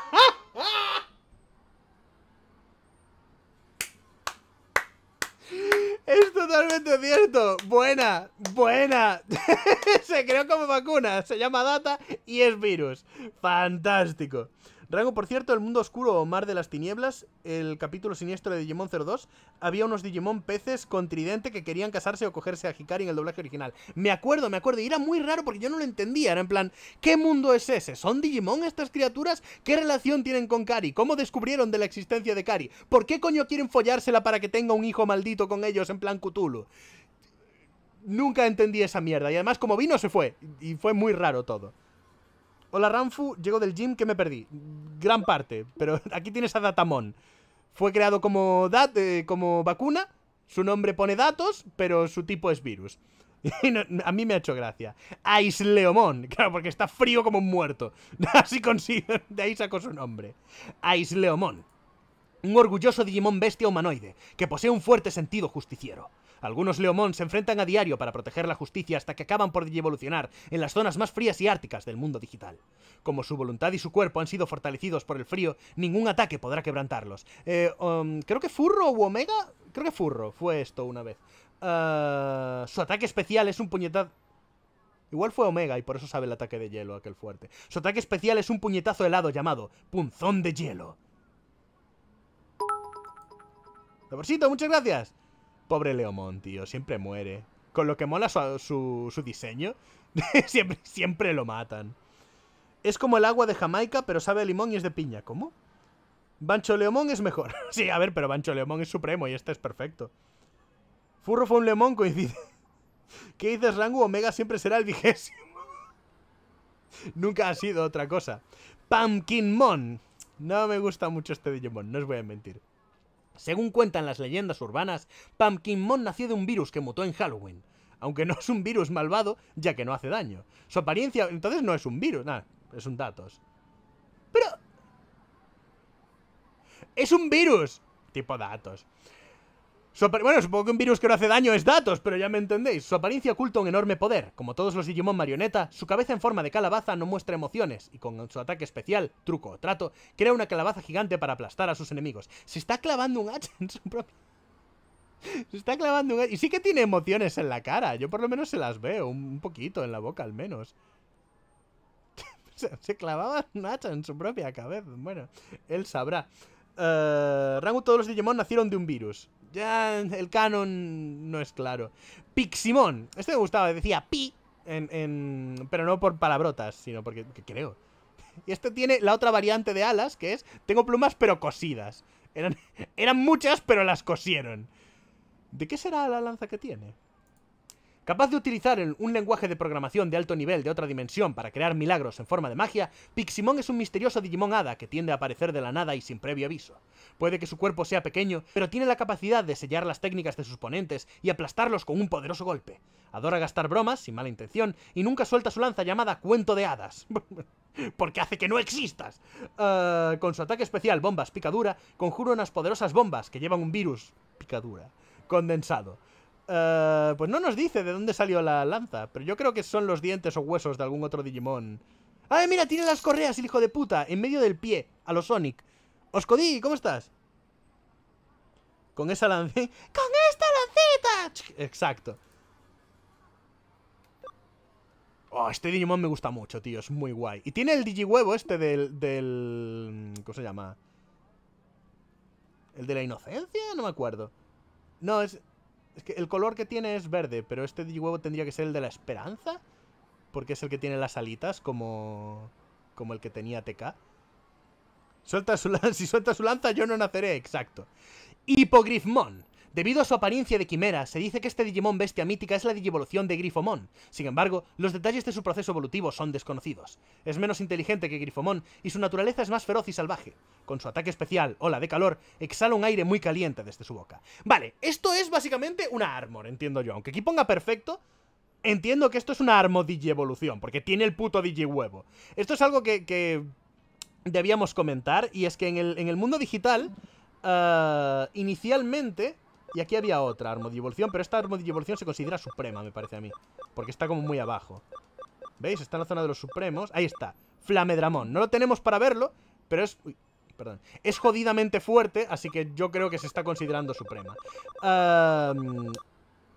Es totalmente cierto. Buena, buena. se creó como vacuna, se llama Data y es virus. Fantástico. Rango, por cierto, El Mundo Oscuro o Mar de las Tinieblas, el capítulo siniestro de Digimon 02, había unos Digimon peces con tridente que querían casarse o cogerse a Hikari en el doblaje original. Me acuerdo, me acuerdo, y era muy raro porque yo no lo entendía, era en plan, ¿qué mundo es ese? ¿Son Digimon estas criaturas? ¿Qué relación tienen con Kari? ¿Cómo descubrieron de la existencia de Kari? ¿Por qué coño quieren follársela para que tenga un hijo maldito con ellos en plan Cthulhu? Nunca entendí esa mierda, y además como vino se fue, y fue muy raro todo. Hola Ranfu, llego del gym que me perdí. Gran parte, pero aquí tienes a Datamon. Fue creado como, dat, eh, como vacuna, su nombre pone datos, pero su tipo es virus. a mí me ha hecho gracia. Aisleomón, claro, porque está frío como un muerto. Así consigo, de ahí sacó su nombre. Aisleomon. un orgulloso Digimon bestia humanoide, que posee un fuerte sentido justiciero. Algunos Leomón se enfrentan a diario para proteger la justicia hasta que acaban por evolucionar en las zonas más frías y árticas del mundo digital. Como su voluntad y su cuerpo han sido fortalecidos por el frío, ningún ataque podrá quebrantarlos. Eh, um, creo que Furro o Omega... Creo que Furro fue esto una vez. Ah, su ataque especial es un puñetazo... Igual fue Omega y por eso sabe el ataque de hielo aquel fuerte. Su ataque especial es un puñetazo helado llamado Punzón de Hielo. Laborcito, muchas gracias. Pobre Leomón, tío, siempre muere. Con lo que mola su, diseño, siempre, siempre lo matan. Es como el agua de Jamaica, pero sabe a limón y es de piña. ¿Cómo? Bancho Leomón es mejor. sí, a ver, pero Bancho Leomón es supremo y este es perfecto. Furro fue un Leomón coincide. ¿Qué dices, Rango? Omega siempre será el vigésimo. Nunca ha sido otra cosa. Pumpkinmon. No me gusta mucho este Digimon, no os voy a mentir. Según cuentan las leyendas urbanas, Mon nació de un virus que mutó en Halloween. Aunque no es un virus malvado, ya que no hace daño. Su apariencia, entonces no es un virus, nada, es un datos. Pero... ¡Es un virus! Tipo datos bueno, supongo que un virus que no hace daño es datos, pero ya me entendéis. Su apariencia oculta un enorme poder. Como todos los Digimon marioneta, su cabeza en forma de calabaza no muestra emociones, y con su ataque especial, truco o trato, crea una calabaza gigante para aplastar a sus enemigos. Se está clavando un hacha en su propio... Se está clavando un hacha... Y sí que tiene emociones en la cara. Yo por lo menos se las veo, un poquito en la boca al menos. se clavaba un hacha en su propia cabeza. Bueno, él sabrá. Uh... Rango todos los Digimon nacieron de un virus. Ya el canon no es claro. Piximón. Este me gustaba, decía pi, en, pero no por palabrotas, sino porque creo. Y este tiene la otra variante de alas, que es, tengo plumas pero cosidas. Eran, eran muchas, pero las cosieron. ¿De qué será la lanza que tiene? Capaz de utilizar un lenguaje de programación de alto nivel de otra dimensión para crear milagros en forma de magia, Piximon es un misterioso Digimon hada que tiende a aparecer de la nada y sin previo aviso. Puede que su cuerpo sea pequeño, pero tiene la capacidad de sellar las técnicas de sus ponentes y aplastarlos con un poderoso golpe. Adora gastar bromas, sin mala intención, y nunca suelta su lanza llamada Cuento de Hadas. porque hace que no existas. Ah, con su ataque especial Bombas Picadura, conjura unas poderosas bombas que llevan un virus Picadura condensado eh, pues no nos dice de dónde salió la lanza, pero yo creo que son los dientes o huesos de algún otro Digimon. ¡Ay, mira! Tiene las correas, el hijo de puta, en medio del pie, a lo Sonic. Oscodí, ¿cómo estás? Con esa lancita. ¡Con esta lancita! Exacto. Oh, este Digimon me gusta mucho, tío. Es muy guay. Y tiene el Digihuevo este del, del... ¿Cómo se llama? ¿El de la inocencia? No me acuerdo. No, es... Es que el color que tiene es verde, pero este huevo tendría que ser el de la esperanza. Porque es el que tiene las alitas como... Como el que tenía TK. Suelta su, si suelta su lanza, yo no naceré. Exacto. Hipogrifmon Debido a su apariencia de quimera, se dice que este Digimon bestia mítica es la digievolución de Grifomon. Sin embargo, los detalles de su proceso evolutivo son desconocidos. Es menos inteligente que Grifomon y su naturaleza es más feroz y salvaje. Con su ataque especial, ola de calor, exhala un aire muy caliente desde su boca. Vale, esto es básicamente una armor, entiendo yo. Aunque aquí ponga perfecto, entiendo que esto es una armo evolución porque tiene el puto huevo Esto es algo que, debíamos comentar, y es que en el, mundo digital, eh, inicialmente y aquí había otra armodivolución, pero esta armodivolución se considera suprema, me parece a mí. Porque está como muy abajo. ¿Veis? Está en la zona de los supremos. Ahí está. Flamedramón. No lo tenemos para verlo, pero es... perdón. Es jodidamente fuerte, así que yo creo que se está considerando suprema.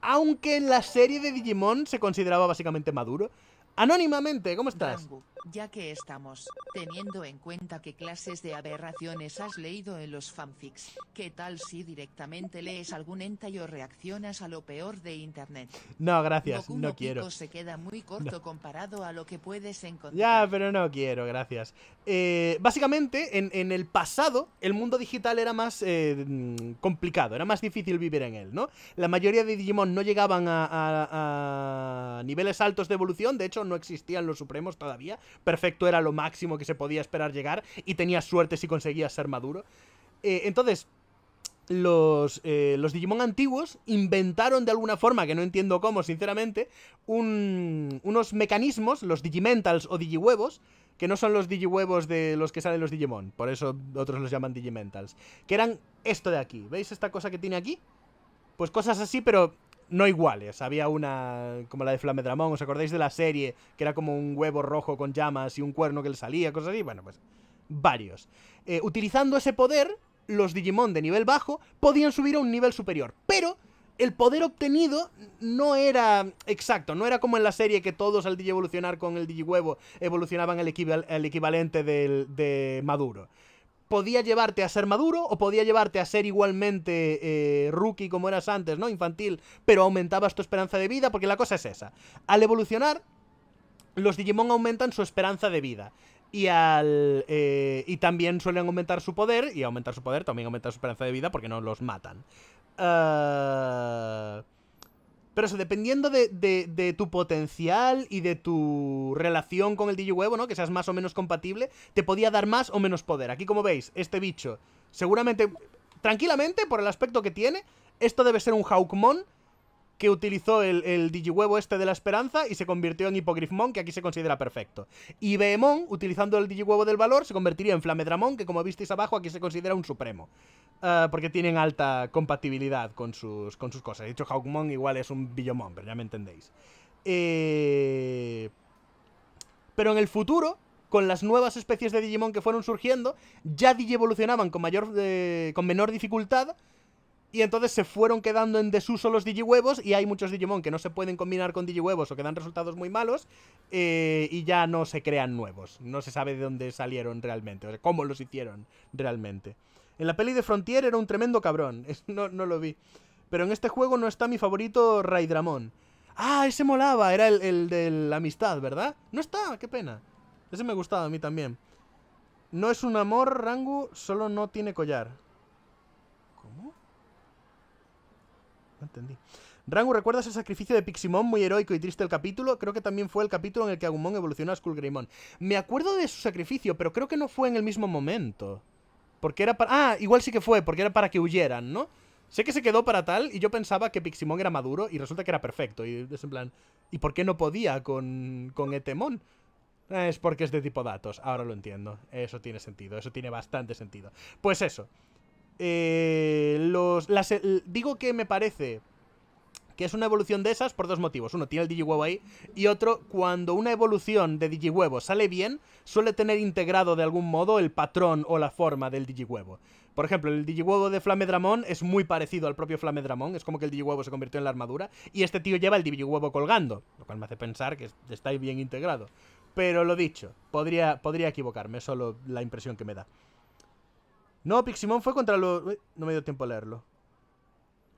aunque en la serie de Digimon se consideraba básicamente maduro. Anónimamente, ¿cómo estás? ya que estamos, teniendo en cuenta qué clases de aberraciones has leído en los fanfics, ¿qué tal si directamente lees algún y o reaccionas a lo peor de internet? No, gracias, no, quiero. se queda muy corto comparado a lo que puedes encontrar. Ya, pero no quiero, gracias. Eh, básicamente, en, el pasado, el mundo digital era más eh, mm, complicado, era más difícil vivir en él, ¿no? La mayoría de Digimon no llegaban a niveles altos de evolución, de hecho no existían los supremos todavía, perfecto era lo máximo que se podía esperar llegar y tenías suerte si conseguías ser maduro. Eh, entonces, los, eh, los, Digimon antiguos inventaron de alguna forma, que no entiendo cómo, sinceramente, un, unos mecanismos, los Digimentals o Digihuevos, que no son los Digihuevos de los que salen los Digimon, por eso otros los llaman Digimentals, que eran esto de aquí, ¿veis esta cosa que tiene aquí? Pues cosas así, pero no iguales. Había una como la de Flamedramón, ¿os acordáis de la serie? Que era como un huevo rojo con llamas y un cuerno que le salía, cosas así. Bueno, pues varios. Eh, utilizando ese poder, los Digimon de nivel bajo podían subir a un nivel superior. Pero el poder obtenido no era exacto, no era como en la serie que todos al Digi evolucionar con el digihuevo evolucionaban el, equivalente de Maduro podía llevarte a ser maduro o podía llevarte a ser igualmente eh, rookie como eras antes, ¿no? Infantil, pero aumentabas tu esperanza de vida, porque la cosa es esa. Al evolucionar, los Digimon aumentan su esperanza de vida. Y, al, eh, y también suelen aumentar su poder, y aumentar su poder también aumenta su esperanza de vida porque no los matan. Ah, pero eso, dependiendo de, de, tu potencial y de tu relación con el DJ huevo, ¿no? Que seas más o menos compatible, te podía dar más o menos poder. Aquí, como veis, este bicho, seguramente, tranquilamente, por el aspecto que tiene, esto debe ser un Hawkmon que utilizó el, el digihuevo este de la esperanza y se convirtió en Hipogrifmon, que aquí se considera perfecto. Y Beemon, utilizando el digihuevo del valor, se convertiría en Flamedramon, que como visteis abajo, aquí se considera un supremo. Ah, porque tienen alta compatibilidad con sus, con sus cosas. De hecho, Hawkmon igual es un Billomon, pero ya me entendéis. Eh, pero en el futuro, con las nuevas especies de Digimon que fueron surgiendo, ya digievolucionaban con, mayor, eh, con menor dificultad y entonces se fueron quedando en desuso los Digi-Huevos y hay muchos Digimon que no se pueden combinar con Digi-Huevos o que dan resultados muy malos eh, y ya no se crean nuevos. No se sabe de dónde salieron realmente, o sea, cómo los hicieron realmente. En la peli de Frontier era un tremendo cabrón, no, lo vi. Pero en este juego no está mi favorito Raidramon. Ah, ese molaba, era el, de la amistad, ¿verdad? No está, qué pena. Ese me ha gustado a mí también. No es un amor, Rangu, solo no tiene collar. No entendí. Rangu, ¿recuerdas el sacrificio de Piximon? Muy heroico y triste el capítulo. Creo que también fue el capítulo en el que Agumon evolucionó a Skullgreymon. Me acuerdo de su sacrificio, pero creo que no fue en el mismo momento. Porque era para... Ah, igual sí que fue, porque era para que huyeran, ¿no? Sé que se quedó para tal y yo pensaba que Piximon era maduro y resulta que era perfecto. Y es en plan, ¿y por qué no podía con, con Etemon? Es porque es de tipo datos, ahora lo entiendo. Eso tiene sentido, eso tiene bastante sentido. Pues eso. Eh, eh, digo que me parece que es una evolución de esas por dos motivos. Uno, tiene el digihuevo ahí. Y otro, cuando una evolución de digihuevo sale bien, suele tener integrado de algún modo el patrón o la forma del digihuevo. Por ejemplo, el digihuevo de Flamedramón es muy parecido al propio Flamedramón. Es como que el digihuevo se convirtió en la armadura. Y este tío lleva el digihuevo colgando. Lo cual me hace pensar que está bien integrado. Pero lo dicho, podría, podría equivocarme. Solo la impresión que me da. No, Piximon fue contra los... no me dio tiempo a leerlo.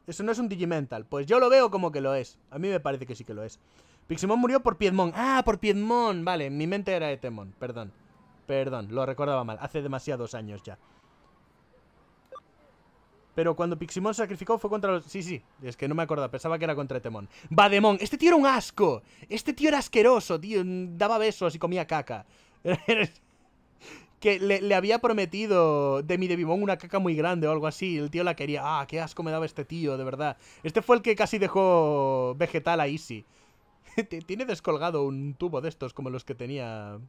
Eso no es un Digimental. Pues yo lo veo como que lo es. A mí me parece que sí que lo es. Piximon murió por Piedmon. ¡Ah, por Piedmon! Vale, mi mente era Etemon. Perdón. Perdón, lo recordaba mal. Hace demasiados años ya. Pero cuando Piximon sacrificó fue contra los... Sí, sí, es que no me acuerdo. pensaba que era contra Temón. ¡Bademon! ¡Este tío era un asco! ¡Este tío era asqueroso, tío! Daba besos y comía caca. que le, había prometido de mi Devimon una caca muy grande o algo así. El tío la quería. Ah, qué asco me daba este tío, de verdad. Este fue el que casi dejó vegetal a Easy. Tiene descolgado un tubo de estos como los que tenía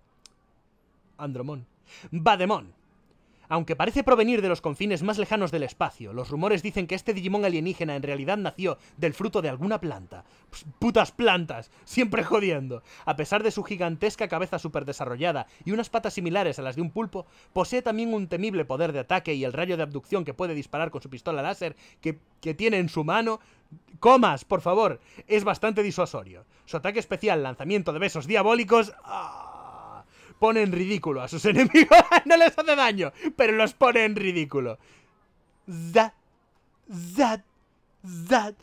Andromon. Bademon. Aunque parece provenir de los confines más lejanos del espacio, los rumores dicen que este Digimon alienígena en realidad nació del fruto de alguna planta. putas plantas, siempre jodiendo. A pesar de su gigantesca cabeza desarrollada y unas patas similares a las de un pulpo, posee también un temible poder de ataque y el rayo de abducción que puede disparar con su pistola láser que, que tiene en su mano comas, por favor, es bastante disuasorio. Su ataque especial, lanzamiento de besos diabólicos... ¡ah! pone en ridículo a sus enemigos, no les hace daño, pero los pone en ridículo. Zat, zat, zat.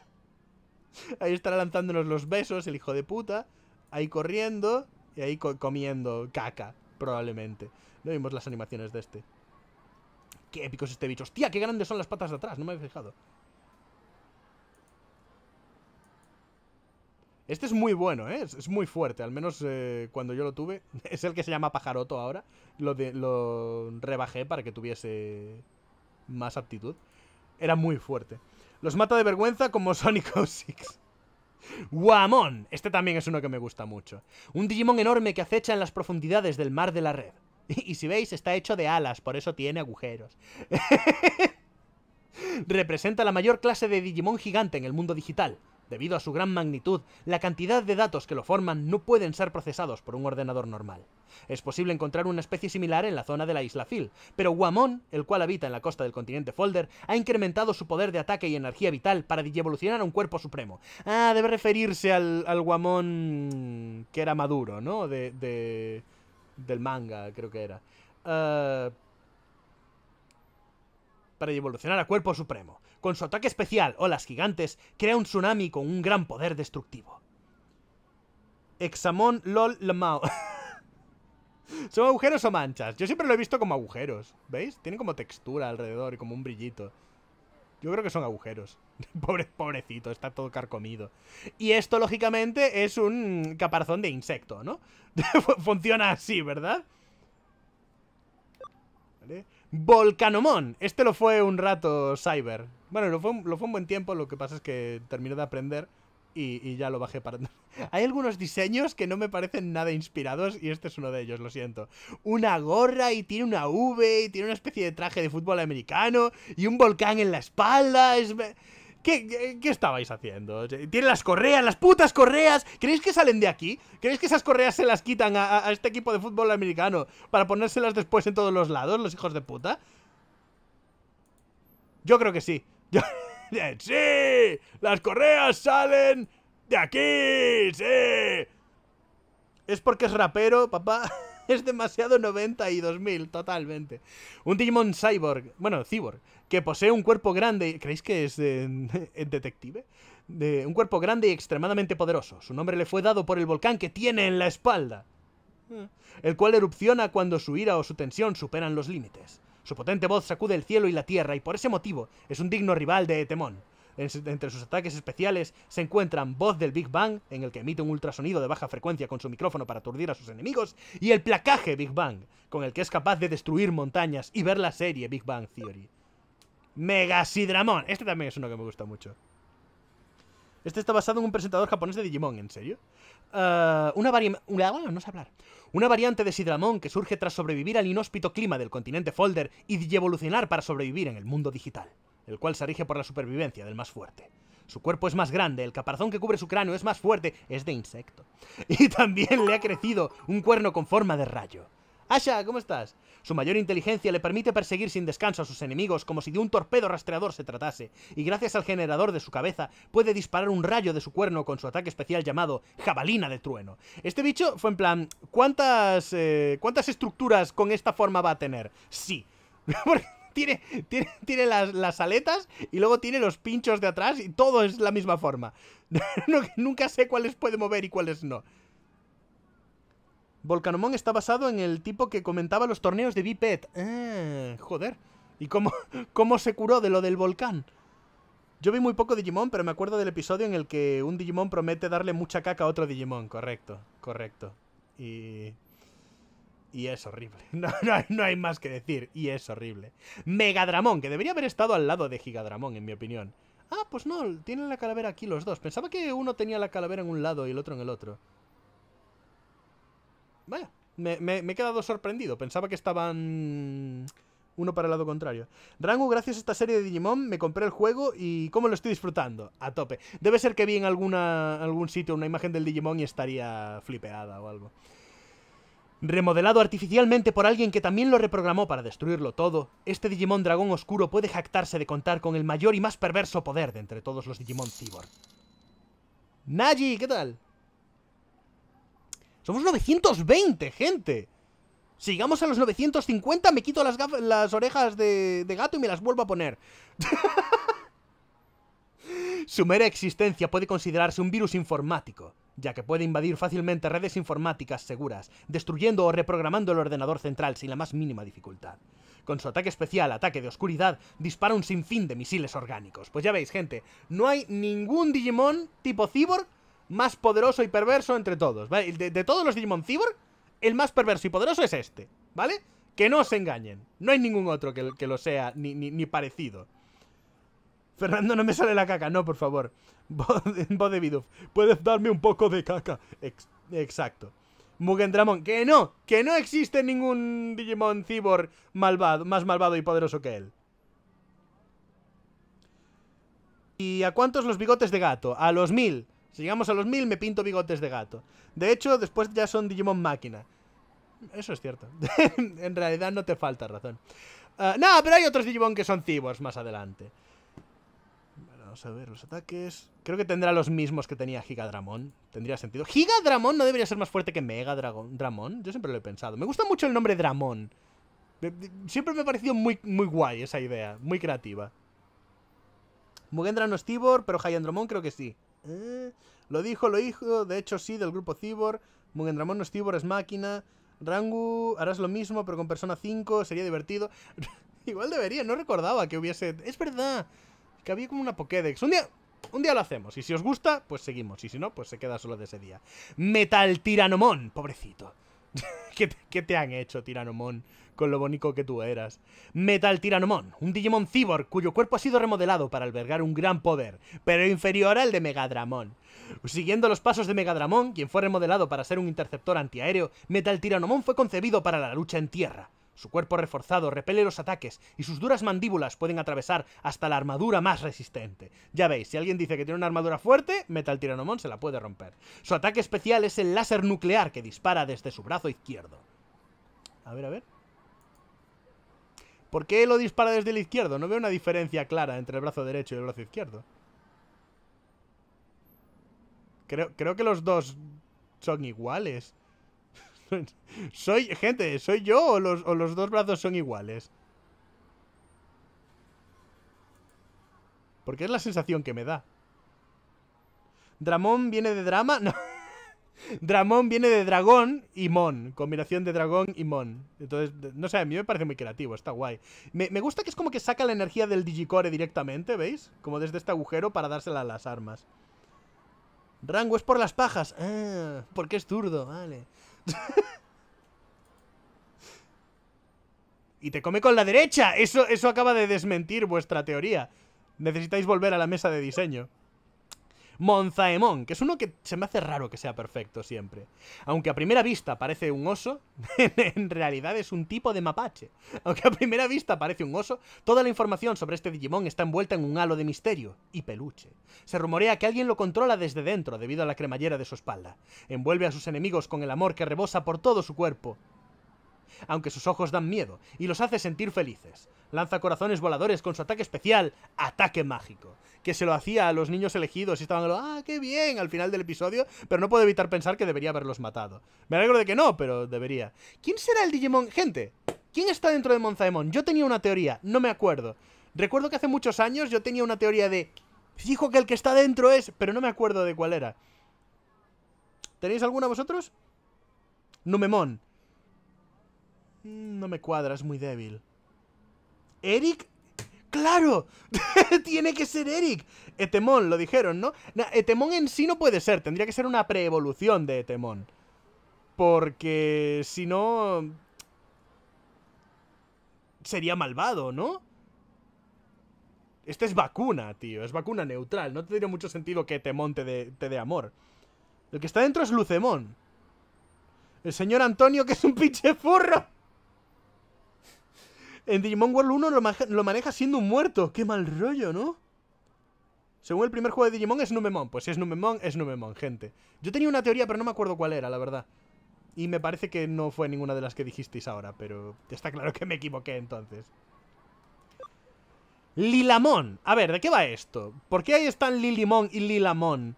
ahí estará lanzándonos los besos el hijo de puta, ahí corriendo y ahí comiendo caca, probablemente. No vimos las animaciones de este. Qué épico es este bicho. Hostia, qué grandes son las patas de atrás, no me he fijado. Este es muy bueno, ¿eh? es, muy fuerte, al menos eh, cuando yo lo tuve. Es el que se llama pajaroto ahora. Lo, de, lo rebajé para que tuviese más aptitud. Era muy fuerte. Los mata de vergüenza como Sonic O6. ¡Guamón! Este también es uno que me gusta mucho. Un Digimon enorme que acecha en las profundidades del mar de la red. y si veis, está hecho de alas, por eso tiene agujeros. Representa la mayor clase de Digimon gigante en el mundo digital. Debido a su gran magnitud, la cantidad de datos que lo forman no pueden ser procesados por un ordenador normal. Es posible encontrar una especie similar en la zona de la isla Phil, pero Guamón, el cual habita en la costa del continente Folder, ha incrementado su poder de ataque y energía vital para evolucionar a un cuerpo supremo. Ah, debe referirse al, al Guamón que era maduro, ¿no? De, de, del manga, creo que era. Ah, para evolucionar a cuerpo supremo con su ataque especial Olas Gigantes, crea un tsunami con un gran poder destructivo. Examón LOL Lamao. ¿Son agujeros o manchas? Yo siempre lo he visto como agujeros, ¿veis? Tiene como textura alrededor y como un brillito. Yo creo que son agujeros. pobrecito, está todo carcomido. Y esto, lógicamente, es un caparazón de insecto, ¿no? Funciona así, ¿verdad? ¿Vale? Volcanomón. Este lo fue un rato Cyber. Bueno, lo fue, un buen tiempo, lo que pasa es que terminé de aprender y, ya lo bajé para... Hay algunos diseños que no me parecen nada inspirados y este es uno de ellos, lo siento. Una gorra y tiene una V y tiene una especie de traje de fútbol americano y un volcán en la espalda. ¿Qué, estabais haciendo? Tiene las correas, las putas correas. ¿Creéis que salen de aquí? ¿Creéis que esas correas se las quitan a, a este equipo de fútbol americano para ponérselas después en todos los lados, los hijos de puta? Yo creo que sí. sí, las correas salen de aquí, sí. Es porque es rapero, papá. Es demasiado y 92.000, totalmente. Un Digimon Cyborg, bueno, Cyborg, que posee un cuerpo grande. ¿Creéis que es detective? De, un cuerpo grande y extremadamente poderoso. Su nombre le fue dado por el volcán que tiene en la espalda el cual erupciona cuando su ira o su tensión superan los límites. Su potente voz sacude el cielo y la tierra y por ese motivo es un digno rival de Etemon. Entre sus ataques especiales se encuentran Voz del Big Bang, en el que emite un ultrasonido de baja frecuencia con su micrófono para aturdir a sus enemigos, y el placaje Big Bang, con el que es capaz de destruir montañas y ver la serie Big Bang Theory. sidramon Este también es uno que me gusta mucho. Este está basado en un presentador japonés de Digimon, ¿en serio? Ah, ah, una, variante de Sidramon que surge tras sobrevivir al inhóspito clima del continente Folder y evolucionar para sobrevivir en el mundo digital, el cual se rige por la supervivencia del más fuerte. Su cuerpo es más grande, el caparazón que cubre su cráneo es más fuerte, es de insecto. Y también le ha crecido un cuerno con forma de rayo. Asha, ¿cómo estás? Su mayor inteligencia le permite perseguir sin descanso a sus enemigos como si de un torpedo rastreador se tratase, y gracias al generador de su cabeza puede disparar un rayo de su cuerno con su ataque especial llamado Jabalina de Trueno. Este bicho fue en plan, ¿cuántas, eh, ¿cuántas estructuras con esta forma va a tener? Sí. tiene, tiene, las, aletas y luego tiene los pinchos de atrás y todo es la misma forma. nunca sé cuáles puede mover y cuáles no. Volcanomon está basado en el tipo que comentaba los torneos de biped. Eh, joder. ¿Y cómo, cómo se curó de lo del volcán? Yo vi muy poco Digimon, pero me acuerdo del episodio en el que un Digimon promete darle mucha caca a otro Digimon. Correcto, correcto. Y... Y es horrible. No, hay, no hay más que decir. Y es horrible. Megadramón, que debería haber estado al lado de Gigadramón, en mi opinión. Ah, pues no, tienen la calavera aquí los dos. Pensaba que uno tenía la calavera en un lado y el otro en el otro. Vaya, me, he quedado sorprendido. Pensaba que estaban uno para el lado contrario. Rango, gracias a esta serie de Digimon, me compré el juego y cómo lo estoy disfrutando. A tope. Debe ser que vi en alguna, algún sitio una imagen del Digimon y estaría flipeada o algo. Remodelado artificialmente por alguien que también lo reprogramó para destruirlo todo, este Digimon Dragón Oscuro puede jactarse de contar con el mayor y más perverso poder de entre todos los Digimon Cyborg. Naji, ¿qué tal? Somos 920, gente. Sigamos a los 950, me quito las, orejas de, de gato y me las vuelvo a poner. Su mera existencia puede considerarse un virus informático, ya que puede invadir fácilmente redes informáticas seguras, destruyendo o reprogramando el ordenador central sin la más mínima dificultad. Con su ataque especial, ataque de oscuridad, dispara un sinfín de misiles orgánicos. Pues ya veis, gente, no hay ningún Digimon tipo cyborg más poderoso y perverso entre todos, ¿vale? De, todos los Digimon Cyborg, el más perverso y poderoso es este, ¿vale? Que no os engañen. No hay ningún otro que, que lo sea ni, parecido. Fernando, no me sale la caca. No, por favor. Viduf, puedes darme un poco de caca. exacto. Mugendramon, que no, que no existe ningún Digimon Cyborg malvado, más malvado y poderoso que él. ¿Y a cuántos los bigotes de gato? A los mil. Si llegamos a los mil, me pinto bigotes de gato. De hecho, después ya son Digimon máquina. Eso es cierto. en realidad no te falta razón. Nah, no, pero hay otros Digimon que son Tibors más adelante. vamos a ver los ataques. Creo que tendrá los mismos que tenía Gigadramon. Tendría sentido. ¿Gigadramon no debería ser más fuerte que Mega Dramon? Yo siempre lo he pensado. Me gusta mucho el nombre Dramon. Siempre me ha parecido muy, muy guay esa idea. Muy creativa. Mugendra no es Tibor, pero Hyandromon creo que sí. Eh, lo dijo, lo dijo. De hecho, sí, del grupo Cibor. Mugendramon no es Cibor, es máquina. Rangu, harás lo mismo, pero con Persona 5. Sería divertido. Igual debería, no recordaba que hubiese... Es verdad, que había como una Pokédex. Un día... Un día lo hacemos, y si os gusta, pues seguimos, y si no, pues se queda solo de ese día. Metal Tiranomon, pobrecito. ¿Qué, te, han hecho, Tiranomon, con lo bonito que tú eras? Metal Tiranomon, un Digimon cyborg cuyo cuerpo ha sido remodelado para albergar un gran poder, pero inferior al de Megadramon. Siguiendo los pasos de Megadramon, quien fue remodelado para ser un interceptor antiaéreo, Metal Tiranomon fue concebido para la lucha en tierra. Su cuerpo reforzado repele los ataques y sus duras mandíbulas pueden atravesar hasta la armadura más resistente. Ya veis, si alguien dice que tiene una armadura fuerte, Metal tiranomón, se la puede romper. Su ataque especial es el láser nuclear que dispara desde su brazo izquierdo. A ver, a ver. ¿Por qué lo dispara desde el izquierdo? No veo una diferencia clara entre el brazo derecho y el brazo izquierdo. Creo, creo que los dos son iguales. soy, gente, ¿soy yo o los, dos brazos son iguales? Porque es la sensación que me da. ¿Dramón viene de drama? No. Dramón viene de dragón y mon. Combinación de dragón y mon. Entonces, no sé, a mí me parece muy creativo, está guay. Me, gusta que es como que saca la energía del Digicore directamente, ¿veis? Como desde este agujero para dársela a las armas. Rango es por las pajas. Ah, porque es zurdo, vale. y te come con la derecha. Eso, eso acaba de desmentir vuestra teoría. Necesitáis volver a la mesa de diseño. Monzaemon, que es uno que se me hace raro que sea perfecto siempre. Aunque a primera vista parece un oso, en realidad es un tipo de mapache. Aunque a primera vista parece un oso, toda la información sobre este Digimon está envuelta en un halo de misterio y peluche. Se rumorea que alguien lo controla desde dentro debido a la cremallera de su espalda. Envuelve a sus enemigos con el amor que rebosa por todo su cuerpo aunque sus ojos dan miedo, y los hace sentir felices. Lanza corazones voladores con su ataque especial, Ataque Mágico, que se lo hacía a los niños elegidos y estaban ah, qué bien, al final del episodio, pero no puedo evitar pensar que debería haberlos matado. Me alegro de que no, pero debería. ¿Quién será el Digimon? Gente, ¿quién está dentro de Monzaemon? Yo tenía una teoría, no me acuerdo. Recuerdo que hace muchos años yo tenía una teoría de, dijo que el que está dentro es, pero no me acuerdo de cuál era. ¿Tenéis alguna vosotros? Numemon. Mm, no me cuadra, es muy débil. ¿Eric? ¡Claro! Tiene que ser Eric. Etemón, lo dijeron, ¿no? Etemon Etemón en sí no puede ser, tendría que ser una preevolución de Etemón. Porque si no... Sería malvado, ¿no? Este es vacuna, tío. Es vacuna neutral. No tendría mucho sentido que Etemón te dé, amor. Lo que está dentro es Lucemón. El señor Antonio, que es un pinche furro. En Digimon World 1 lo, maneja siendo un muerto. Qué mal rollo, ¿no? Según el primer juego de Digimon es Numemon. Pues si es Numemon, es Numemon, gente. Yo tenía una teoría, pero no me acuerdo cuál era, la verdad. Y me parece que no fue ninguna de las que dijisteis ahora, pero está claro que me equivoqué entonces. Lilamon. A ver, ¿de qué va esto? ¿Por qué ahí están Lilimon y Lilamon?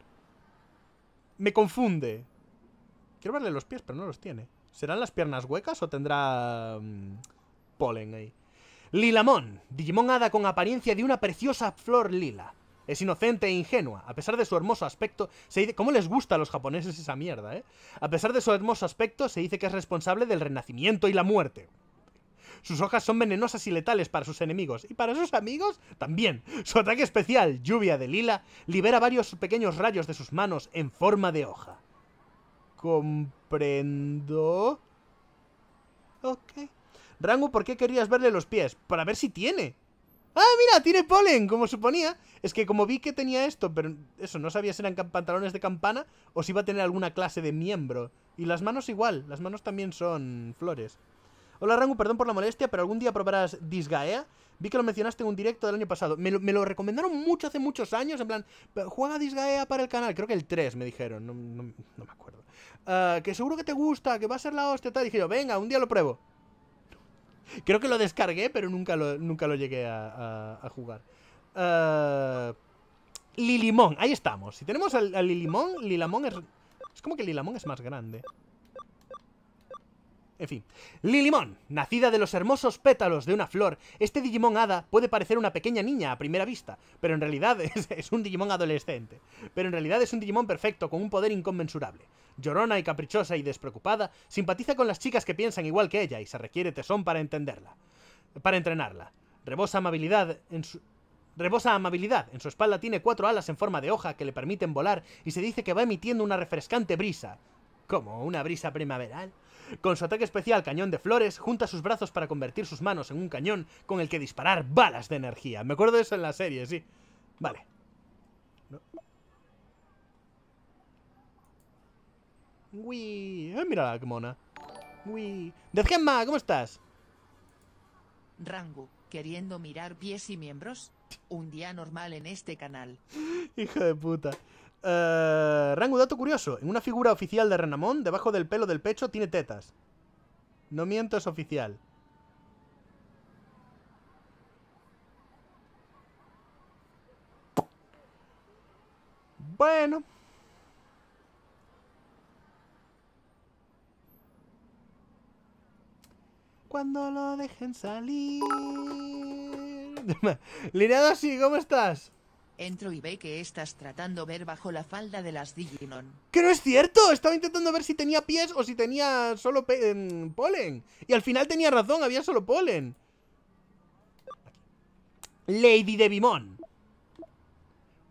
Me confunde. Quiero verle los pies, pero no los tiene. ¿Serán las piernas huecas o tendrá... Mm, polen ahí? Lilamon, Digimon hada con apariencia de una preciosa flor lila. Es inocente e ingenua. A pesar de su hermoso aspecto, se dice... ¿Cómo les gusta a los japoneses esa mierda, eh? A pesar de su hermoso aspecto, se dice que es responsable del renacimiento y la muerte. Sus hojas son venenosas y letales para sus enemigos. Y para sus amigos, también. Su ataque especial, lluvia de lila, libera varios pequeños rayos de sus manos en forma de hoja. Comprendo... Ok. Rangu, ¿por qué querías verle los pies? Para ver si tiene. ¡Ah, mira! ¡Tiene polen! Como suponía. Es que como vi que tenía esto, pero eso, no sabía si eran pantalones de campana o si iba a tener alguna clase de miembro. Y las manos igual, las manos también son flores. Hola Rangu, perdón por la molestia, pero algún día probarás Disgaea. Vi que lo mencionaste en un directo del año pasado. Me lo, recomendaron mucho hace muchos años, en plan, juega Disgaea para el canal. Creo que el 3 me dijeron, no, me acuerdo. Ah, que seguro que te gusta, que va a ser la hostia, tal. Dije yo, venga, un día lo pruebo. Creo que lo descargué, pero nunca lo, nunca lo llegué a, jugar. Eh, Lilimón, ahí estamos. Si tenemos al, al Lilimón, Lilamón es... Es como que Lilamón es más grande. En fin. Lilimon, nacida de los hermosos pétalos de una flor, este Digimon hada puede parecer una pequeña niña a primera vista, pero en realidad es, un Digimon adolescente. Pero en realidad es un Digimon perfecto, con un poder inconmensurable. Llorona y caprichosa y despreocupada, simpatiza con las chicas que piensan igual que ella y se requiere tesón para entenderla. Para entrenarla. Rebosa amabilidad en su, Rebosa amabilidad, en su espalda tiene cuatro alas en forma de hoja que le permiten volar y se dice que va emitiendo una refrescante brisa. como ¿Una brisa primaveral? Con su ataque especial Cañón de Flores, junta sus brazos para convertir sus manos en un cañón con el que disparar balas de energía. Me acuerdo de eso en la serie, sí. Vale. Uy, eh, mira qué mona. Uy. Gemma, ¿cómo estás? Rango, queriendo mirar pies y miembros. Un día normal en este canal. Hija de puta. Eh, rango dato curioso. En una figura oficial de Renamón, debajo del pelo del pecho, tiene tetas. No miento, es oficial. Bueno. Cuando lo dejen salir. Lineado así, ¿cómo estás? Entro y ve que estás tratando de ver bajo la falda de las Digimon. ¡Que no es cierto! Estaba intentando ver si tenía pies o si tenía solo em, polen. Y al final tenía razón, había solo polen. Lady de Devimon.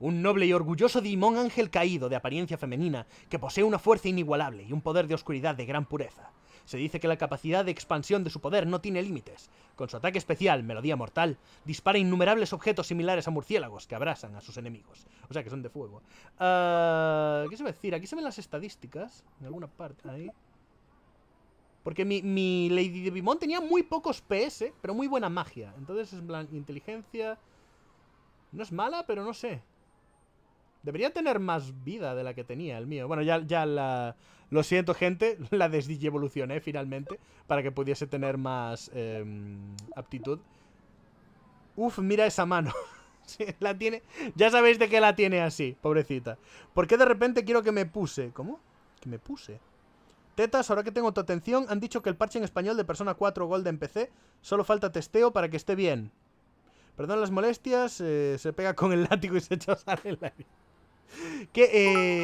Un noble y orgulloso Digimon ángel caído de apariencia femenina que posee una fuerza inigualable y un poder de oscuridad de gran pureza. Se dice que la capacidad de expansión de su poder no tiene límites. Con su ataque especial, Melodía Mortal, dispara innumerables objetos similares a murciélagos que abrasan a sus enemigos. O sea que son de fuego. Ah, ¿Qué se va a decir? Aquí se ven las estadísticas. En alguna parte. Ahí. Porque mi, mi Lady de Bimon tenía muy pocos PS, pero muy buena magia. Entonces, es en inteligencia. No es mala, pero no sé. Debería tener más vida de la que tenía el mío. Bueno, ya, ya la... Lo siento, gente, la desdigievolucioné finalmente para que pudiese tener más em, aptitud. Uf, mira esa mano. la tiene... Ya sabéis de qué la tiene así, pobrecita. ¿Por qué de repente quiero que me puse? ¿Cómo? ¿Que me puse? Tetas, ahora que tengo tu atención, han dicho que el parche en español de Persona 4 Golden PC solo falta testeo para que esté bien. Perdón las molestias, eh, se pega con el látigo y se echa a que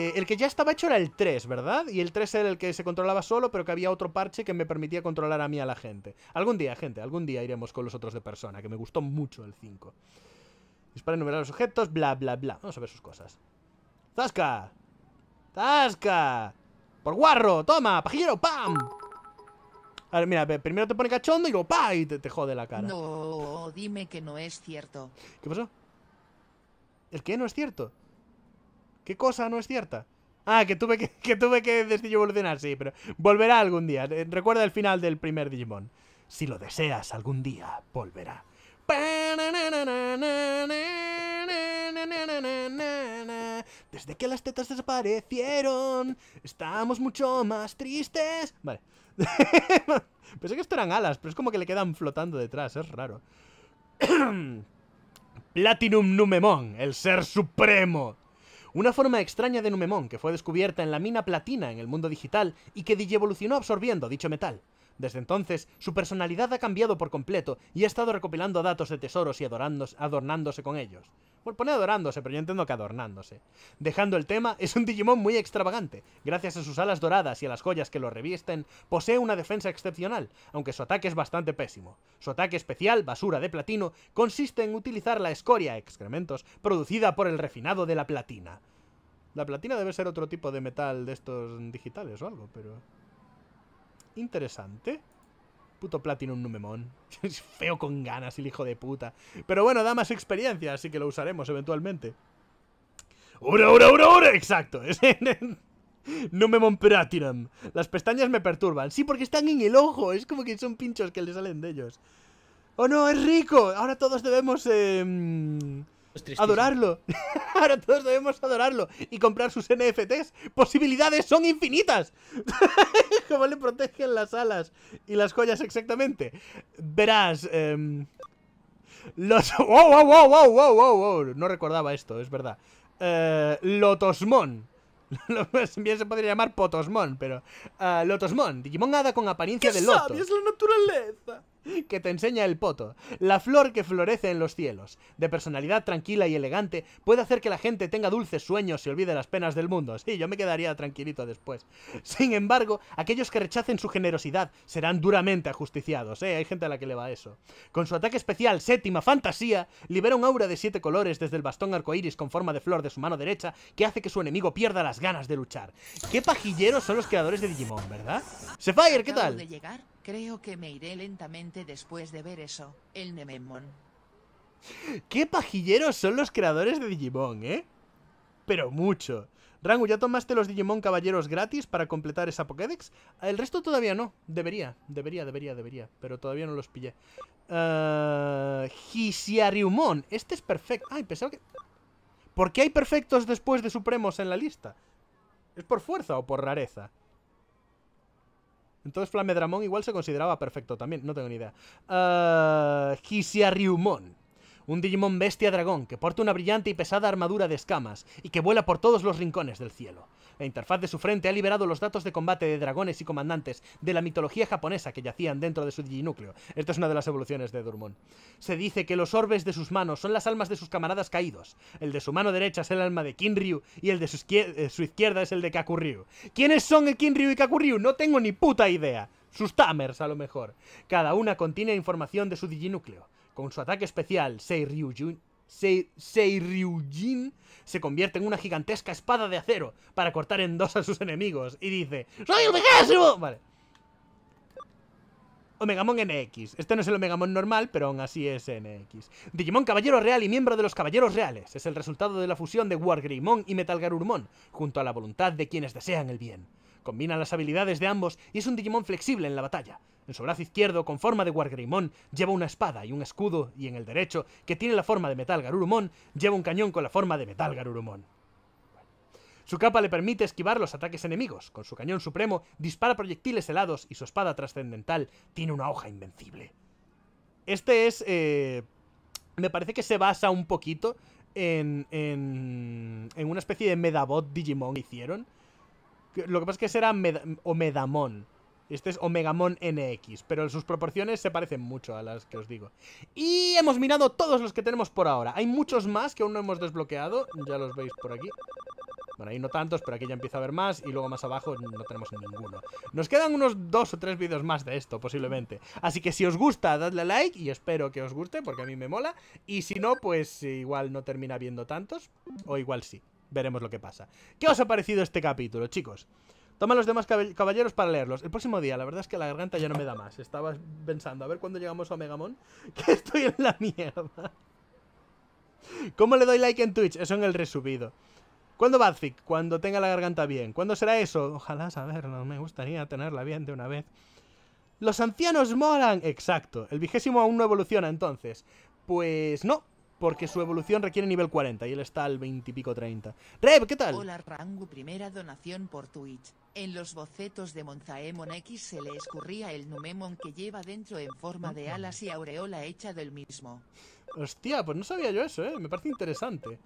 eh, el que ya estaba hecho era el 3, ¿verdad? Y el 3 era el que se controlaba solo, pero que había otro parche que me permitía controlar a mí a la gente. Algún día, gente, algún día iremos con los otros de persona, que me gustó mucho el 5. Dispara enumerar los objetos, bla, bla, bla. Vamos a ver sus cosas. ¡Zasca! ¡Zasca! ¡Por guarro! ¡Toma! ¡Pajillero! ¡Pam! A ver, mira, primero te pone cachondo y luego ¡pa! Y te, te jode la cara. No, dime que no es cierto. ¿Qué pasó? ¿El qué no es cierto? ¿Qué cosa no es cierta? Ah, que tuve que, que tuve que evolucionar, sí, pero volverá algún día. Eh, recuerda el final del primer Digimon. Si lo deseas, algún día volverá. Desde que las tetas desaparecieron, estamos mucho más tristes. Vale. Pensé que esto eran alas, pero es como que le quedan flotando detrás, es raro. Platinum Numemon, el ser supremo. Una forma extraña de Numemon que fue descubierta en la mina platina en el mundo digital y que dis-evolucionó absorbiendo dicho metal. Desde entonces, su personalidad ha cambiado por completo y ha estado recopilando datos de tesoros y adornándose con ellos. Pone adorándose, pero yo entiendo que adornándose. Dejando el tema, es un Digimon muy extravagante. Gracias a sus alas doradas y a las joyas que lo revisten, posee una defensa excepcional, aunque su ataque es bastante pésimo. Su ataque especial, basura de platino, consiste en utilizar la escoria, excrementos, producida por el refinado de la platina. La platina debe ser otro tipo de metal de estos digitales o algo, pero... Interesante. Puto Platinum Numemon. Es feo con ganas el hijo de puta. Pero bueno, da más experiencia, así que lo usaremos eventualmente. ¡Ura, ura, ura, ura! Exacto. Numemon Platinum. Las pestañas me perturban. Sí, porque están en el ojo. Es como que son pinchos que le salen de ellos. ¡Oh, no! ¡Es rico! Ahora todos debemos... Eh adorarlo. Ahora todos debemos adorarlo y comprar sus NFTs. Posibilidades son infinitas. ¿Cómo le protegen las alas y las joyas exactamente? Verás. Em, los. ¡Wow, wow, wow, wow, wow, wow, wow! No recordaba esto, es verdad. Eh, Lotosmon. Bien se podría llamar Potosmon, pero. Eh, Lotosmon, Digimon Hada con apariencia de Loto. sabes la naturaleza! que te enseña el poto. La flor que florece en los cielos, de personalidad tranquila y elegante, puede hacer que la gente tenga dulces sueños y olvide las penas del mundo. Sí, yo me quedaría tranquilito después. Sin embargo, aquellos que rechacen su generosidad serán duramente ajusticiados, ¿eh? Hay gente a la que le va eso. Con su ataque especial, séptima fantasía, libera un aura de siete colores desde el bastón arcoíris con forma de flor de su mano derecha que hace que su enemigo pierda las ganas de luchar. Qué pajilleros son los creadores de Digimon, ¿verdad? Sephire, ¿qué tal? Creo que me iré lentamente después de ver eso, el Nememon. Qué pajilleros son los creadores de Digimon, ¿eh? Pero mucho. Rangu, ¿ya tomaste los Digimon Caballeros gratis para completar esa Pokédex? El resto todavía no. Debería, debería, debería, debería. Pero todavía no los pillé. Uh, Este es perfecto. Ay, pensaba que... ¿Por qué hay perfectos después de Supremos en la lista? ¿Es por fuerza o por rareza? Entonces Flamedramón igual se consideraba perfecto también, no tengo ni idea. Uh, ah, Hisiariumon. Un Digimon bestia dragón que porta una brillante y pesada armadura de escamas y que vuela por todos los rincones del cielo. La interfaz de su frente ha liberado los datos de combate de dragones y comandantes de la mitología japonesa que yacían dentro de su diginúcleo. Esta es una de las evoluciones de Durmón. Se dice que los orbes de sus manos son las almas de sus camaradas caídos. El de su mano derecha es el alma de Kinryu y el de su, eh, izquierda, es el de Kakuryu. ¿Quiénes son el Kinryu y Kakuryu? No tengo ni puta idea. Sus tamers, a lo mejor. Cada una contiene información de su diginúcleo. Con su ataque especial, Seiryu se Seiryujin se convierte en una gigantesca espada de acero para cortar en dos a sus enemigos y dice ¡Soy el Megásimo! Vale. Omegamon NX. Este no es el Omegamon normal, pero aún así es NX. Digimon Caballero Real y miembro de los Caballeros Reales. Es el resultado de la fusión de Wargreymon y Metalgarurmon, junto a la voluntad de quienes desean el bien. Combina las habilidades de ambos y es un Digimon flexible en la batalla. En su brazo izquierdo, con forma de Wargreymon, lleva una espada y un escudo, y en el derecho, que tiene la forma de Metal Garurumon, lleva un cañón con la forma de Metal Garurumon. Su capa le permite esquivar los ataques enemigos. Con su cañón supremo dispara proyectiles helados y su espada trascendental tiene una hoja invencible. Este es... Eh, me parece que se basa un poquito en, en, en una especie de Medabot Digimon que hicieron lo que pasa es que será Omedamon. Este es Omegamon NX, pero sus proporciones se parecen mucho a las que os digo. Y hemos mirado todos los que tenemos por ahora. Hay muchos más que aún no hemos desbloqueado, ya los veis por aquí. Bueno, ahí no tantos, pero aquí ya empieza a haber más y luego más abajo no tenemos ninguno. Nos quedan unos dos o tres vídeos más de esto, posiblemente. Así que si os gusta, dadle like y espero que os guste, porque a mí me mola. Y si no, pues igual no termina viendo tantos, o igual sí veremos lo que pasa. ¿Qué os ha parecido este capítulo, chicos? Toma los demás caballeros para leerlos. El próximo día, la verdad es que la garganta ya no me da más. Estaba pensando, a ver cuándo llegamos a Megamon. que estoy en la mierda. ¿Cómo le doy like en Twitch? Eso en el resubido. ¿Cuándo Badfic? Cuando tenga la garganta bien. ¿Cuándo será eso? Ojalá saberlo, me gustaría tenerla bien de una vez. Los ancianos moran. Exacto. El vigésimo aún no evoluciona entonces. Pues no, porque su evolución requiere nivel 40 y él está al 20 y pico 30. ¿qué tal? Hola Rangu, primera donación por Twitch. En los bocetos de Monzaemon X se le escurría el Numemon que lleva dentro en forma de alas y aureola hecha del mismo. Hostia, pues no sabía yo eso, ¿eh? Me parece interesante.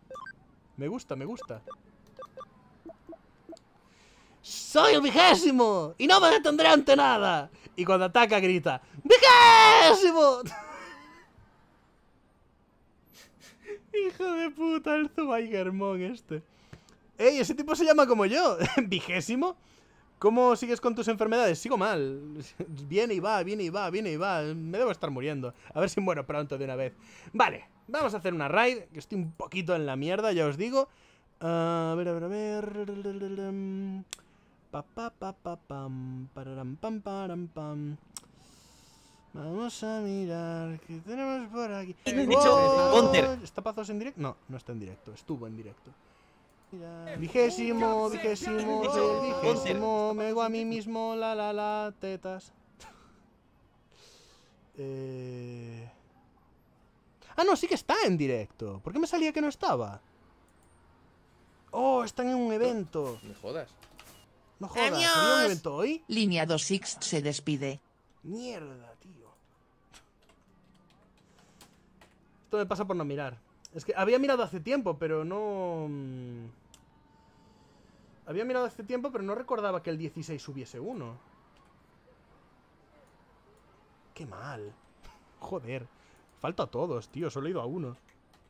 Me gusta, me gusta. ¡Soy el vigésimo! ¡Y no me detendré ante nada! Y cuando ataca grita ¡Vigésimo! Hijo de puta, el Zubaigermon este. ¡Ey, ese tipo se llama como yo! ¿Vigésimo? ¿Cómo sigues con tus enfermedades? Sigo mal. Viene y va, viene y va, viene y va. Me debo estar muriendo. A ver si muero pronto de una vez. Vale, vamos a hacer una raid, que estoy un poquito en la mierda, ya os digo. Ah, a ver, a ver, a ver... Pa, pa, pa, pam, pam, pam. Vamos a mirar qué tenemos por aquí. De hecho, ¿Está Pazos en directo? No, no está en directo, estuvo en directo. vigésimo, vigésimo, vigésimo, me hago a mí mismo, la la la, tetas. eh... Ah, no, sí que está en directo. ¿Por qué me salía que no estaba? Oh, están en un evento. Me jodas. No jodas, ¿En un evento hoy? Línea 26 se despide. Mierda. Esto me pasa por no mirar. Es que había mirado hace tiempo, pero no... Mm, había mirado hace tiempo, pero no recordaba que el 16 hubiese uno. Qué mal. Joder. Falta a todos, tío. Solo he ido a uno.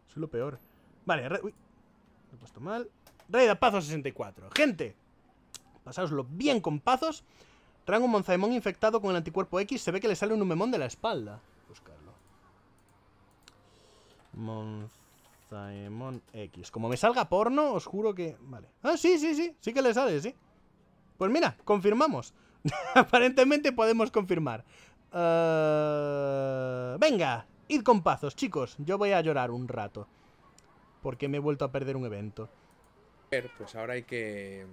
es lo peor. Vale, re... he puesto mal. Rey de Pazos 64. Gente, pasáoslo bien con Pazos. un Monzaemón infectado con el anticuerpo X. Se ve que le sale un memón de la espalda. Monzaemon X. Como me salga porno, os juro que... Vale. Ah, sí, sí, sí. Sí que le sale, sí. Pues mira, confirmamos. Aparentemente podemos confirmar. Eh, venga, id con pazos, chicos. Yo voy a llorar un rato. Porque me he vuelto a perder un evento. Pues ahora hay que...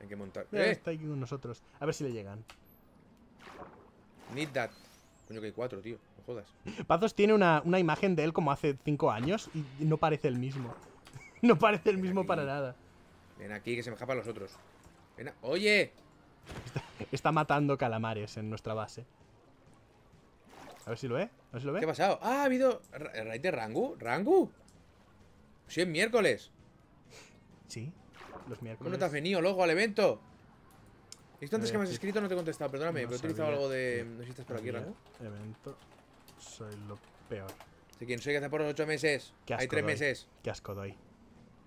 Hay que montar... ¡Eh! Está aquí con nosotros. A ver si le llegan. Need that. Coño, que hay cuatro, tío. Pazos tiene una, una, imagen de él como hace cinco años y no parece el mismo. no parece el mismo para nada. Ven aquí que se me a los otros. Ven ¡Oye! Está, matando calamares en nuestra base. A ver si lo ve. A ver si lo ve. ¿Qué ha pasado? Ah, ha habido. ¿Raid de Rangu? ¿Rangu? Sí, es miércoles. Sí, los miércoles. ¿Cómo no te has venido, loco, al evento? Esto antes que me has escrito no te he contestado, perdóname, pero he utilizado algo de. No sé si estás por aquí, Rangu? Evento. Soy lo peor. Si quien soy que hace por los ocho meses, hay tres meses. Qué asco doy.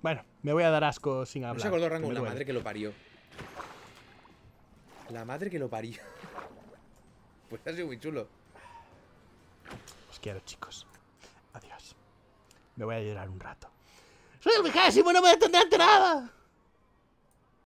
Bueno, me voy a dar asco sin hablar. No se acordó Rango, la madre que lo parió. La madre que lo parió. pues ha sido muy chulo. Os quiero, chicos. Adiós. Me voy a llorar un rato. ¡Soy el si ¡No me detendré ante nada!